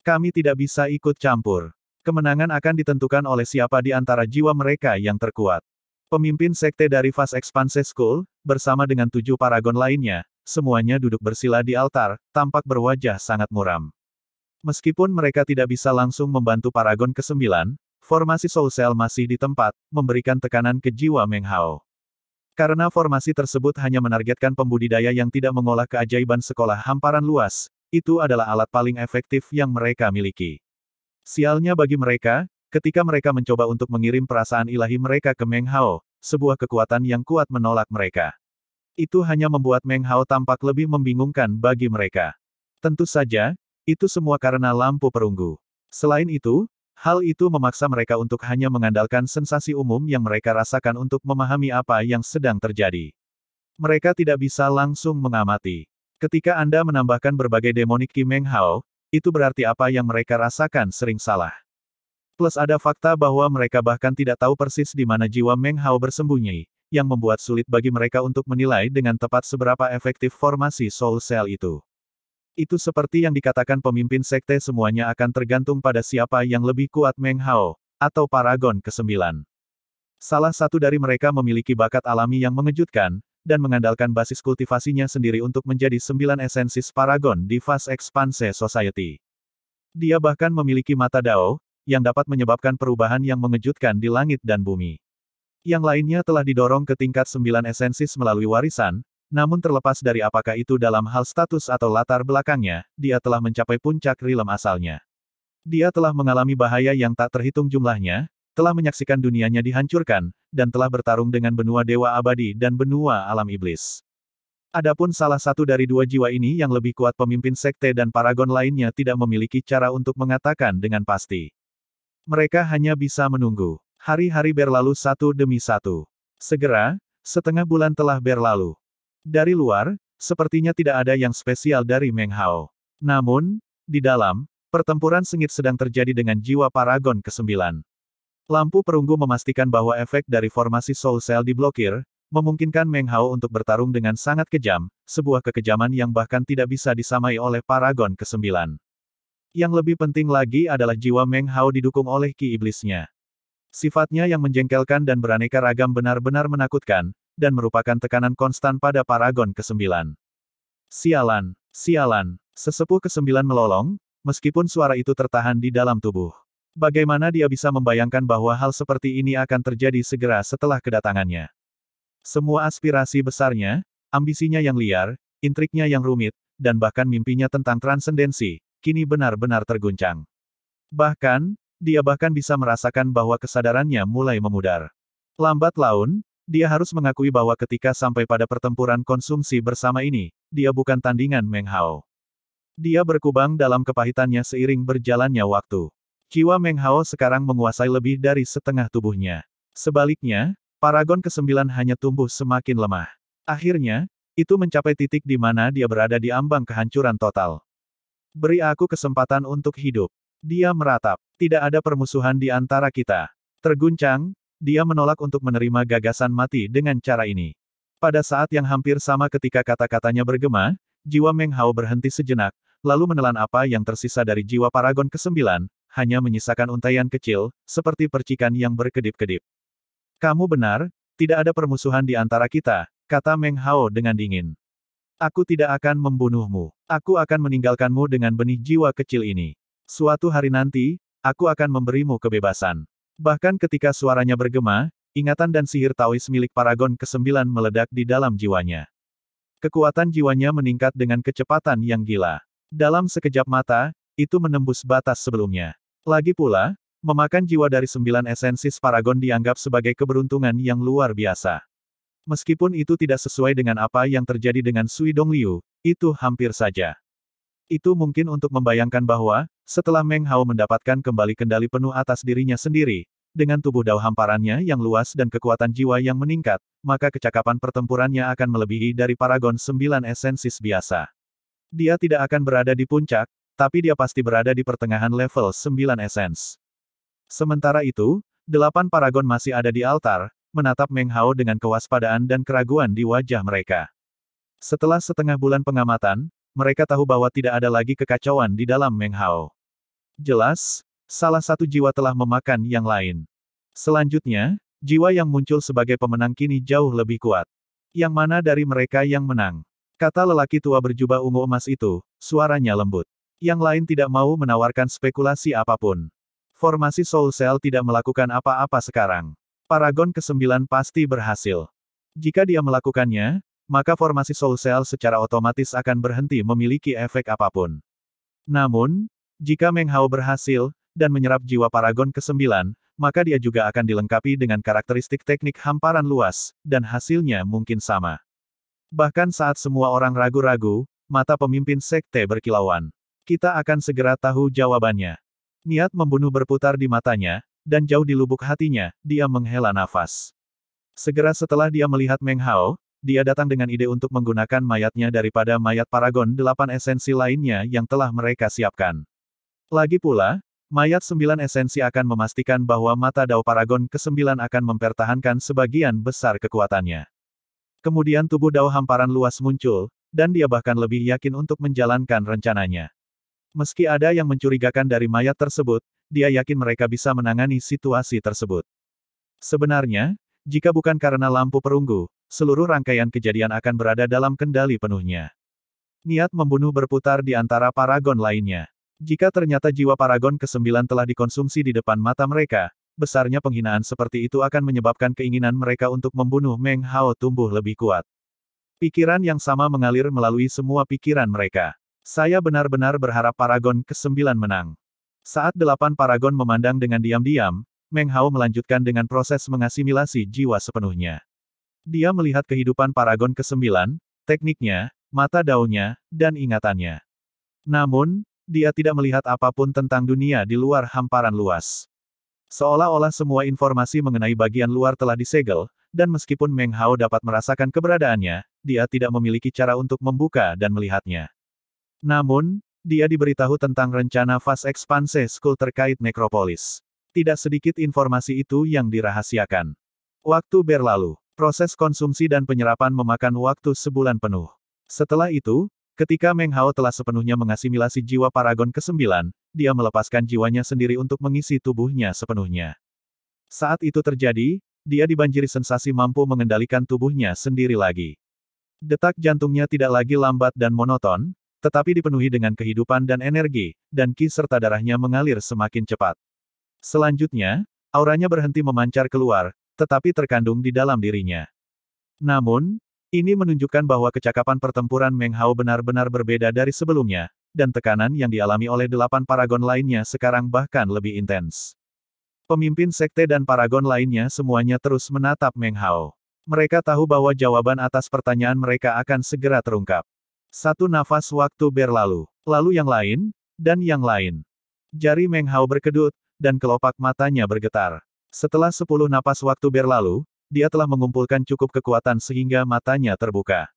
Speaker 1: Kami tidak bisa ikut campur. Kemenangan akan ditentukan oleh siapa di antara jiwa mereka yang terkuat. Pemimpin sekte dari Fast Expanse School, bersama dengan tujuh paragon lainnya, semuanya duduk bersila di altar, tampak berwajah sangat muram. Meskipun mereka tidak bisa langsung membantu Paragon ke-9, formasi Soul Cell masih di tempat, memberikan tekanan ke jiwa Meng Hao. Karena formasi tersebut hanya menargetkan pembudidaya yang tidak mengolah keajaiban sekolah hamparan luas, itu adalah alat paling efektif yang mereka miliki. Sialnya bagi mereka, ketika mereka mencoba untuk mengirim perasaan ilahi mereka ke Meng Hao, sebuah kekuatan yang kuat menolak mereka. Itu hanya membuat Meng Hao tampak lebih membingungkan bagi mereka. Tentu saja, itu semua karena lampu perunggu. Selain itu, hal itu memaksa mereka untuk hanya mengandalkan sensasi umum yang mereka rasakan untuk memahami apa yang sedang terjadi. Mereka tidak bisa langsung mengamati. Ketika Anda menambahkan berbagai demonik Ki Meng Hao, itu berarti apa yang mereka rasakan sering salah. Plus ada fakta bahwa mereka bahkan tidak tahu persis di mana jiwa Meng Hao bersembunyi, yang membuat sulit bagi mereka untuk menilai dengan tepat seberapa efektif formasi Soul Cell itu. Itu seperti yang dikatakan pemimpin sekte semuanya akan tergantung pada siapa yang lebih kuat Meng Hao, atau Paragon ke-9. Salah satu dari mereka memiliki bakat alami yang mengejutkan, dan mengandalkan basis kultivasinya sendiri untuk menjadi sembilan esensis Paragon di Fast Expanse Society. Dia bahkan memiliki mata dao, yang dapat menyebabkan perubahan yang mengejutkan di langit dan bumi. Yang lainnya telah didorong ke tingkat sembilan esensis melalui warisan, namun terlepas dari apakah itu dalam hal status atau latar belakangnya, dia telah mencapai puncak rilem asalnya. Dia telah mengalami bahaya yang tak terhitung jumlahnya, telah menyaksikan dunianya dihancurkan, dan telah bertarung dengan benua dewa abadi dan benua alam iblis. Adapun salah satu dari dua jiwa ini yang lebih kuat pemimpin sekte dan paragon lainnya tidak memiliki cara untuk mengatakan dengan pasti. Mereka hanya bisa menunggu. Hari-hari berlalu satu demi satu. Segera, setengah bulan telah berlalu. Dari luar, sepertinya tidak ada yang spesial dari Meng Hao. Namun, di dalam, pertempuran sengit sedang terjadi dengan jiwa Paragon ke-9. Lampu perunggu memastikan bahwa efek dari formasi Soul Cell diblokir, memungkinkan Meng Hao untuk bertarung dengan sangat kejam, sebuah kekejaman yang bahkan tidak bisa disamai oleh Paragon ke-9. Yang lebih penting lagi adalah jiwa Meng Hao didukung oleh ki iblisnya. Sifatnya yang menjengkelkan dan beraneka ragam benar-benar menakutkan, dan merupakan tekanan konstan pada Paragon ke-9. Sialan, sialan, sesepuh ke-9 melolong, meskipun suara itu tertahan di dalam tubuh. Bagaimana dia bisa membayangkan bahwa hal seperti ini akan terjadi segera setelah kedatangannya? Semua aspirasi besarnya, ambisinya yang liar, intriknya yang rumit, dan bahkan mimpinya tentang transendensi, kini benar-benar terguncang. Bahkan, dia bahkan bisa merasakan bahwa kesadarannya mulai memudar. Lambat laun, dia harus mengakui bahwa ketika sampai pada pertempuran konsumsi bersama ini, dia bukan tandingan Meng Hao. Dia berkubang dalam kepahitannya seiring berjalannya waktu. Jiwa Meng Hao sekarang menguasai lebih dari setengah tubuhnya. Sebaliknya, Paragon ke-9 hanya tumbuh semakin lemah. Akhirnya, itu mencapai titik di mana dia berada di ambang kehancuran total. Beri aku kesempatan untuk hidup. Dia meratap. Tidak ada permusuhan di antara kita. Terguncang, dia menolak untuk menerima gagasan mati dengan cara ini. Pada saat yang hampir sama ketika kata-katanya bergema, jiwa Meng Hao berhenti sejenak, lalu menelan apa yang tersisa dari jiwa Paragon ke-9, hanya menyisakan untayan kecil, seperti percikan yang berkedip-kedip. Kamu benar, tidak ada permusuhan di antara kita, kata Meng Hao dengan dingin. Aku tidak akan membunuhmu. Aku akan meninggalkanmu dengan benih jiwa kecil ini. Suatu hari nanti, aku akan memberimu kebebasan. Bahkan ketika suaranya bergema, ingatan dan sihir Taois milik Paragon ke-9 meledak di dalam jiwanya. Kekuatan jiwanya meningkat dengan kecepatan yang gila. Dalam sekejap mata, itu menembus batas sebelumnya. Lagi pula, memakan jiwa dari sembilan esensis Paragon dianggap sebagai keberuntungan yang luar biasa. Meskipun itu tidak sesuai dengan apa yang terjadi dengan Sui Dong Liu, itu hampir saja. Itu mungkin untuk membayangkan bahwa, setelah Meng Hao mendapatkan kembali kendali penuh atas dirinya sendiri, dengan tubuh dao hamparannya yang luas dan kekuatan jiwa yang meningkat, maka kecakapan pertempurannya akan melebihi dari Paragon sembilan Esensis biasa. Dia tidak akan berada di puncak, tapi dia pasti berada di pertengahan level sembilan esens. Sementara itu, delapan Paragon masih ada di altar, menatap Meng Hao dengan kewaspadaan dan keraguan di wajah mereka. Setelah setengah bulan pengamatan, mereka tahu bahwa tidak ada lagi kekacauan di dalam Meng Hao. Jelas, salah satu jiwa telah memakan yang lain. Selanjutnya, jiwa yang muncul sebagai pemenang kini jauh lebih kuat. Yang mana dari mereka yang menang? Kata lelaki tua berjubah ungu emas itu, suaranya lembut. Yang lain tidak mau menawarkan spekulasi apapun. Formasi Soul Cell tidak melakukan apa-apa sekarang. Paragon ke-9 pasti berhasil. Jika dia melakukannya, maka formasi Soul Cell secara otomatis akan berhenti memiliki efek apapun. Namun, jika Meng Hao berhasil, dan menyerap jiwa Paragon ke-9, maka dia juga akan dilengkapi dengan karakteristik teknik hamparan luas, dan hasilnya mungkin sama. Bahkan saat semua orang ragu-ragu, mata pemimpin sekte berkilauan. Kita akan segera tahu jawabannya. Niat membunuh berputar di matanya, dan jauh di lubuk hatinya, dia menghela nafas. Segera setelah dia melihat Meng Hao, dia datang dengan ide untuk menggunakan mayatnya daripada mayat Paragon delapan esensi lainnya yang telah mereka siapkan. Lagi pula, mayat sembilan esensi akan memastikan bahwa mata Dao Paragon ke-9 akan mempertahankan sebagian besar kekuatannya. Kemudian tubuh Dao hamparan luas muncul, dan dia bahkan lebih yakin untuk menjalankan rencananya. Meski ada yang mencurigakan dari mayat tersebut, dia yakin mereka bisa menangani situasi tersebut. Sebenarnya, jika bukan karena lampu perunggu, seluruh rangkaian kejadian akan berada dalam kendali penuhnya. Niat membunuh berputar di antara paragon lainnya. Jika ternyata jiwa paragon ke-9 telah dikonsumsi di depan mata mereka, besarnya penghinaan seperti itu akan menyebabkan keinginan mereka untuk membunuh Meng Hao tumbuh lebih kuat. Pikiran yang sama mengalir melalui semua pikiran mereka. Saya benar-benar berharap paragon ke-9 menang. Saat delapan paragon memandang dengan diam-diam, Meng Hao melanjutkan dengan proses mengasimilasi jiwa sepenuhnya. Dia melihat kehidupan Paragon ke-9, tekniknya, mata daunnya, dan ingatannya. Namun, dia tidak melihat apapun tentang dunia di luar hamparan luas. Seolah-olah semua informasi mengenai bagian luar telah disegel, dan meskipun Meng Hao dapat merasakan keberadaannya, dia tidak memiliki cara untuk membuka dan melihatnya. Namun, dia diberitahu tentang rencana fase ekspansi skul terkait nekropolis. Tidak sedikit informasi itu yang dirahasiakan. Waktu berlalu, proses konsumsi dan penyerapan memakan waktu sebulan penuh. Setelah itu, ketika Meng Hao telah sepenuhnya mengasimilasi jiwa Paragon ke-9, dia melepaskan jiwanya sendiri untuk mengisi tubuhnya sepenuhnya. Saat itu terjadi, dia dibanjiri sensasi mampu mengendalikan tubuhnya sendiri lagi. Detak jantungnya tidak lagi lambat dan monoton, tetapi dipenuhi dengan kehidupan dan energi, dan ki serta darahnya mengalir semakin cepat. Selanjutnya, auranya berhenti memancar keluar, tetapi terkandung di dalam dirinya. Namun, ini menunjukkan bahwa kecakapan pertempuran Meng Hao benar-benar berbeda dari sebelumnya, dan tekanan yang dialami oleh delapan paragon lainnya sekarang bahkan lebih intens. Pemimpin sekte dan paragon lainnya semuanya terus menatap Meng Hao. Mereka tahu bahwa jawaban atas pertanyaan mereka akan segera terungkap. Satu nafas waktu berlalu, lalu yang lain, dan yang lain. Jari Meng Hao berkedut, dan kelopak matanya bergetar. Setelah sepuluh napas waktu berlalu, dia telah mengumpulkan cukup kekuatan sehingga matanya terbuka.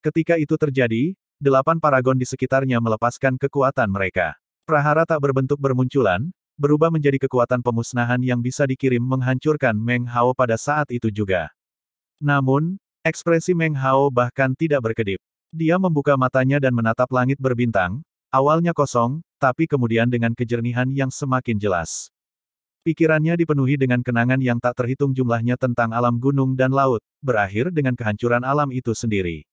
Speaker 1: Ketika itu terjadi, delapan paragon di sekitarnya melepaskan kekuatan mereka. Prahara tak berbentuk bermunculan, berubah menjadi kekuatan pemusnahan yang bisa dikirim menghancurkan Meng Hao pada saat itu juga. Namun, ekspresi Meng Hao bahkan tidak berkedip. Dia membuka matanya dan menatap langit berbintang, Awalnya kosong, tapi kemudian dengan kejernihan yang semakin jelas. Pikirannya dipenuhi dengan kenangan yang tak terhitung jumlahnya tentang alam gunung dan laut, berakhir dengan kehancuran alam itu sendiri.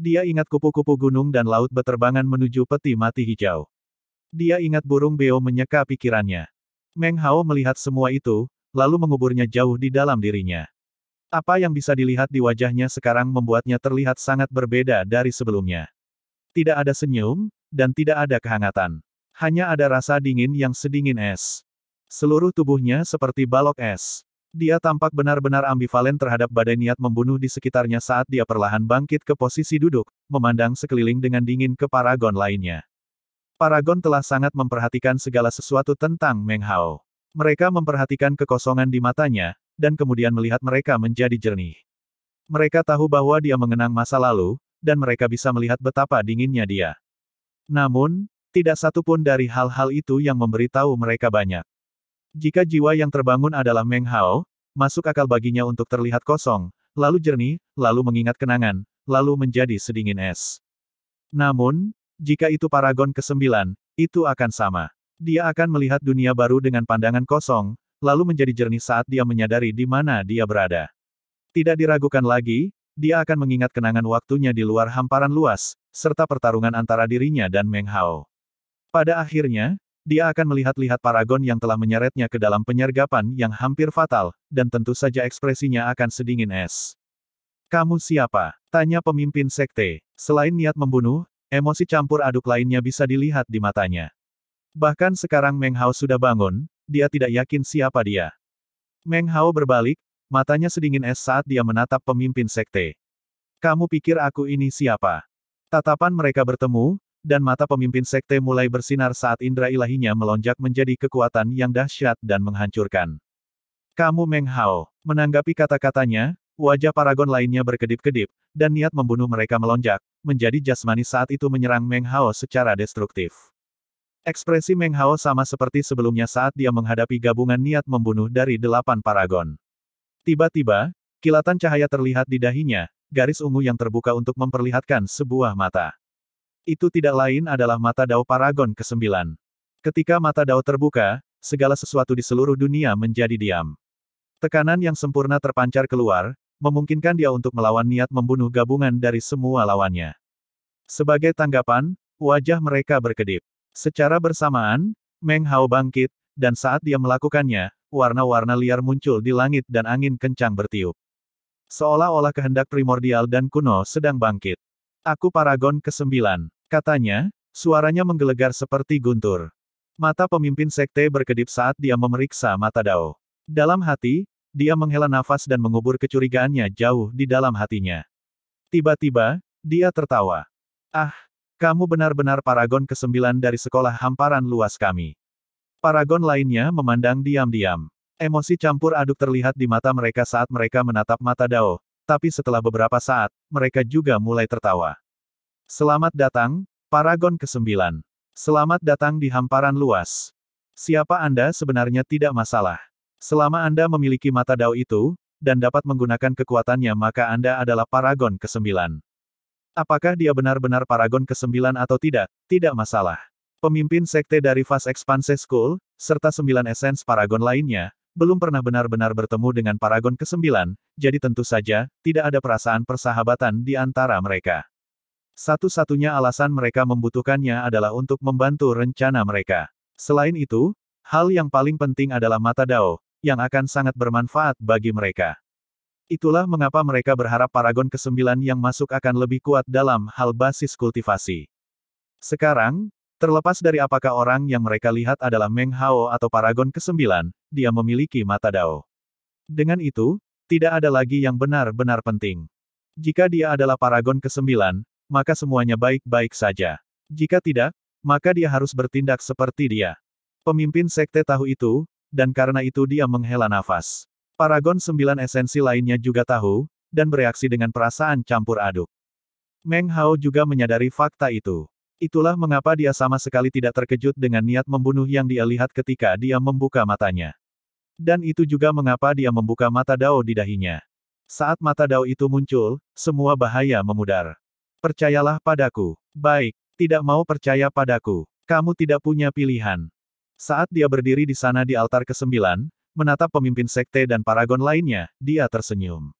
Speaker 1: Dia ingat kupu-kupu gunung dan laut beterbangan menuju peti mati hijau. Dia ingat burung beo menyeka pikirannya. Meng Hao melihat semua itu, lalu menguburnya jauh di dalam dirinya. Apa yang bisa dilihat di wajahnya sekarang membuatnya terlihat sangat berbeda dari sebelumnya. Tidak ada senyum, dan tidak ada kehangatan. Hanya ada rasa dingin yang sedingin es. Seluruh tubuhnya seperti balok es. Dia tampak benar-benar ambivalen terhadap badai niat membunuh di sekitarnya saat dia perlahan bangkit ke posisi duduk, memandang sekeliling dengan dingin ke paragon lainnya. Paragon telah sangat memperhatikan segala sesuatu tentang Meng Hao. Mereka memperhatikan kekosongan di matanya, dan kemudian melihat mereka menjadi jernih. Mereka tahu bahwa dia mengenang masa lalu, dan mereka bisa melihat betapa dinginnya dia. Namun, tidak satu pun dari hal-hal itu yang memberitahu mereka banyak. Jika jiwa yang terbangun adalah Meng Hao, masuk akal baginya untuk terlihat kosong, lalu jernih, lalu mengingat kenangan, lalu menjadi sedingin es. Namun, jika itu paragon ke-9, itu akan sama. Dia akan melihat dunia baru dengan pandangan kosong, lalu menjadi jernih saat dia menyadari di mana dia berada. Tidak diragukan lagi, dia akan mengingat kenangan waktunya di luar hamparan luas, serta pertarungan antara dirinya dan Meng Hao. Pada akhirnya, dia akan melihat-lihat Paragon yang telah menyeretnya ke dalam penyergapan yang hampir fatal, dan tentu saja ekspresinya akan sedingin es. Kamu siapa? Tanya pemimpin sekte. Selain niat membunuh, emosi campur aduk lainnya bisa dilihat di matanya. Bahkan sekarang Meng Hao sudah bangun, dia tidak yakin siapa dia. Meng Hao berbalik, Matanya sedingin es saat dia menatap pemimpin sekte. Kamu pikir aku ini siapa? Tatapan mereka bertemu, dan mata pemimpin sekte mulai bersinar saat indera ilahinya melonjak menjadi kekuatan yang dahsyat dan menghancurkan. Kamu Meng Hao, menanggapi kata-katanya, wajah paragon lainnya berkedip-kedip, dan niat membunuh mereka melonjak, menjadi jasmani saat itu menyerang Meng Hao secara destruktif. Ekspresi Meng Hao sama seperti sebelumnya saat dia menghadapi gabungan niat membunuh dari delapan paragon. Tiba-tiba, kilatan cahaya terlihat di dahinya, garis ungu yang terbuka untuk memperlihatkan sebuah mata. Itu tidak lain adalah mata Dao Paragon ke-9. Ketika mata Dao terbuka, segala sesuatu di seluruh dunia menjadi diam. Tekanan yang sempurna terpancar keluar, memungkinkan dia untuk melawan niat membunuh gabungan dari semua lawannya. Sebagai tanggapan, wajah mereka berkedip. Secara bersamaan, Meng Hao bangkit, dan saat dia melakukannya, warna-warna liar muncul di langit dan angin kencang bertiup. Seolah-olah kehendak primordial dan kuno sedang bangkit. Aku Paragon ke-9, katanya, suaranya menggelegar seperti guntur. Mata pemimpin sekte berkedip saat dia memeriksa mata Dao. Dalam hati, dia menghela nafas dan mengubur kecurigaannya jauh di dalam hatinya. Tiba-tiba, dia tertawa. Ah, kamu benar-benar paragon ke-9 dari sekolah hamparan luas kami. Paragon lainnya memandang diam-diam. Emosi campur aduk terlihat di mata mereka saat mereka menatap mata Dao, tapi setelah beberapa saat, mereka juga mulai tertawa. Selamat datang, Paragon ke-9. Selamat datang di hamparan luas. Siapa Anda sebenarnya tidak masalah. Selama Anda memiliki mata Dao itu, dan dapat menggunakan kekuatannya maka Anda adalah Paragon ke-9. Apakah dia benar-benar Paragon ke-9 atau tidak, tidak masalah pemimpin sekte dari Fast Expanse School, serta sembilan esens Paragon lainnya, belum pernah benar-benar bertemu dengan Paragon ke-9, jadi tentu saja, tidak ada perasaan persahabatan di antara mereka. Satu-satunya alasan mereka membutuhkannya adalah untuk membantu rencana mereka. Selain itu, hal yang paling penting adalah mata Dao, yang akan sangat bermanfaat bagi mereka. Itulah mengapa mereka berharap Paragon ke-9 yang masuk akan lebih kuat dalam hal basis kultivasi. Sekarang, Terlepas dari apakah orang yang mereka lihat adalah Meng Hao atau Paragon ke-9, dia memiliki mata Dao. Dengan itu, tidak ada lagi yang benar-benar penting. Jika dia adalah Paragon ke-9, maka semuanya baik-baik saja. Jika tidak, maka dia harus bertindak seperti dia. Pemimpin sekte tahu itu, dan karena itu dia menghela nafas. Paragon 9 esensi lainnya juga tahu, dan bereaksi dengan perasaan campur aduk. Meng Hao juga menyadari fakta itu. Itulah mengapa dia sama sekali tidak terkejut dengan niat membunuh yang dia lihat ketika dia membuka matanya. Dan itu juga mengapa dia membuka mata Dao di dahinya. Saat mata Dao itu muncul, semua bahaya memudar. Percayalah padaku. Baik, tidak mau percaya padaku. Kamu tidak punya pilihan. Saat dia berdiri di sana di altar ke-9, menatap pemimpin sekte dan paragon lainnya, dia tersenyum.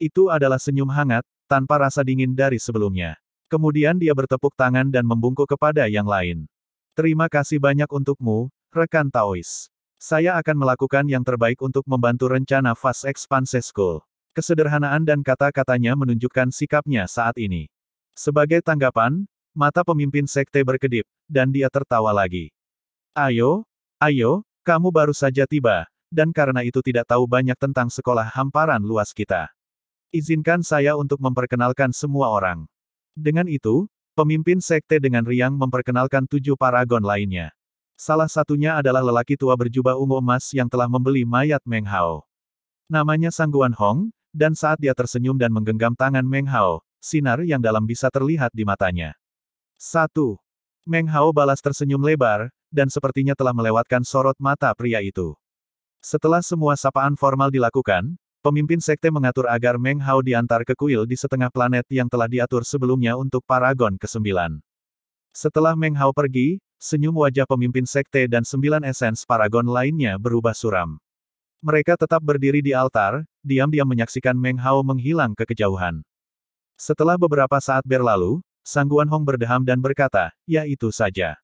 Speaker 1: Itu adalah senyum hangat, tanpa rasa dingin dari sebelumnya. Kemudian dia bertepuk tangan dan membungkuk kepada yang lain. Terima kasih banyak untukmu, rekan Taois. Saya akan melakukan yang terbaik untuk membantu rencana Fast Expanse School. Kesederhanaan dan kata-katanya menunjukkan sikapnya saat ini. Sebagai tanggapan, mata pemimpin sekte berkedip, dan dia tertawa lagi. Ayo, ayo, kamu baru saja tiba, dan karena itu tidak tahu banyak tentang sekolah hamparan luas kita. Izinkan saya untuk memperkenalkan semua orang. Dengan itu, pemimpin sekte dengan riang memperkenalkan tujuh paragon lainnya. Salah satunya adalah lelaki tua berjubah ungu emas yang telah membeli mayat Meng Hao. Namanya Sangguan Hong, dan saat dia tersenyum dan menggenggam tangan Meng Hao, sinar yang dalam bisa terlihat di matanya. 1. Meng Hao balas tersenyum lebar, dan sepertinya telah melewatkan sorot mata pria itu. Setelah semua sapaan formal dilakukan, Pemimpin sekte mengatur agar Meng Hao diantar ke kuil di setengah planet yang telah diatur sebelumnya untuk Paragon ke-9. Setelah Meng Hao pergi, senyum wajah pemimpin sekte dan sembilan esens Paragon lainnya berubah suram. Mereka tetap berdiri di altar, diam-diam menyaksikan Meng Hao menghilang ke kejauhan. Setelah beberapa saat berlalu, Sang Guan Hong berdeham dan berkata, ya itu saja.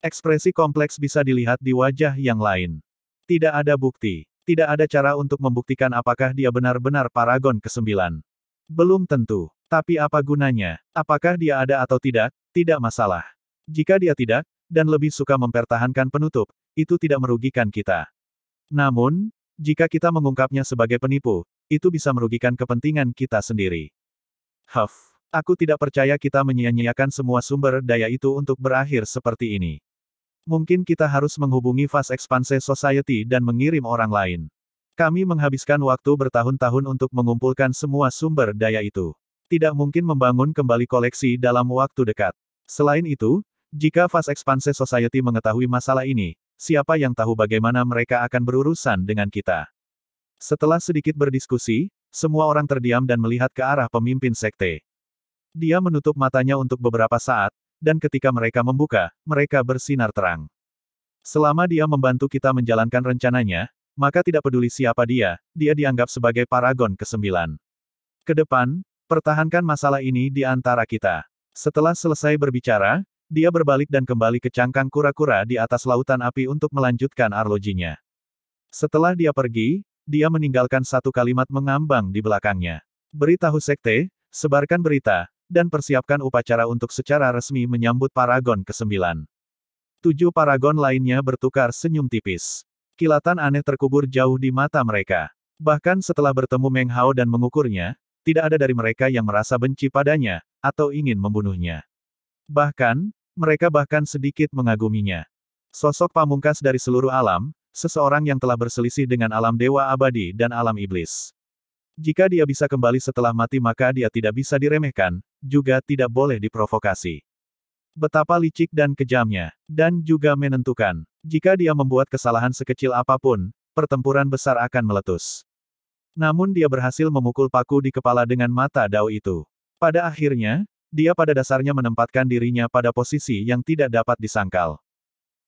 Speaker 1: Ekspresi kompleks bisa dilihat di wajah yang lain. Tidak ada bukti. Tidak ada cara untuk membuktikan apakah dia benar-benar paragon ke-9. Belum tentu. Tapi apa gunanya? Apakah dia ada atau tidak? Tidak masalah. Jika dia tidak, dan lebih suka mempertahankan penutup, itu tidak merugikan kita. Namun, jika kita mengungkapnya sebagai penipu, itu bisa merugikan kepentingan kita sendiri. Huff, aku tidak percaya kita menyia-nyiakan semua sumber daya itu untuk berakhir seperti ini. Mungkin kita harus menghubungi Fast Expanse Society dan mengirim orang lain. Kami menghabiskan waktu bertahun-tahun untuk mengumpulkan semua sumber daya itu. Tidak mungkin membangun kembali koleksi dalam waktu dekat. Selain itu, jika Fast Expanse Society mengetahui masalah ini, siapa yang tahu bagaimana mereka akan berurusan dengan kita. Setelah sedikit berdiskusi, semua orang terdiam dan melihat ke arah pemimpin sekte. Dia menutup matanya untuk beberapa saat, dan ketika mereka membuka, mereka bersinar terang. Selama dia membantu kita menjalankan rencananya, maka tidak peduli siapa dia, dia dianggap sebagai paragon ke-9. Kedepan, pertahankan masalah ini di antara kita. Setelah selesai berbicara, dia berbalik dan kembali ke cangkang kura-kura di atas lautan api untuk melanjutkan arlojinya. Setelah dia pergi, dia meninggalkan satu kalimat mengambang di belakangnya. Beritahu sekte, sebarkan berita, dan persiapkan upacara untuk secara resmi menyambut Paragon ke-9. Tujuh Paragon lainnya bertukar senyum tipis. Kilatan aneh terkubur jauh di mata mereka. Bahkan setelah bertemu Meng Hao dan mengukurnya, tidak ada dari mereka yang merasa benci padanya, atau ingin membunuhnya. Bahkan, mereka bahkan sedikit mengaguminya. Sosok pamungkas dari seluruh alam, seseorang yang telah berselisih dengan alam dewa abadi dan alam iblis. Jika dia bisa kembali setelah mati maka dia tidak bisa diremehkan, juga tidak boleh diprovokasi. Betapa licik dan kejamnya, dan juga menentukan, jika dia membuat kesalahan sekecil apapun, pertempuran besar akan meletus. Namun dia berhasil memukul paku di kepala dengan mata dao itu. Pada akhirnya, dia pada dasarnya menempatkan dirinya pada posisi yang tidak dapat disangkal.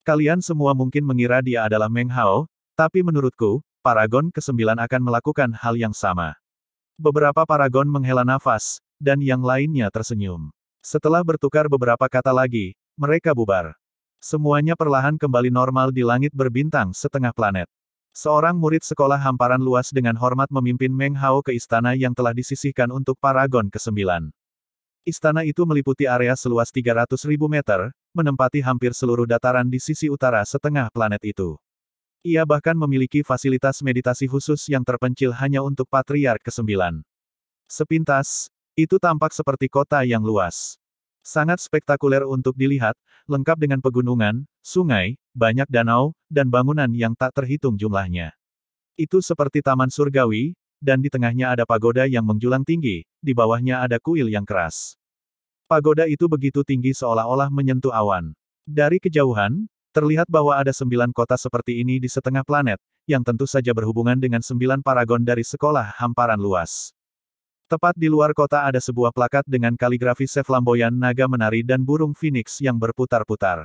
Speaker 1: Kalian semua mungkin mengira dia adalah Meng Hao, tapi menurutku, Paragon ke-9 akan melakukan hal yang sama. Beberapa paragon menghela nafas, dan yang lainnya tersenyum. Setelah bertukar beberapa kata lagi, mereka bubar. Semuanya perlahan kembali normal di langit berbintang setengah planet. Seorang murid sekolah hamparan luas dengan hormat memimpin Meng Hao ke istana yang telah disisihkan untuk Paragon ke-9. Istana itu meliputi area seluas ribu meter, menempati hampir seluruh dataran di sisi utara setengah planet itu. Ia bahkan memiliki fasilitas meditasi khusus yang terpencil hanya untuk Patriark ke-9. Sepintas, itu tampak seperti kota yang luas. Sangat spektakuler untuk dilihat, lengkap dengan pegunungan, sungai, banyak danau, dan bangunan yang tak terhitung jumlahnya. Itu seperti taman surgawi, dan di tengahnya ada pagoda yang menjulang tinggi, di bawahnya ada kuil yang keras. Pagoda itu begitu tinggi seolah-olah menyentuh awan. Dari kejauhan, terlihat bahwa ada sembilan kota seperti ini di setengah planet, yang tentu saja berhubungan dengan sembilan paragon dari sekolah hamparan luas. Tepat di luar kota ada sebuah plakat dengan kaligrafi Chef Lamboyan naga menari dan burung phoenix yang berputar-putar.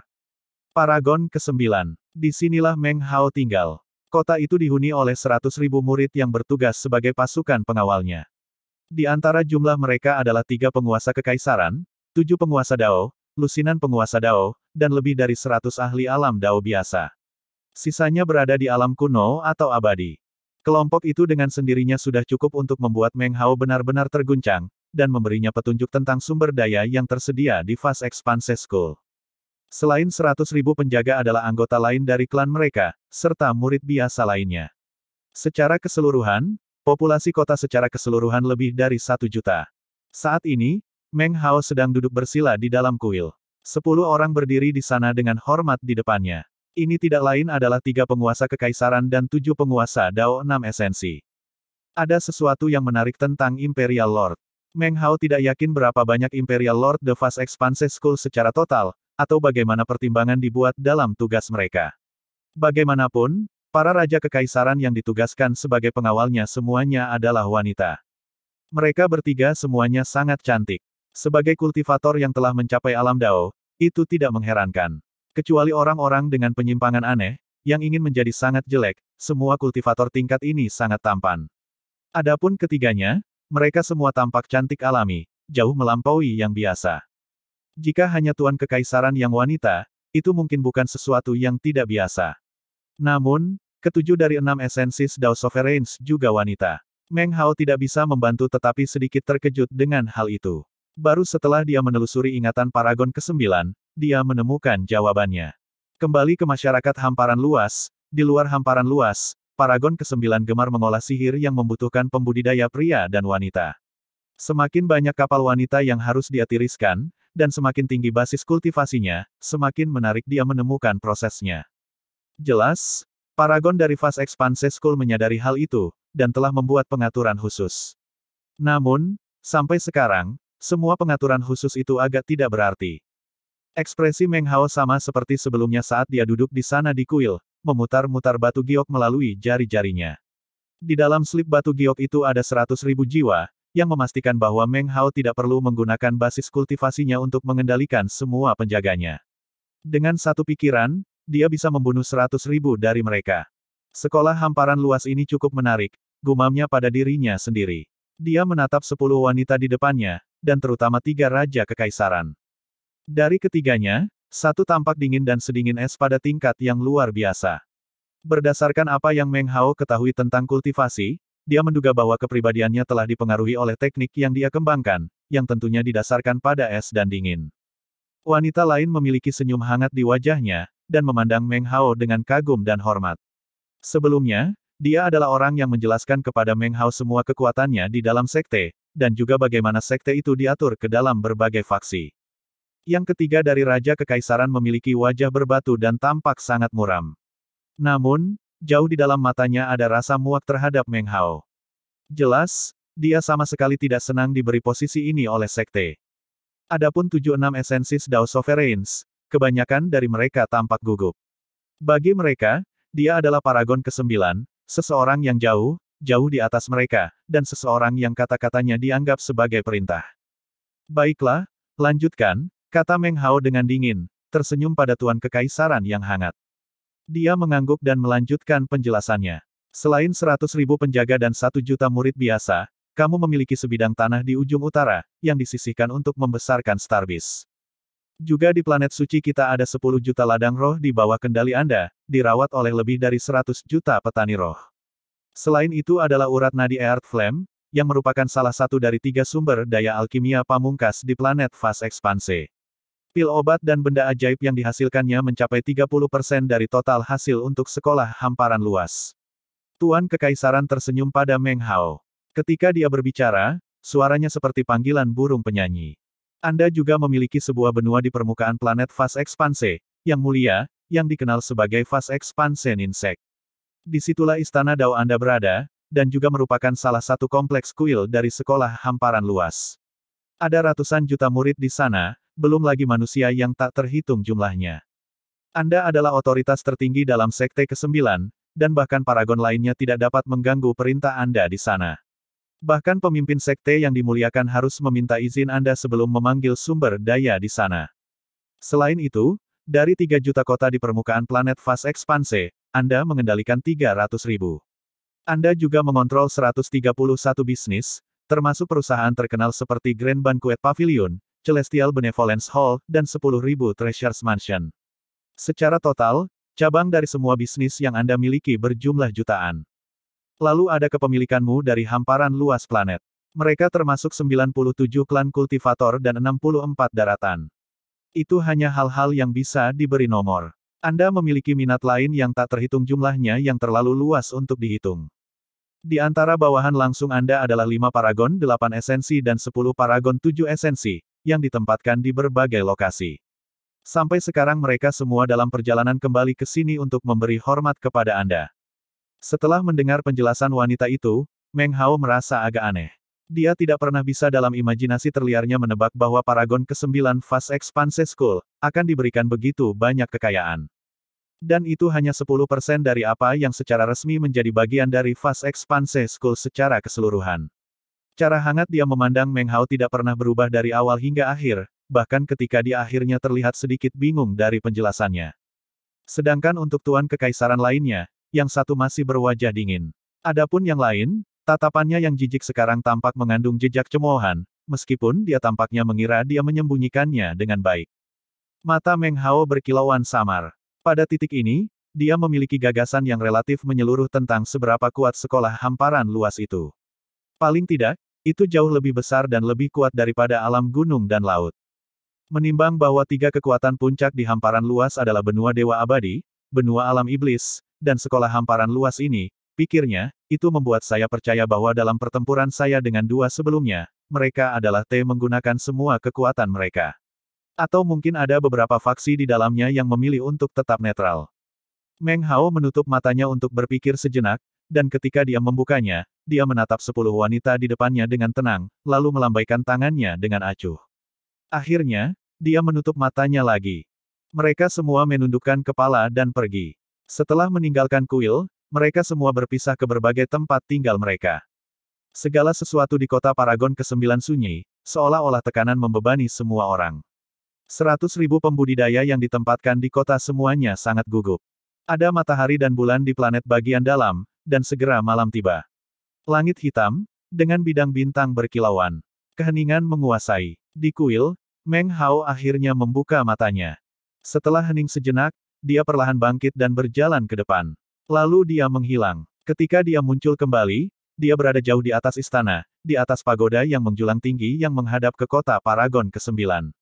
Speaker 1: Paragon ke-9. Disinilah Meng Hao tinggal. Kota itu dihuni oleh 100.000 murid yang bertugas sebagai pasukan pengawalnya. Di antara jumlah mereka adalah tiga penguasa kekaisaran, tujuh penguasa Dao, lusinan penguasa Dao, dan lebih dari 100 ahli alam Dao biasa. Sisanya berada di alam kuno atau abadi. Kelompok itu dengan sendirinya sudah cukup untuk membuat Meng Hao benar-benar terguncang, dan memberinya petunjuk tentang sumber daya yang tersedia di Fast Expanse School. Selain 100.000 penjaga adalah anggota lain dari klan mereka, serta murid biasa lainnya. Secara keseluruhan, populasi kota secara keseluruhan lebih dari satu juta. Saat ini, Meng Hao sedang duduk bersila di dalam kuil. Sepuluh orang berdiri di sana dengan hormat di depannya. Ini tidak lain adalah tiga penguasa kekaisaran dan tujuh penguasa Dao enam esensi. Ada sesuatu yang menarik tentang Imperial Lord. Meng Hao tidak yakin berapa banyak Imperial Lord The Fast Expanse School secara total, atau bagaimana pertimbangan dibuat dalam tugas mereka. Bagaimanapun, para raja kekaisaran yang ditugaskan sebagai pengawalnya semuanya adalah wanita. Mereka bertiga semuanya sangat cantik. Sebagai kultivator yang telah mencapai alam dao, itu tidak mengherankan. Kecuali orang-orang dengan penyimpangan aneh, yang ingin menjadi sangat jelek, semua kultivator tingkat ini sangat tampan. Adapun ketiganya, mereka semua tampak cantik alami, jauh melampaui yang biasa. Jika hanya Tuan Kekaisaran yang wanita, itu mungkin bukan sesuatu yang tidak biasa. Namun, ketujuh dari enam esensis Dao Sovereigns juga wanita. Meng Hao tidak bisa membantu tetapi sedikit terkejut dengan hal itu. Baru setelah dia menelusuri ingatan Paragon ke-9, dia menemukan jawabannya. Kembali ke masyarakat hamparan luas, di luar hamparan luas, Paragon ke-9 gemar mengolah sihir yang membutuhkan pembudidaya pria dan wanita. Semakin banyak kapal wanita yang harus dia tiriskan, dan semakin tinggi basis kultivasinya, semakin menarik dia menemukan prosesnya. Jelas, Paragon dari Fast Expanse School menyadari hal itu, dan telah membuat pengaturan khusus. Namun, sampai sekarang, semua pengaturan khusus itu agak tidak berarti. Ekspresi Meng Hao sama seperti sebelumnya saat dia duduk di sana di kuil, memutar-mutar batu giok melalui jari-jarinya. Di dalam slip batu giok itu ada seratus ribu jiwa, yang memastikan bahwa Meng Hao tidak perlu menggunakan basis kultivasinya untuk mengendalikan semua penjaganya. Dengan satu pikiran, dia bisa membunuh seratus ribu dari mereka. Sekolah hamparan luas ini cukup menarik, gumamnya pada dirinya sendiri. Dia menatap sepuluh wanita di depannya, dan terutama tiga raja kekaisaran. Dari ketiganya, satu tampak dingin dan sedingin es pada tingkat yang luar biasa. Berdasarkan apa yang Meng Hao ketahui tentang kultivasi, dia menduga bahwa kepribadiannya telah dipengaruhi oleh teknik yang dia kembangkan, yang tentunya didasarkan pada es dan dingin. Wanita lain memiliki senyum hangat di wajahnya, dan memandang Meng Hao dengan kagum dan hormat. Sebelumnya, dia adalah orang yang menjelaskan kepada Meng Hao semua kekuatannya di dalam sekte, dan juga bagaimana sekte itu diatur ke dalam berbagai faksi. Yang ketiga dari Raja Kekaisaran memiliki wajah berbatu dan tampak sangat muram. Namun, jauh di dalam matanya ada rasa muak terhadap Meng Hao. Jelas, dia sama sekali tidak senang diberi posisi ini oleh sekte. Adapun 76 esensis Dao Sovereigns, kebanyakan dari mereka tampak gugup. Bagi mereka, dia adalah paragon ke-9, seseorang yang jauh, jauh di atas mereka, dan seseorang yang kata-katanya dianggap sebagai perintah. Baiklah, lanjutkan, Kata Meng Hao dengan dingin, tersenyum pada Tuan Kekaisaran yang hangat. Dia mengangguk dan melanjutkan penjelasannya. Selain seratus ribu penjaga dan satu juta murid biasa, kamu memiliki sebidang tanah di ujung utara, yang disisihkan untuk membesarkan Starbis. Juga di planet suci kita ada 10 juta ladang roh di bawah kendali Anda, dirawat oleh lebih dari 100 juta petani roh. Selain itu adalah urat nadi Earth Flame, yang merupakan salah satu dari tiga sumber daya alkimia pamungkas di planet Fas ekspansi Pil obat dan benda ajaib yang dihasilkannya mencapai 30% dari total hasil untuk sekolah hamparan luas. Tuan Kekaisaran tersenyum pada Meng Hao. Ketika dia berbicara, suaranya seperti panggilan burung penyanyi. Anda juga memiliki sebuah benua di permukaan planet Fas Expanse, yang mulia, yang dikenal sebagai Fas Expanse Insect. Disitulah istana Dao Anda berada, dan juga merupakan salah satu kompleks kuil dari sekolah hamparan luas. Ada ratusan juta murid di sana, belum lagi manusia yang tak terhitung jumlahnya. Anda adalah otoritas tertinggi dalam Sekte ke-9, dan bahkan paragon lainnya tidak dapat mengganggu perintah Anda di sana. Bahkan pemimpin sekte yang dimuliakan harus meminta izin Anda sebelum memanggil sumber daya di sana. Selain itu, dari 3 juta kota di permukaan planet Fast Expanse, Anda mengendalikan 300 ribu. Anda juga mengontrol 131 bisnis, termasuk perusahaan terkenal seperti Grand Banquet Pavilion, Celestial Benevolence Hall, dan 10.000 Treasures Mansion. Secara total, cabang dari semua bisnis yang Anda miliki berjumlah jutaan. Lalu ada kepemilikanmu dari hamparan luas planet. Mereka termasuk 97 klan kultivator dan 64 daratan. Itu hanya hal-hal yang bisa diberi nomor. Anda memiliki minat lain yang tak terhitung jumlahnya yang terlalu luas untuk dihitung. Di antara bawahan langsung Anda adalah 5 paragon 8 esensi dan 10 paragon 7 esensi, yang ditempatkan di berbagai lokasi. Sampai sekarang mereka semua dalam perjalanan kembali ke sini untuk memberi hormat kepada Anda. Setelah mendengar penjelasan wanita itu, Meng Hao merasa agak aneh. Dia tidak pernah bisa dalam imajinasi terliarnya menebak bahwa Paragon ke-9 Fast Expanse School akan diberikan begitu banyak kekayaan. Dan itu hanya 10% dari apa yang secara resmi menjadi bagian dari Fast Expanse School secara keseluruhan. Cara hangat dia memandang Meng Hao tidak pernah berubah dari awal hingga akhir, bahkan ketika dia akhirnya terlihat sedikit bingung dari penjelasannya. Sedangkan untuk tuan kekaisaran lainnya, yang satu masih berwajah dingin. Adapun yang lain, tatapannya yang jijik sekarang tampak mengandung jejak cemoohan, meskipun dia tampaknya mengira dia menyembunyikannya dengan baik. Mata Meng Hao berkilauan samar. Pada titik ini, dia memiliki gagasan yang relatif menyeluruh tentang seberapa kuat sekolah hamparan luas itu. Paling tidak, itu jauh lebih besar dan lebih kuat daripada alam gunung dan laut. Menimbang bahwa tiga kekuatan puncak di hamparan luas adalah benua dewa abadi, benua alam iblis, dan sekolah hamparan luas ini, pikirnya, itu membuat saya percaya bahwa dalam pertempuran saya dengan dua sebelumnya, mereka adalah T menggunakan semua kekuatan mereka. Atau mungkin ada beberapa faksi di dalamnya yang memilih untuk tetap netral. Meng Hao menutup matanya untuk berpikir sejenak, dan ketika dia membukanya, dia menatap sepuluh wanita di depannya dengan tenang, lalu melambaikan tangannya dengan acuh. Akhirnya, dia menutup matanya lagi. Mereka semua menundukkan kepala dan pergi. Setelah meninggalkan kuil, mereka semua berpisah ke berbagai tempat tinggal mereka. Segala sesuatu di kota Paragon ke-9 sunyi, seolah-olah tekanan membebani semua orang. Seratus ribu pembudidaya yang ditempatkan di kota semuanya sangat gugup. Ada matahari dan bulan di planet bagian dalam, dan segera malam tiba. Langit hitam, dengan bidang bintang berkilauan. Keheningan menguasai. Di kuil, Meng Hao akhirnya membuka matanya. Setelah hening sejenak, dia perlahan bangkit dan berjalan ke depan. Lalu dia menghilang. Ketika dia muncul kembali, dia berada jauh di atas istana, di atas pagoda yang menjulang tinggi yang menghadap ke kota Paragon ke-9.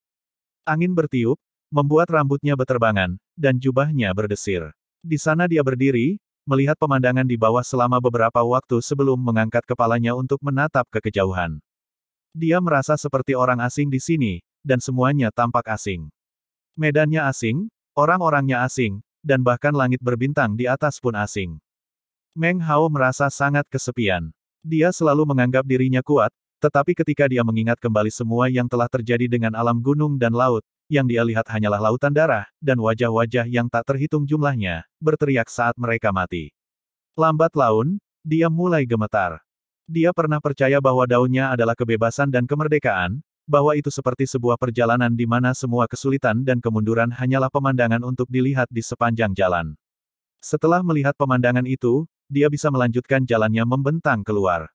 Speaker 1: Angin bertiup, membuat rambutnya beterbangan, dan jubahnya berdesir. Di sana dia berdiri, melihat pemandangan di bawah selama beberapa waktu sebelum mengangkat kepalanya untuk menatap ke kejauhan. Dia merasa seperti orang asing di sini, dan semuanya tampak asing. Medannya asing, orang-orangnya asing, dan bahkan langit berbintang di atas pun asing. Meng Hao merasa sangat kesepian. Dia selalu menganggap dirinya kuat, tetapi ketika dia mengingat kembali semua yang telah terjadi dengan alam gunung dan laut, yang dia lihat hanyalah lautan darah, dan wajah-wajah yang tak terhitung jumlahnya, berteriak saat mereka mati. Lambat laun, dia mulai gemetar. Dia pernah percaya bahwa daunnya adalah kebebasan dan kemerdekaan, bahwa itu seperti sebuah perjalanan di mana semua kesulitan dan kemunduran hanyalah pemandangan untuk dilihat di sepanjang jalan. Setelah melihat pemandangan itu, dia bisa melanjutkan jalannya membentang keluar.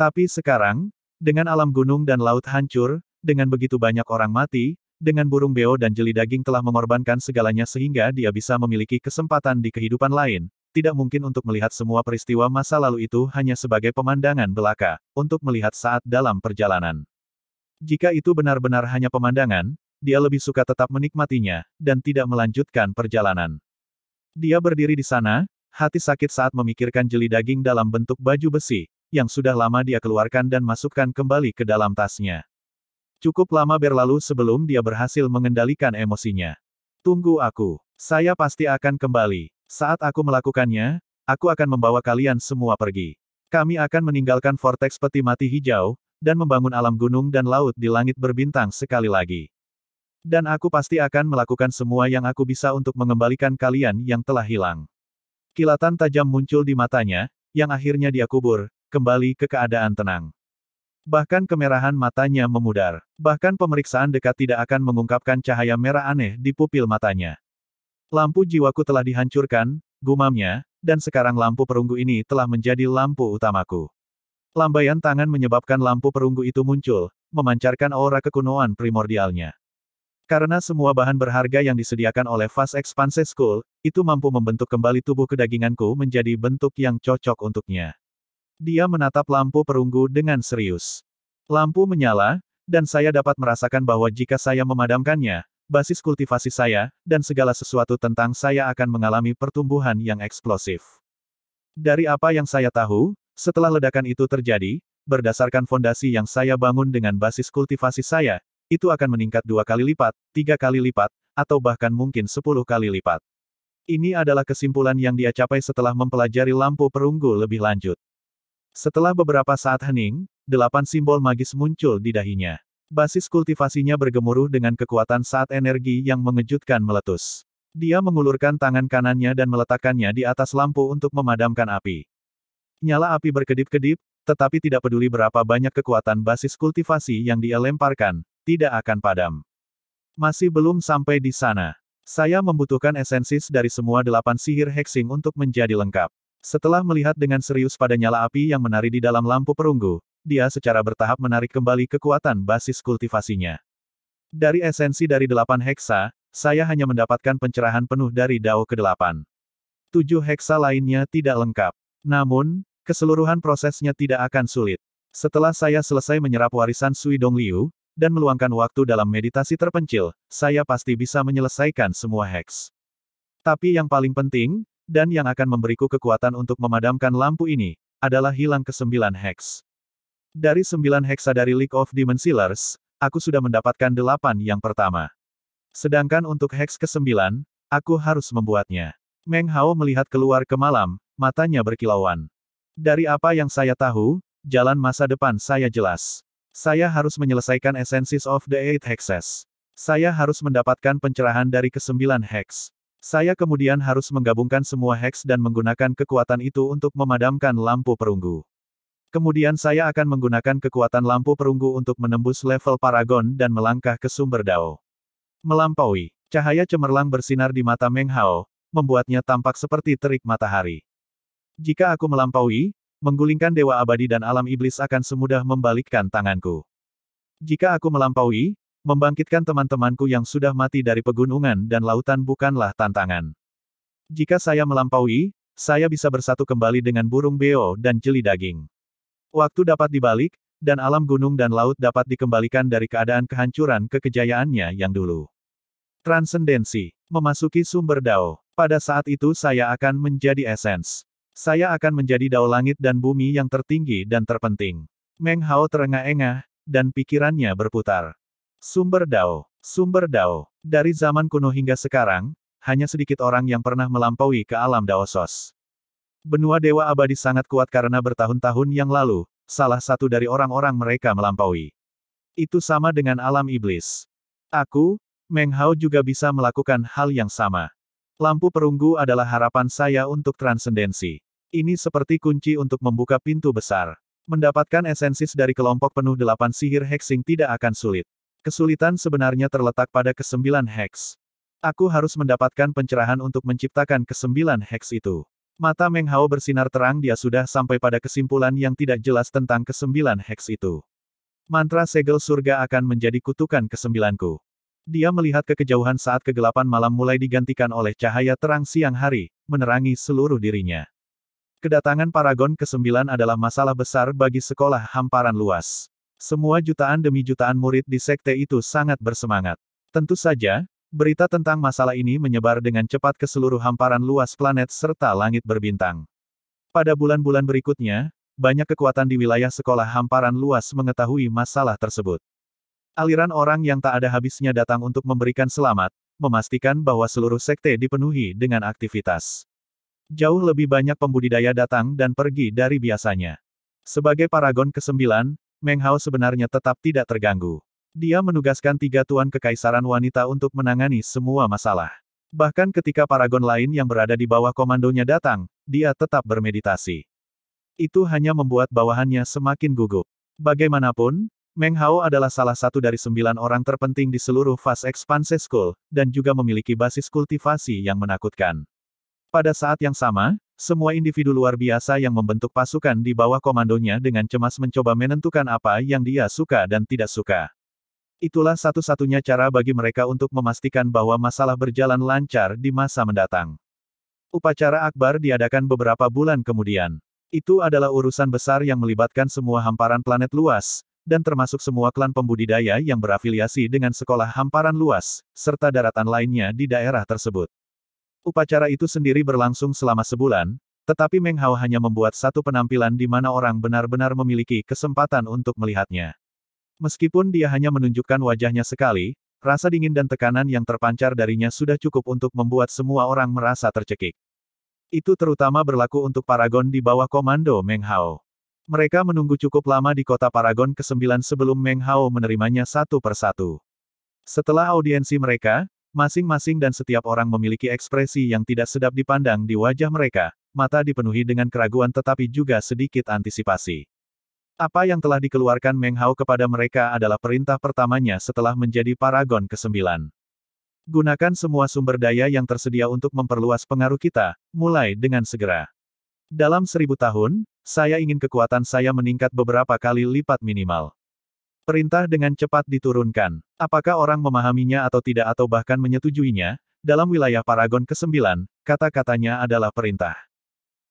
Speaker 1: Tapi sekarang, dengan alam gunung dan laut hancur, dengan begitu banyak orang mati, dengan burung beo dan jeli daging telah mengorbankan segalanya sehingga dia bisa memiliki kesempatan di kehidupan lain, tidak mungkin untuk melihat semua peristiwa masa lalu itu hanya sebagai pemandangan belaka, untuk melihat saat dalam perjalanan. Jika itu benar-benar hanya pemandangan, dia lebih suka tetap menikmatinya, dan tidak melanjutkan perjalanan. Dia berdiri di sana, hati sakit saat memikirkan jeli daging dalam bentuk baju besi, yang sudah lama dia keluarkan dan masukkan kembali ke dalam tasnya. Cukup lama berlalu sebelum dia berhasil mengendalikan emosinya. Tunggu aku. Saya pasti akan kembali. Saat aku melakukannya, aku akan membawa kalian semua pergi. Kami akan meninggalkan vortex peti mati hijau, dan membangun alam gunung dan laut di langit berbintang sekali lagi. Dan aku pasti akan melakukan semua yang aku bisa untuk mengembalikan kalian yang telah hilang. Kilatan tajam muncul di matanya, yang akhirnya dia kubur, kembali ke keadaan tenang. Bahkan kemerahan matanya memudar. Bahkan pemeriksaan dekat tidak akan mengungkapkan cahaya merah aneh di pupil matanya. Lampu jiwaku telah dihancurkan, gumamnya, dan sekarang lampu perunggu ini telah menjadi lampu utamaku. Lambaian tangan menyebabkan lampu perunggu itu muncul, memancarkan aura kekunoan primordialnya. Karena semua bahan berharga yang disediakan oleh Fast Expanse School, itu mampu membentuk kembali tubuh kedaginganku menjadi bentuk yang cocok untuknya. Dia menatap lampu perunggu dengan serius. Lampu menyala, dan saya dapat merasakan bahwa jika saya memadamkannya, basis kultivasi saya, dan segala sesuatu tentang saya akan mengalami pertumbuhan yang eksplosif. Dari apa yang saya tahu, setelah ledakan itu terjadi, berdasarkan fondasi yang saya bangun dengan basis kultivasi saya, itu akan meningkat dua kali lipat, tiga kali lipat, atau bahkan mungkin sepuluh kali lipat. Ini adalah kesimpulan yang dia capai setelah mempelajari lampu perunggu lebih lanjut. Setelah beberapa saat hening, delapan simbol magis muncul di dahinya. Basis kultivasinya bergemuruh dengan kekuatan saat energi yang mengejutkan meletus. Dia mengulurkan tangan kanannya dan meletakkannya di atas lampu untuk memadamkan api. Nyala api berkedip-kedip, tetapi tidak peduli berapa banyak kekuatan basis kultivasi yang dia lemparkan, tidak akan padam. Masih belum sampai di sana. Saya membutuhkan esensis dari semua delapan sihir hexing untuk menjadi lengkap. Setelah melihat dengan serius pada nyala api yang menari di dalam lampu perunggu, dia secara bertahap menarik kembali kekuatan basis kultivasinya. Dari esensi dari delapan heksa, saya hanya mendapatkan pencerahan penuh dari Dao ke-8. Tujuh heksa lainnya tidak lengkap. Namun, keseluruhan prosesnya tidak akan sulit. Setelah saya selesai menyerap warisan Sui Dong Liu, dan meluangkan waktu dalam meditasi terpencil, saya pasti bisa menyelesaikan semua heks. Tapi yang paling penting, dan yang akan memberiku kekuatan untuk memadamkan lampu ini, adalah hilang ke sembilan hex. Dari sembilan heksa dari League of Demon Sealers, aku sudah mendapatkan delapan yang pertama. Sedangkan untuk hex ke sembilan, aku harus membuatnya. Meng Hao melihat keluar ke malam, matanya berkilauan. Dari apa yang saya tahu, jalan masa depan saya jelas. Saya harus menyelesaikan Essences of the Eight Hexes. Saya harus mendapatkan pencerahan dari kesembilan hex. Saya kemudian harus menggabungkan semua hex dan menggunakan kekuatan itu untuk memadamkan lampu perunggu. Kemudian saya akan menggunakan kekuatan lampu perunggu untuk menembus level paragon dan melangkah ke sumber dao. Melampaui, cahaya cemerlang bersinar di mata Meng Hao, membuatnya tampak seperti terik matahari. Jika aku melampaui, menggulingkan dewa abadi dan alam iblis akan semudah membalikkan tanganku. Jika aku melampaui, Membangkitkan teman-temanku yang sudah mati dari pegunungan dan lautan bukanlah tantangan. Jika saya melampaui, saya bisa bersatu kembali dengan burung beo dan jeli daging. Waktu dapat dibalik, dan alam gunung dan laut dapat dikembalikan dari keadaan kehancuran ke kejayaannya yang dulu. Transendensi. Memasuki sumber dao. Pada saat itu saya akan menjadi esens. Saya akan menjadi dao langit dan bumi yang tertinggi dan terpenting. Meng Hao terengah-engah, dan pikirannya berputar. Sumber Dao. Sumber Dao. Dari zaman kuno hingga sekarang, hanya sedikit orang yang pernah melampaui ke alam Dao sos. Benua Dewa Abadi sangat kuat karena bertahun-tahun yang lalu, salah satu dari orang-orang mereka melampaui. Itu sama dengan alam iblis. Aku, Meng Hao juga bisa melakukan hal yang sama. Lampu perunggu adalah harapan saya untuk transendensi. Ini seperti kunci untuk membuka pintu besar. Mendapatkan esensis dari kelompok penuh delapan sihir hexing tidak akan sulit. Kesulitan sebenarnya terletak pada kesembilan hex. Aku harus mendapatkan pencerahan untuk menciptakan kesembilan hex itu. Mata Meng Hao bersinar terang dia sudah sampai pada kesimpulan yang tidak jelas tentang kesembilan hex itu. Mantra segel surga akan menjadi kutukan kesembilanku. Dia melihat ke kejauhan saat kegelapan malam mulai digantikan oleh cahaya terang siang hari, menerangi seluruh dirinya. Kedatangan Paragon kesembilan adalah masalah besar bagi sekolah hamparan luas. Semua jutaan demi jutaan murid di sekte itu sangat bersemangat. Tentu saja, berita tentang masalah ini menyebar dengan cepat ke seluruh hamparan luas planet serta langit berbintang. Pada bulan-bulan berikutnya, banyak kekuatan di wilayah sekolah hamparan luas mengetahui masalah tersebut. Aliran orang yang tak ada habisnya datang untuk memberikan selamat, memastikan bahwa seluruh sekte dipenuhi dengan aktivitas. Jauh lebih banyak pembudidaya datang dan pergi dari biasanya. Sebagai paragon ke-9, Meng Hao sebenarnya tetap tidak terganggu. Dia menugaskan tiga tuan kekaisaran wanita untuk menangani semua masalah. Bahkan ketika paragon lain yang berada di bawah komandonya datang, dia tetap bermeditasi. Itu hanya membuat bawahannya semakin gugup. Bagaimanapun, Meng Hao adalah salah satu dari sembilan orang terpenting di seluruh Fast ekspansi School, dan juga memiliki basis kultivasi yang menakutkan. Pada saat yang sama, semua individu luar biasa yang membentuk pasukan di bawah komandonya dengan cemas mencoba menentukan apa yang dia suka dan tidak suka. Itulah satu-satunya cara bagi mereka untuk memastikan bahwa masalah berjalan lancar di masa mendatang. Upacara akbar diadakan beberapa bulan kemudian. Itu adalah urusan besar yang melibatkan semua hamparan planet luas, dan termasuk semua klan pembudidaya yang berafiliasi dengan sekolah hamparan luas, serta daratan lainnya di daerah tersebut. Upacara itu sendiri berlangsung selama sebulan, tetapi Meng Hao hanya membuat satu penampilan di mana orang benar-benar memiliki kesempatan untuk melihatnya. Meskipun dia hanya menunjukkan wajahnya sekali, rasa dingin dan tekanan yang terpancar darinya sudah cukup untuk membuat semua orang merasa tercekik. Itu terutama berlaku untuk Paragon di bawah komando Meng Hao. Mereka menunggu cukup lama di kota Paragon ke-9 sebelum Meng Hao menerimanya satu persatu. Setelah audiensi mereka, Masing-masing dan setiap orang memiliki ekspresi yang tidak sedap dipandang di wajah mereka, mata dipenuhi dengan keraguan tetapi juga sedikit antisipasi. Apa yang telah dikeluarkan Meng Hao kepada mereka adalah perintah pertamanya setelah menjadi Paragon ke-9. Gunakan semua sumber daya yang tersedia untuk memperluas pengaruh kita, mulai dengan segera. Dalam seribu tahun, saya ingin kekuatan saya meningkat beberapa kali lipat minimal. Perintah dengan cepat diturunkan. Apakah orang memahaminya atau tidak atau bahkan menyetujuinya, dalam wilayah Paragon ke-9, kata-katanya adalah perintah.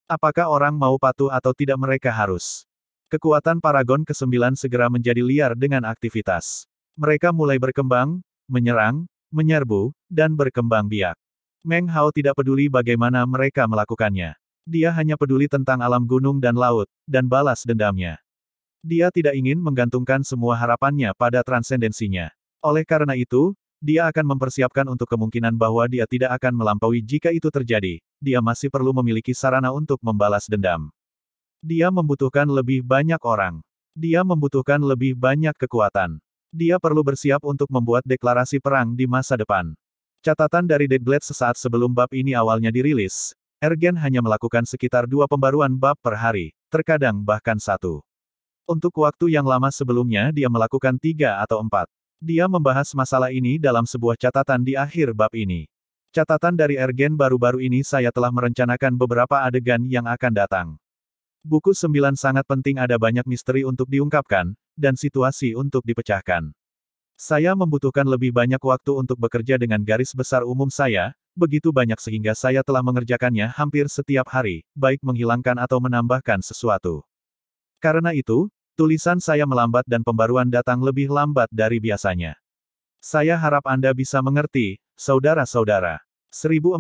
Speaker 1: Apakah orang mau patuh atau tidak mereka harus. Kekuatan Paragon ke-9 segera menjadi liar dengan aktivitas. Mereka mulai berkembang, menyerang, menyerbu, dan berkembang biak. Meng Hao tidak peduli bagaimana mereka melakukannya. Dia hanya peduli tentang alam gunung dan laut, dan balas dendamnya. Dia tidak ingin menggantungkan semua harapannya pada transendensinya. Oleh karena itu, dia akan mempersiapkan untuk kemungkinan bahwa dia tidak akan melampaui jika itu terjadi. Dia masih perlu memiliki sarana untuk membalas dendam. Dia membutuhkan lebih banyak orang. Dia membutuhkan lebih banyak kekuatan. Dia perlu bersiap untuk membuat deklarasi perang di masa depan. Catatan dari Deadblade sesaat sebelum bab ini awalnya dirilis, Ergen hanya melakukan sekitar dua pembaruan bab per hari, terkadang bahkan satu. Untuk waktu yang lama sebelumnya dia melakukan tiga atau empat. Dia membahas masalah ini dalam sebuah catatan di akhir bab ini. Catatan dari Ergen baru-baru ini saya telah merencanakan beberapa adegan yang akan datang. Buku sembilan sangat penting ada banyak misteri untuk diungkapkan, dan situasi untuk dipecahkan. Saya membutuhkan lebih banyak waktu untuk bekerja dengan garis besar umum saya, begitu banyak sehingga saya telah mengerjakannya hampir setiap hari, baik menghilangkan atau menambahkan sesuatu. Karena itu, Tulisan saya melambat dan pembaruan datang lebih lambat dari biasanya. Saya harap Anda bisa mengerti, saudara-saudara. 1420